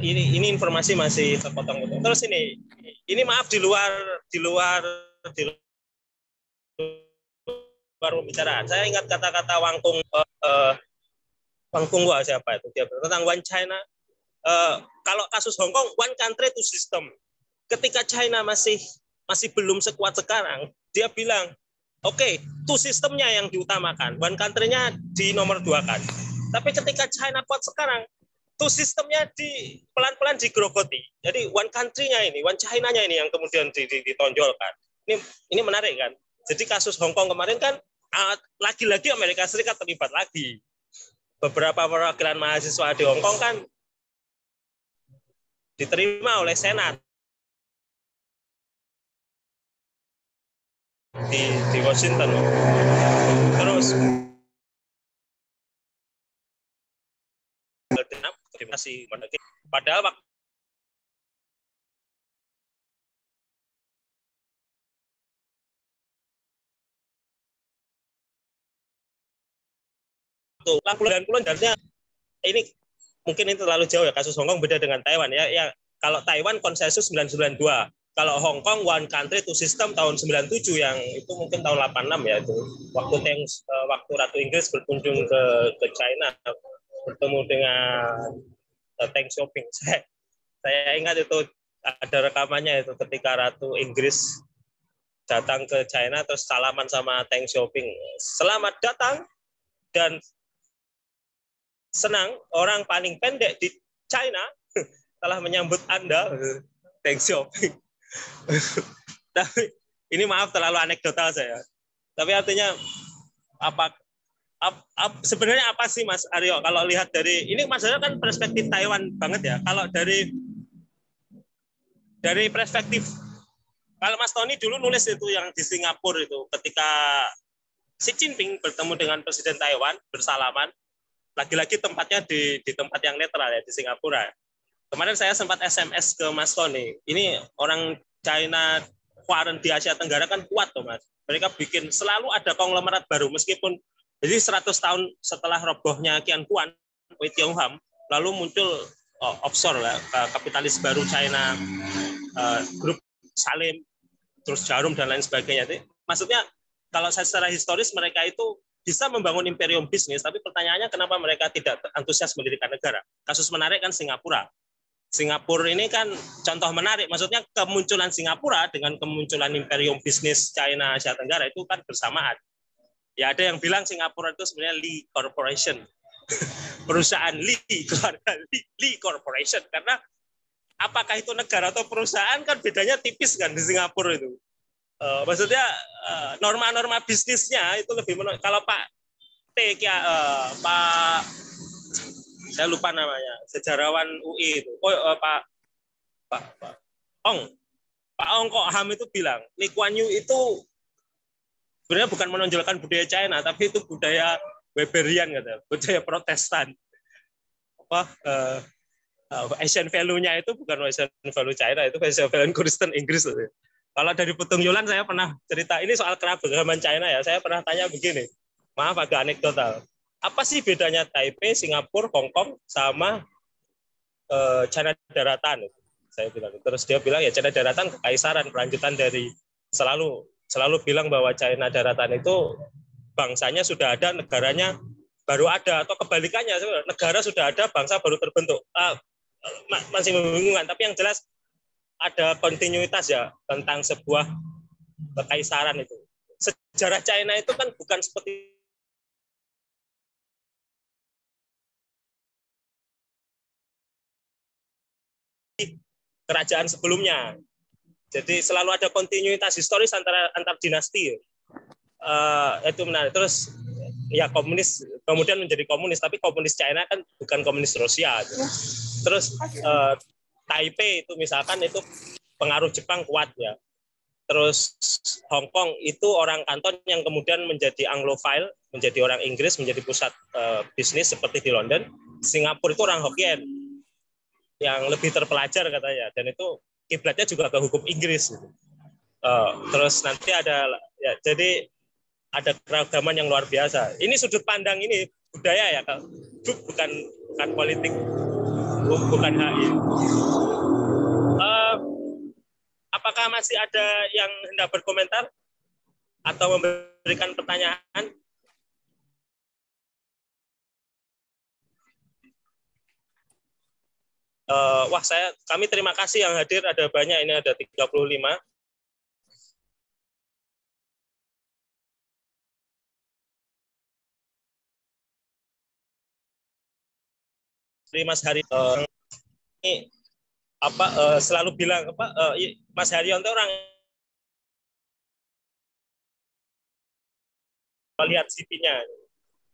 ini ini informasi masih terpotong-potong. Terus ini ini maaf di luar di luar di luar pembicaraan. Saya ingat kata-kata Wangkung uh, uh, Wangkung gua siapa itu dia tentang One China. Uh, kalau kasus Hong Kong One Country Two System. Ketika China masih masih belum sekuat sekarang, dia bilang oke okay, two sistemnya yang diutamakan one country-nya di nomor dua kan tapi ketika China kuat sekarang two sistemnya di pelan-pelan digrogoti. jadi one country-nya ini one China-nya ini yang kemudian ditonjolkan ini ini menarik kan jadi kasus Hong Kong kemarin kan ah, lagi-lagi Amerika Serikat terlibat lagi. Beberapa perwakilan mahasiswa di Hong Kong kan diterima oleh Senat di, di Washington terus terima kasih padahal waktu waktu dan ini mungkin ini terlalu jauh ya kasus Hongkong beda dengan Taiwan ya ya kalau Taiwan konsensus 992 kalau Hong Kong one country two system tahun 97 yang itu mungkin tahun 86 ya itu waktu Teng eh, waktu Ratu Inggris berkunjung ke ke China bertemu dengan uh, Teng Shopping saya saya ingat itu ada rekamannya itu ketika Ratu Inggris datang ke China terus salaman sama Teng Shopping selamat datang dan senang orang paling pendek di China telah menyambut Anda Teng Shopping tapi ini maaf terlalu anekdotal saya. Tapi artinya apa ap, ap, sebenarnya apa sih Mas Aryo kalau lihat dari ini Mas Aryo kan perspektif Taiwan banget ya. Kalau dari dari perspektif kalau Mas Tony dulu nulis itu yang di Singapura itu ketika Xi Jinping bertemu dengan Presiden Taiwan bersalaman lagi-lagi tempatnya di di tempat yang netral ya di Singapura. Kemarin saya sempat SMS ke Mas Tony. Ini orang China Huaren di Asia Tenggara kan kuat tuh Mas. Mereka bikin selalu ada konglomerat baru meskipun jadi 100 tahun setelah robohnya Kian Kuan, Wei Tiongham, lalu muncul oh, offshore lah, kapitalis baru China, uh, grup Salim, terus Jarum dan lain sebagainya. Jadi, maksudnya kalau saya secara historis mereka itu bisa membangun imperium bisnis, tapi pertanyaannya kenapa mereka tidak antusias mendirikan negara? Kasus menarik kan Singapura. Singapura ini kan contoh menarik. Maksudnya kemunculan Singapura dengan kemunculan imperium bisnis China Asia Tenggara itu kan bersamaan. Ya ada yang bilang Singapura itu sebenarnya Lee Corporation. perusahaan Lee, keluarga Lee, Lee Corporation. Karena apakah itu negara atau perusahaan kan bedanya tipis kan di Singapura itu. Uh, maksudnya uh, norma-norma bisnisnya itu lebih menurut, kalau Pak T, uh, Pak saya lupa namanya sejarawan UI itu oh eh, Pak Pak Pak Ong Pak Ong kok Ham itu bilang Lee Kuan Yew itu sebenarnya bukan menonjolkan budaya China tapi itu budaya Weberian kata budaya Protestan apa eh, eh, Asian value-nya itu bukan Asian value China itu Asian value Kristen Inggris gitu. kalau dari Putung Yulan saya pernah cerita ini soal keragaman China ya saya pernah tanya begini maaf agak anekdotal apa sih bedanya Taipei, Singapura, Hong Kong sama eh, China daratan? Saya bilang. Terus dia bilang ya China daratan kekaisaran kelanjutan dari selalu selalu bilang bahwa China daratan itu bangsanya sudah ada, negaranya baru ada atau kebalikannya negara sudah ada, bangsa baru terbentuk. Ah, masih membingungkan, tapi yang jelas ada kontinuitas ya tentang sebuah kekaisaran itu. Sejarah China itu kan bukan seperti kerajaan sebelumnya. Jadi selalu ada kontinuitas historis antara antar dinasti. Uh, itu menarik. Terus ya komunis kemudian menjadi komunis, tapi komunis China kan bukan komunis Rusia. Gitu. Ya. Terus uh, Taipei itu misalkan itu pengaruh Jepang kuat ya. Terus Hong Kong itu orang Kanton yang kemudian menjadi Anglophile, menjadi orang Inggris, menjadi pusat uh, bisnis seperti di London. Singapura itu orang Hokkien, yang lebih terpelajar katanya dan itu kiblatnya juga ke hukum Inggris gitu. Uh, terus nanti ada ya jadi ada keragaman yang luar biasa. Ini sudut pandang ini budaya ya Kak. bukan bukan politik bukan HI. Uh, eh, apakah masih ada yang hendak berkomentar atau memberikan pertanyaan? uh, wah saya kami terima kasih yang hadir ada banyak ini ada 35 Mas Hari uh, ini apa uh, selalu bilang apa uh, Mas Haryanto orang lihat CV-nya.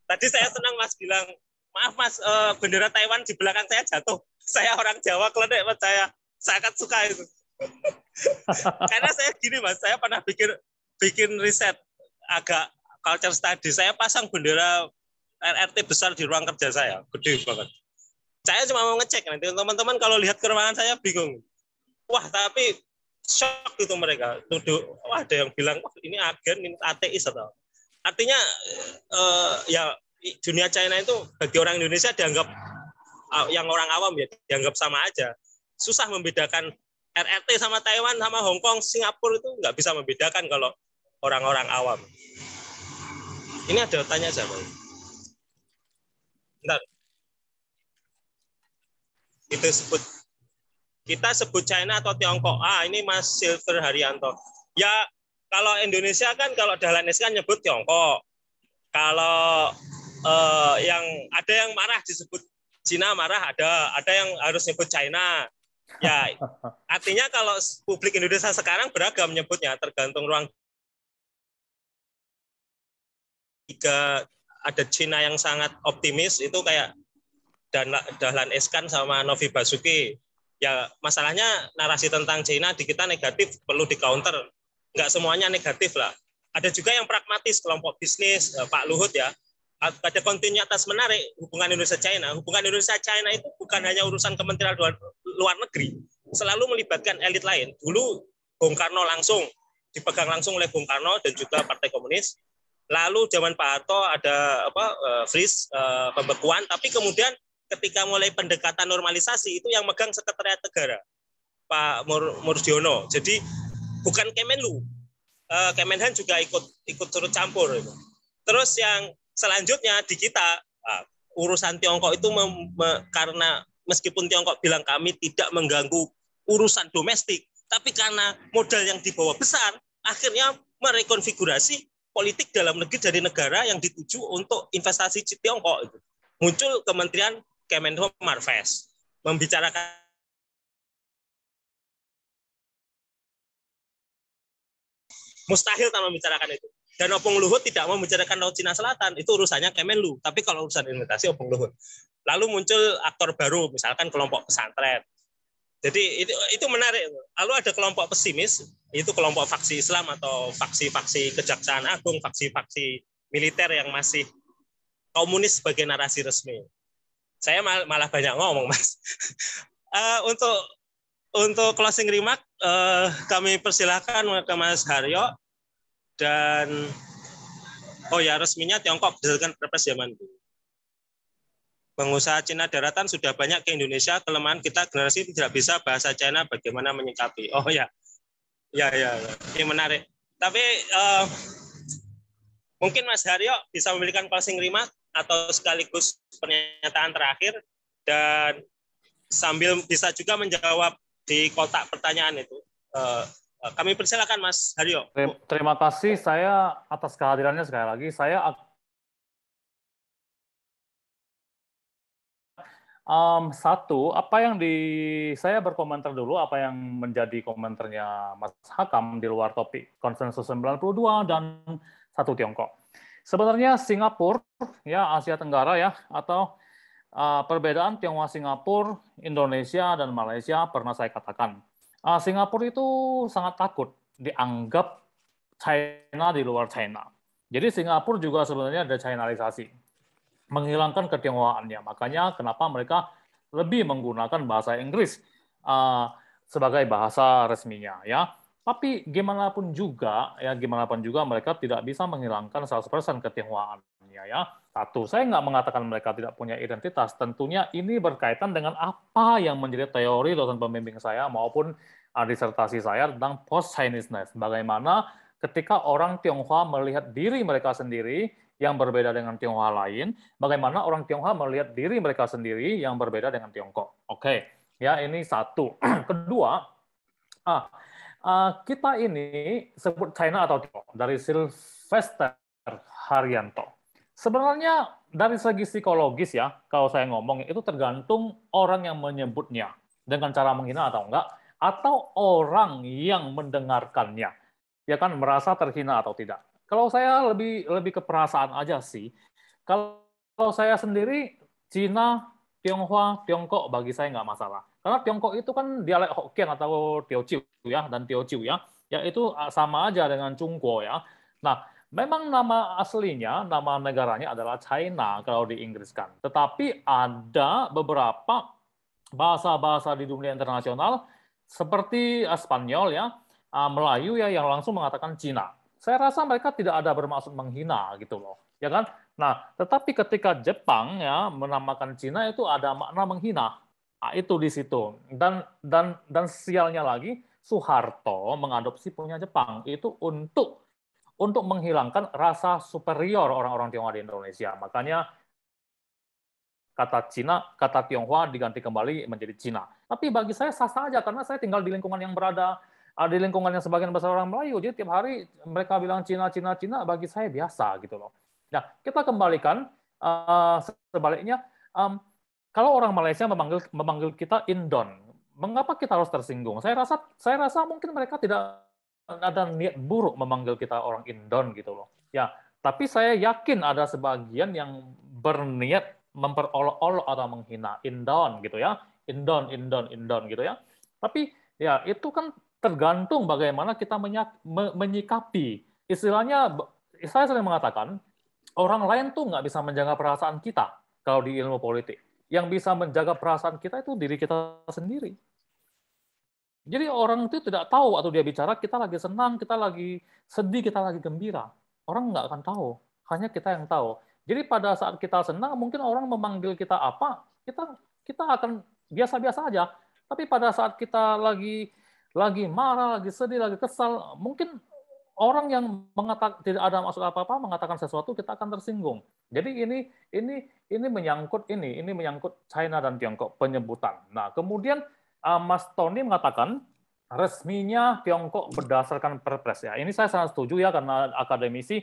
Tadi saya senang Mas bilang maaf mas, uh, bendera Taiwan di belakang saya jatuh. Saya orang Jawa, kelenek mas saya. sangat suka itu. Karena saya gini mas, saya pernah bikin bikin riset agak culture study. Saya pasang bendera RRT besar di ruang kerja saya, gede banget. Saya cuma mau ngecek nanti teman-teman kalau lihat ke saya bingung. Wah, tapi shock itu mereka. Duduk, wah ada yang bilang wah ini agen, ini ateis atau. Artinya eh, ya dunia China itu bagi orang Indonesia dianggap ah, yang orang awam ya dianggap sama aja. Susah membedakan RRT sama Taiwan sama Hong Kong, Singapura itu nggak bisa membedakan kalau orang-orang awam. Ini ada tanya siapa? Bentar. Itu sebut kita sebut China atau Tiongkok. Ah, ini Mas Silver Haryanto. Ya, kalau Indonesia kan kalau dahlan kan nyebut Tiongkok. Kalau uh, yang ada yang marah disebut Cina marah ada, ada yang harus nyebut China. Ya, artinya kalau publik Indonesia sekarang beragam menyebutnya tergantung ruang jika ada Cina yang sangat optimis itu kayak dan Dahlan Eskan sama Novi Basuki. Ya masalahnya narasi tentang Cina di kita negatif perlu di counter. nggak semuanya negatif lah. Ada juga yang pragmatis kelompok bisnis eh, Pak Luhut ya ada kontennya atas menarik hubungan Indonesia China. Hubungan Indonesia China itu bukan hanya urusan Kementerian Luar, Luar Negeri, selalu melibatkan elit lain. Dulu Bung Karno langsung dipegang langsung oleh Bung Karno dan juga Partai Komunis. Lalu zaman Pak Harto ada apa eh, freeze eh, pembekuan, tapi kemudian ketika mulai pendekatan normalisasi itu yang megang sekretariat negara Pak Mur Murdiono. Jadi bukan Kemenlu, eh, Kemenhan juga ikut ikut turut campur. Gitu. Terus yang selanjutnya di kita uh, urusan Tiongkok itu mem, me, karena meskipun Tiongkok bilang kami tidak mengganggu urusan domestik, tapi karena modal yang dibawa besar, akhirnya merekonfigurasi politik dalam negeri dari negara yang dituju untuk investasi di Tiongkok itu. Muncul Kementerian Kemenhub Marves membicarakan mustahil tanpa membicarakan itu. Dan Opung Luhut tidak mau membicarakan Laut Cina Selatan, itu urusannya Kemenlu. Tapi kalau urusan investasi Opung Luhut. Lalu muncul aktor baru, misalkan kelompok pesantren. Jadi itu itu menarik. Lalu ada kelompok pesimis, itu kelompok faksi Islam atau faksi-faksi Kejaksaan Agung, faksi-faksi militer yang masih komunis sebagai narasi resmi. Saya malah banyak ngomong, Mas. uh, untuk untuk closing remark, eh, kami persilahkan ke Mas Haryo dan oh ya resminya Tiongkok berdasarkan Perpres zaman dulu. Pengusaha Cina daratan sudah banyak ke Indonesia, kelemahan kita generasi tidak bisa bahasa Cina bagaimana menyikapi. Oh ya, ya ya, ini menarik. Tapi uh, mungkin Mas Haryo bisa memberikan closing remark atau sekaligus pernyataan terakhir dan sambil bisa juga menjawab di kotak pertanyaan itu uh, Eh, kami persilakan Mas Haryo. Terima kasih saya atas kehadirannya sekali lagi. Saya um, satu apa yang di saya berkomentar dulu apa yang menjadi komentarnya Mas Hakam di luar topik konsensus 92 dan satu Tiongkok. Sebenarnya Singapura ya Asia Tenggara ya atau eh, perbedaan Tionghoa Singapura, Indonesia dan Malaysia pernah saya katakan uh, Singapura itu sangat takut dianggap China di luar China. Jadi Singapura juga sebenarnya ada Chinaisasi, menghilangkan ketionghoaannya. Makanya kenapa mereka lebih menggunakan bahasa Inggris uh, sebagai bahasa resminya, ya. Tapi gimana pun juga, ya gimana pun juga mereka tidak bisa menghilangkan 100% ketionghoaannya, ya. Satu, saya nggak mengatakan mereka tidak punya identitas. Tentunya ini berkaitan dengan apa yang menjadi teori dosen pembimbing saya maupun disertasi saya tentang post-Chinese-ness. Bagaimana ketika orang Tionghoa melihat diri mereka sendiri yang berbeda dengan Tionghoa lain, bagaimana orang Tionghoa melihat diri mereka sendiri yang berbeda dengan Tiongkok. Oke, okay. ya ini satu. Kedua, ah, ah, kita ini sebut China atau Tiongkok dari Sylvester Haryanto Sebenarnya dari segi psikologis ya, kalau saya ngomong itu tergantung orang yang menyebutnya dengan cara menghina atau enggak, atau orang yang mendengarkannya, ya kan merasa terhina atau tidak. Kalau saya lebih lebih ke perasaan aja sih. Kalau, saya sendiri Cina, Tionghoa, Tiongkok bagi saya nggak masalah. Karena Tiongkok itu kan dialek Hokkien atau Teochew ya dan Teochew ya, yaitu ah, sama aja dengan Cungko ya. Nah, Memang nama aslinya, nama negaranya adalah China kalau di Inggriskan. Tetapi ada beberapa bahasa-bahasa di dunia internasional seperti eh, Spanyol ya, eh, Melayu ya yang langsung mengatakan Cina. Saya rasa mereka tidak ada bermaksud menghina gitu loh, ya kan? Nah, tetapi ketika Jepang ya menamakan Cina itu ada makna menghina. Nah, itu di situ. Dan dan dan sialnya lagi Soeharto mengadopsi punya Jepang itu untuk untuk menghilangkan rasa superior orang-orang Tionghoa di Indonesia. Makanya kata Cina, kata Tionghoa diganti kembali menjadi Cina. Tapi bagi saya sah saja karena saya tinggal di lingkungan yang berada ah, di lingkungan yang sebagian besar orang Melayu. Jadi tiap hari mereka bilang Cina, Cina, Cina bagi saya biasa gitu loh. Nah, kita kembalikan uh, sebaliknya um, kalau orang Malaysia memanggil memanggil kita Indon, mengapa kita harus tersinggung? Saya rasa saya rasa mungkin mereka tidak ada niat buruk memanggil kita orang Indon gitu loh. Ya, tapi saya yakin ada sebagian yang berniat memperolok-olok atau menghina Indon gitu ya. Indon, Indon, Indon gitu ya. Tapi ya itu kan tergantung bagaimana kita menyak, me, menyikapi. Istilahnya saya sering mengatakan orang lain tuh nggak bisa menjaga perasaan kita kalau di ilmu politik. Yang bisa menjaga perasaan kita itu diri kita sendiri jadi orang itu tidak tahu atau dia bicara kita lagi senang, kita lagi sedih, kita lagi gembira. Orang nggak akan tahu, hanya kita yang tahu. Jadi pada saat kita senang, mungkin orang memanggil kita apa, kita kita akan biasa-biasa aja. Tapi pada saat kita lagi lagi marah, lagi sedih, lagi kesal, mungkin orang yang mengatakan tidak ada maksud apa-apa mengatakan sesuatu kita akan tersinggung. Jadi ini ini ini menyangkut ini ini menyangkut China dan Tiongkok penyebutan. Nah kemudian Eh, Mas Tony mengatakan resminya Tiongkok berdasarkan Perpres ya. Ini saya sangat setuju ya karena akademisi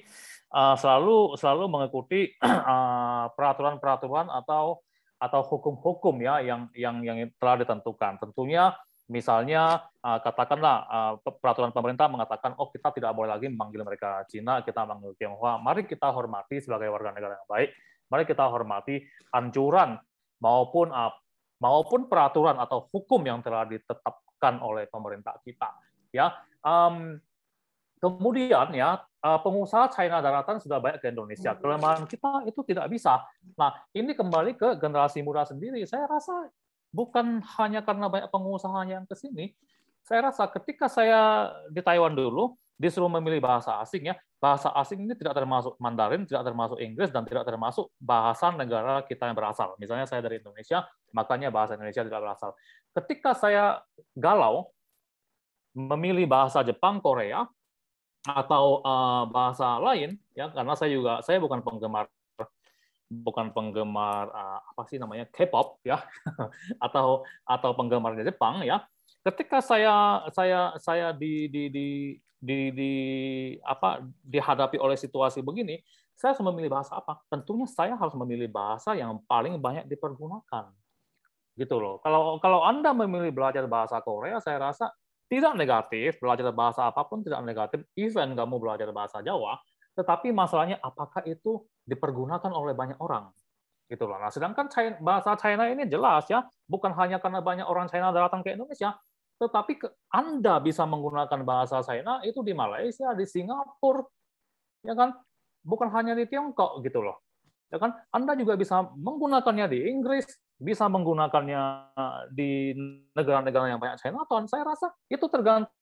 eh, selalu selalu mengikuti eh, peraturan-peraturan atau atau hukum-hukum ya yang yang yang telah ditentukan. Tentunya misalnya katakanlah peraturan pemerintah mengatakan oh kita tidak boleh lagi memanggil mereka Cina, kita memanggil Tionghoa. Mari kita hormati sebagai warga negara yang baik. Mari kita hormati anjuran maupun maupun peraturan atau hukum yang telah ditetapkan oleh pemerintah kita. Ya, um, kemudian ya e, pengusaha China daratan sudah banyak ke Indonesia. Kelemahan kita itu tidak bisa. Nah, ini kembali ke generasi muda sendiri. Saya rasa bukan hanya karena banyak pengusaha yang ke sini. Saya rasa ketika saya di Taiwan dulu, disuruh memilih bahasa asing ya bahasa asing ini tidak termasuk Mandarin tidak termasuk Inggris dan tidak termasuk bahasa negara kita yang berasal misalnya saya dari Indonesia makanya bahasa Indonesia tidak berasal ketika saya galau memilih bahasa Jepang Korea atau uh, bahasa lain ya karena saya juga saya bukan penggemar bukan penggemar uh, apa sih namanya K-pop ya atau atau penggemar Jepang ya ketika saya saya saya di di di di, di apa dihadapi oleh situasi begini, saya harus memilih bahasa apa? Tentunya saya harus memilih bahasa yang paling banyak dipergunakan. Gitu loh. Kalau kalau Anda memilih belajar bahasa Korea, saya rasa tidak negatif, belajar bahasa apapun tidak negatif, even kamu belajar bahasa Jawa, tetapi masalahnya apakah itu dipergunakan oleh banyak orang? Gitu loh. Nah, sedangkan China, bahasa China ini jelas ya, bukan hanya karena banyak orang China datang ke Indonesia, tetapi ke, Anda bisa menggunakan bahasa China itu di Malaysia, di Singapura, ya kan? Bukan hanya di Tiongkok gitu loh. Ya kan? Anda juga bisa menggunakannya di Inggris, bisa menggunakannya di negara-negara yang banyak China. Tuan, Saya rasa itu tergantung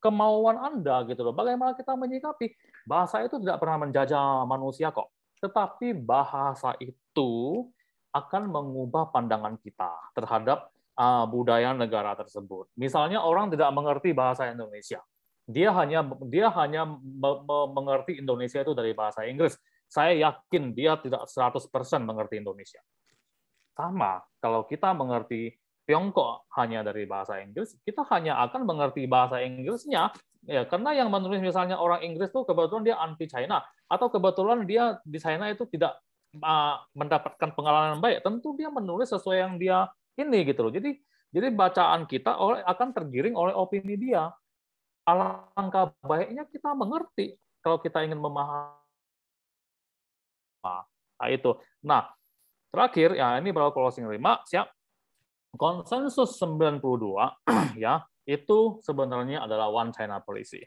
kemauan Anda gitu loh. Bagaimana kita menyikapi bahasa itu tidak pernah menjajah manusia kok. Tetapi bahasa itu akan mengubah pandangan kita terhadap uh, budaya negara tersebut. Misalnya orang tidak mengerti bahasa Indonesia, dia hanya dia hanya me me mengerti Indonesia itu dari bahasa Inggris. Saya yakin dia tidak 100% mengerti Indonesia. Sama, kalau kita mengerti Tiongkok hanya dari bahasa Inggris, kita hanya akan mengerti bahasa Inggrisnya ya karena yang menulis misalnya orang Inggris tuh kebetulan dia anti China atau kebetulan dia di China itu tidak ah, mendapatkan pengalaman baik tentu dia menulis sesuai yang dia ini gitu loh. Jadi jadi bacaan kita oleh akan tergiring oleh opini dia. Alangkah baiknya kita mengerti kalau kita ingin memahami Nah, itu. Nah, terakhir ya ini baru closing remark, siap. Konsensus 92 ya, itu sebenarnya adalah one China policy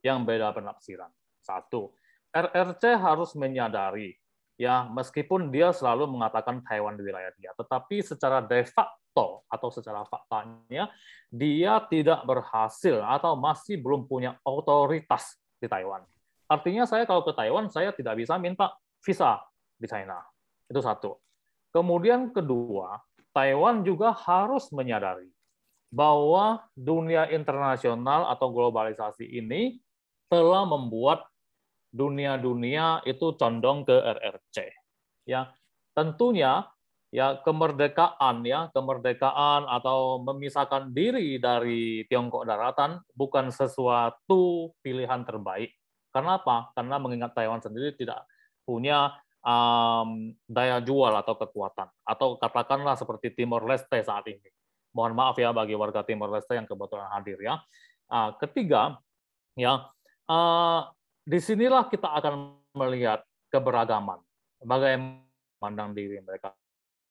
yang beda penafsiran. Satu, RRC harus menyadari ya meskipun dia selalu mengatakan Taiwan di wilayah dia, tetapi secara de facto atau secara faktanya dia tidak berhasil atau masih belum punya otoritas di Taiwan. Artinya saya kalau ke Taiwan saya tidak bisa minta visa di China. Itu satu. Kemudian kedua, Taiwan juga harus menyadari bahwa dunia internasional atau globalisasi ini telah membuat dunia-dunia itu condong ke RRC. Ya, tentunya ya kemerdekaan ya kemerdekaan atau memisahkan diri dari Tiongkok daratan bukan sesuatu pilihan terbaik. karena apa Karena mengingat Taiwan sendiri tidak punya um, daya jual atau kekuatan atau katakanlah seperti Timor Leste saat ini. Mohon maaf ya bagi warga Timor Leste yang kebetulan hadir ya. Ah, ketiga ya ah, disinilah kita akan melihat keberagaman, bagaimana pandang diri mereka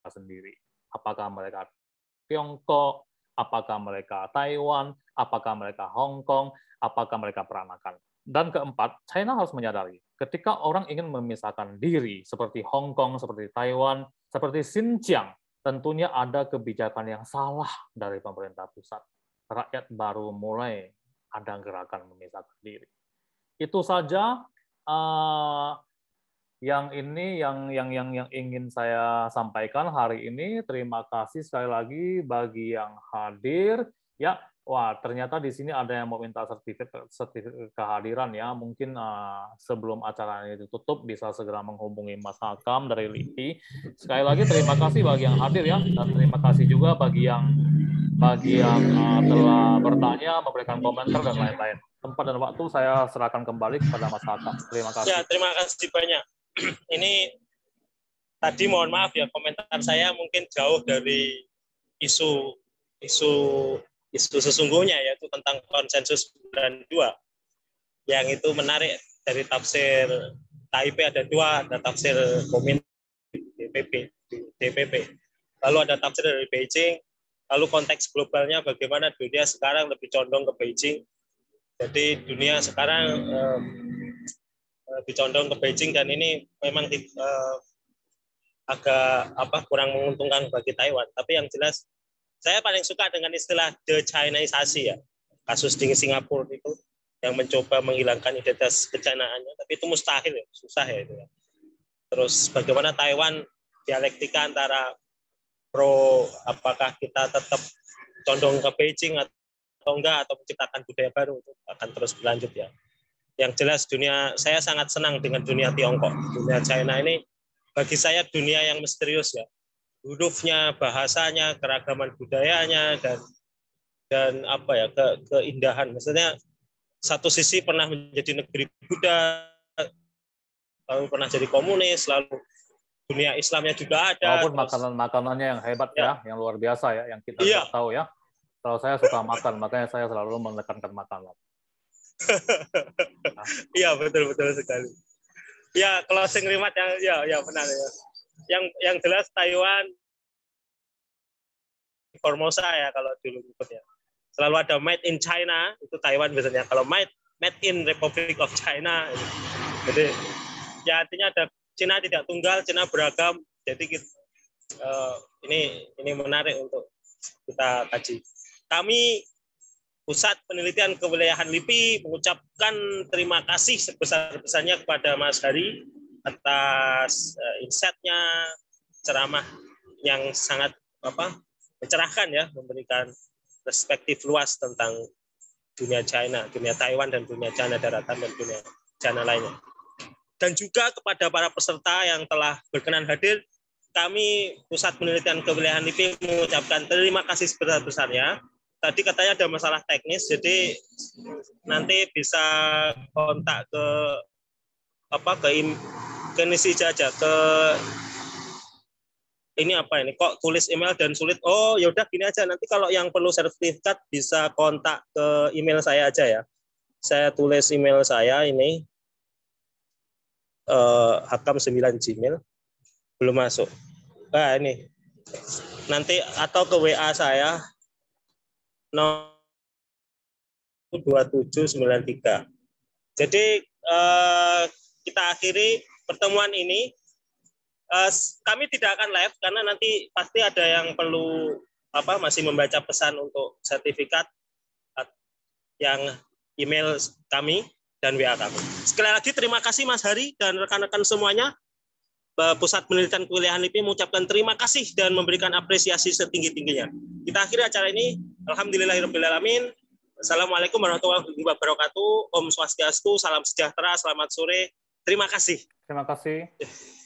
sendiri. Apakah mereka Tiongkok, apakah mereka Taiwan, apakah mereka Hong Kong, apakah mereka peranakan. Dan keempat, China harus menyadari ketika orang ingin memisahkan diri seperti Hong Kong, seperti Taiwan, seperti Xinjiang, tentunya ada kebijakan yang salah dari pemerintah pusat. Rakyat baru mulai ada gerakan memisahkan diri itu saja uh, yang ini yang yang yang yang ingin saya sampaikan hari ini. Terima kasih sekali lagi bagi yang hadir. Ya, wah ternyata di sini ada yang mau minta sertifikat, sertifikat kehadiran ya. Mungkin uh, sebelum acara ini ditutup bisa segera menghubungi Mas Hakam dari LIPI. Sekali lagi terima kasih bagi yang hadir ya dan terima kasih juga bagi yang bagi yang uh, telah bertanya, memberikan komentar dan lain-lain tempat dan waktu saya serahkan kembali kepada Mas Hatta. Terima kasih. Ya, terima kasih banyak. Ini tadi mohon maaf ya komentar saya mungkin jauh dari isu isu isu sesungguhnya yaitu tentang konsensus dua yang itu menarik dari tafsir KIP ada dua ada tafsir Komin DPP DPP lalu ada tafsir dari Beijing lalu konteks globalnya bagaimana dunia sekarang lebih condong ke Beijing jadi dunia sekarang eh, lebih condong ke Beijing dan ini memang di, uh, agak apa kurang menguntungkan bagi Taiwan. Tapi yang jelas saya paling suka dengan istilah the Chinaisasi ya. Kasus di Singapura itu yang mencoba menghilangkan identitas kecanaannya, tapi itu mustahil ya, susah ya itu ya. Terus bagaimana Taiwan dialektika antara pro apakah kita tetap condong ke Beijing atau atau enggak atau menciptakan budaya baru itu akan terus berlanjut ya. Yang jelas dunia saya sangat senang dengan dunia Tiongkok. Dunia China ini bagi saya dunia yang misterius ya. Hurufnya, bahasanya, keragaman budayanya dan dan apa ya ke, keindahan. Maksudnya satu sisi pernah menjadi negeri Buddha, lalu pernah jadi komunis, lalu dunia Islamnya juga ada. Walaupun makanan-makanannya yang hebat ya, ya, yang luar biasa ya, yang kita ya. tahu ya. Kalau saya suka makan, makanya saya selalu menekankan makanan. Iya betul betul sekali. Ya closing remark yang ya ya benar ya. Yang yang jelas Taiwan Formosa ya kalau dulu ya Selalu ada made in China itu Taiwan biasanya. Kalau made made in Republic of China. Gitu. Jadi ya artinya ada Cina tidak tunggal, Cina beragam. Jadi kita, uh, eh, ini ini menarik untuk kita kaji. Kami Pusat Penelitian Kewilayahan LIPI mengucapkan terima kasih sebesar-besarnya kepada Mas Hari atas uh, insight-nya, ceramah yang sangat apa mencerahkan ya, memberikan perspektif luas tentang dunia China, dunia Taiwan dan dunia China daratan dan dunia China lainnya. Dan juga kepada para peserta yang telah berkenan hadir, kami Pusat Penelitian Kewilayahan LIPI mengucapkan terima kasih sebesar-besarnya tadi katanya ada masalah teknis, jadi nanti bisa kontak ke apa ke im, ke nisi aja ke ini apa ini kok tulis email dan sulit oh yaudah gini aja nanti kalau yang perlu sertifikat bisa kontak ke email saya aja ya saya tulis email saya ini eh, hakam 9 gmail belum masuk nah ini nanti atau ke WA saya 2793. Jadi eh, kita akhiri pertemuan ini. Eh, kami tidak akan live karena nanti pasti ada yang perlu apa masih membaca pesan untuk sertifikat eh, yang email kami dan WA kami. Sekali lagi terima kasih Mas Hari dan rekan-rekan semuanya. Eh, Pusat Penelitian Kewilayahan LIPI mengucapkan terima kasih dan memberikan apresiasi setinggi-tingginya. Kita akhiri acara ini. Alhamdulillahirrahmanirrahim. Assalamualaikum warahmatullahi wabarakatuh. Om Swastiastu, salam sejahtera, selamat sore. Terima kasih. Terima kasih.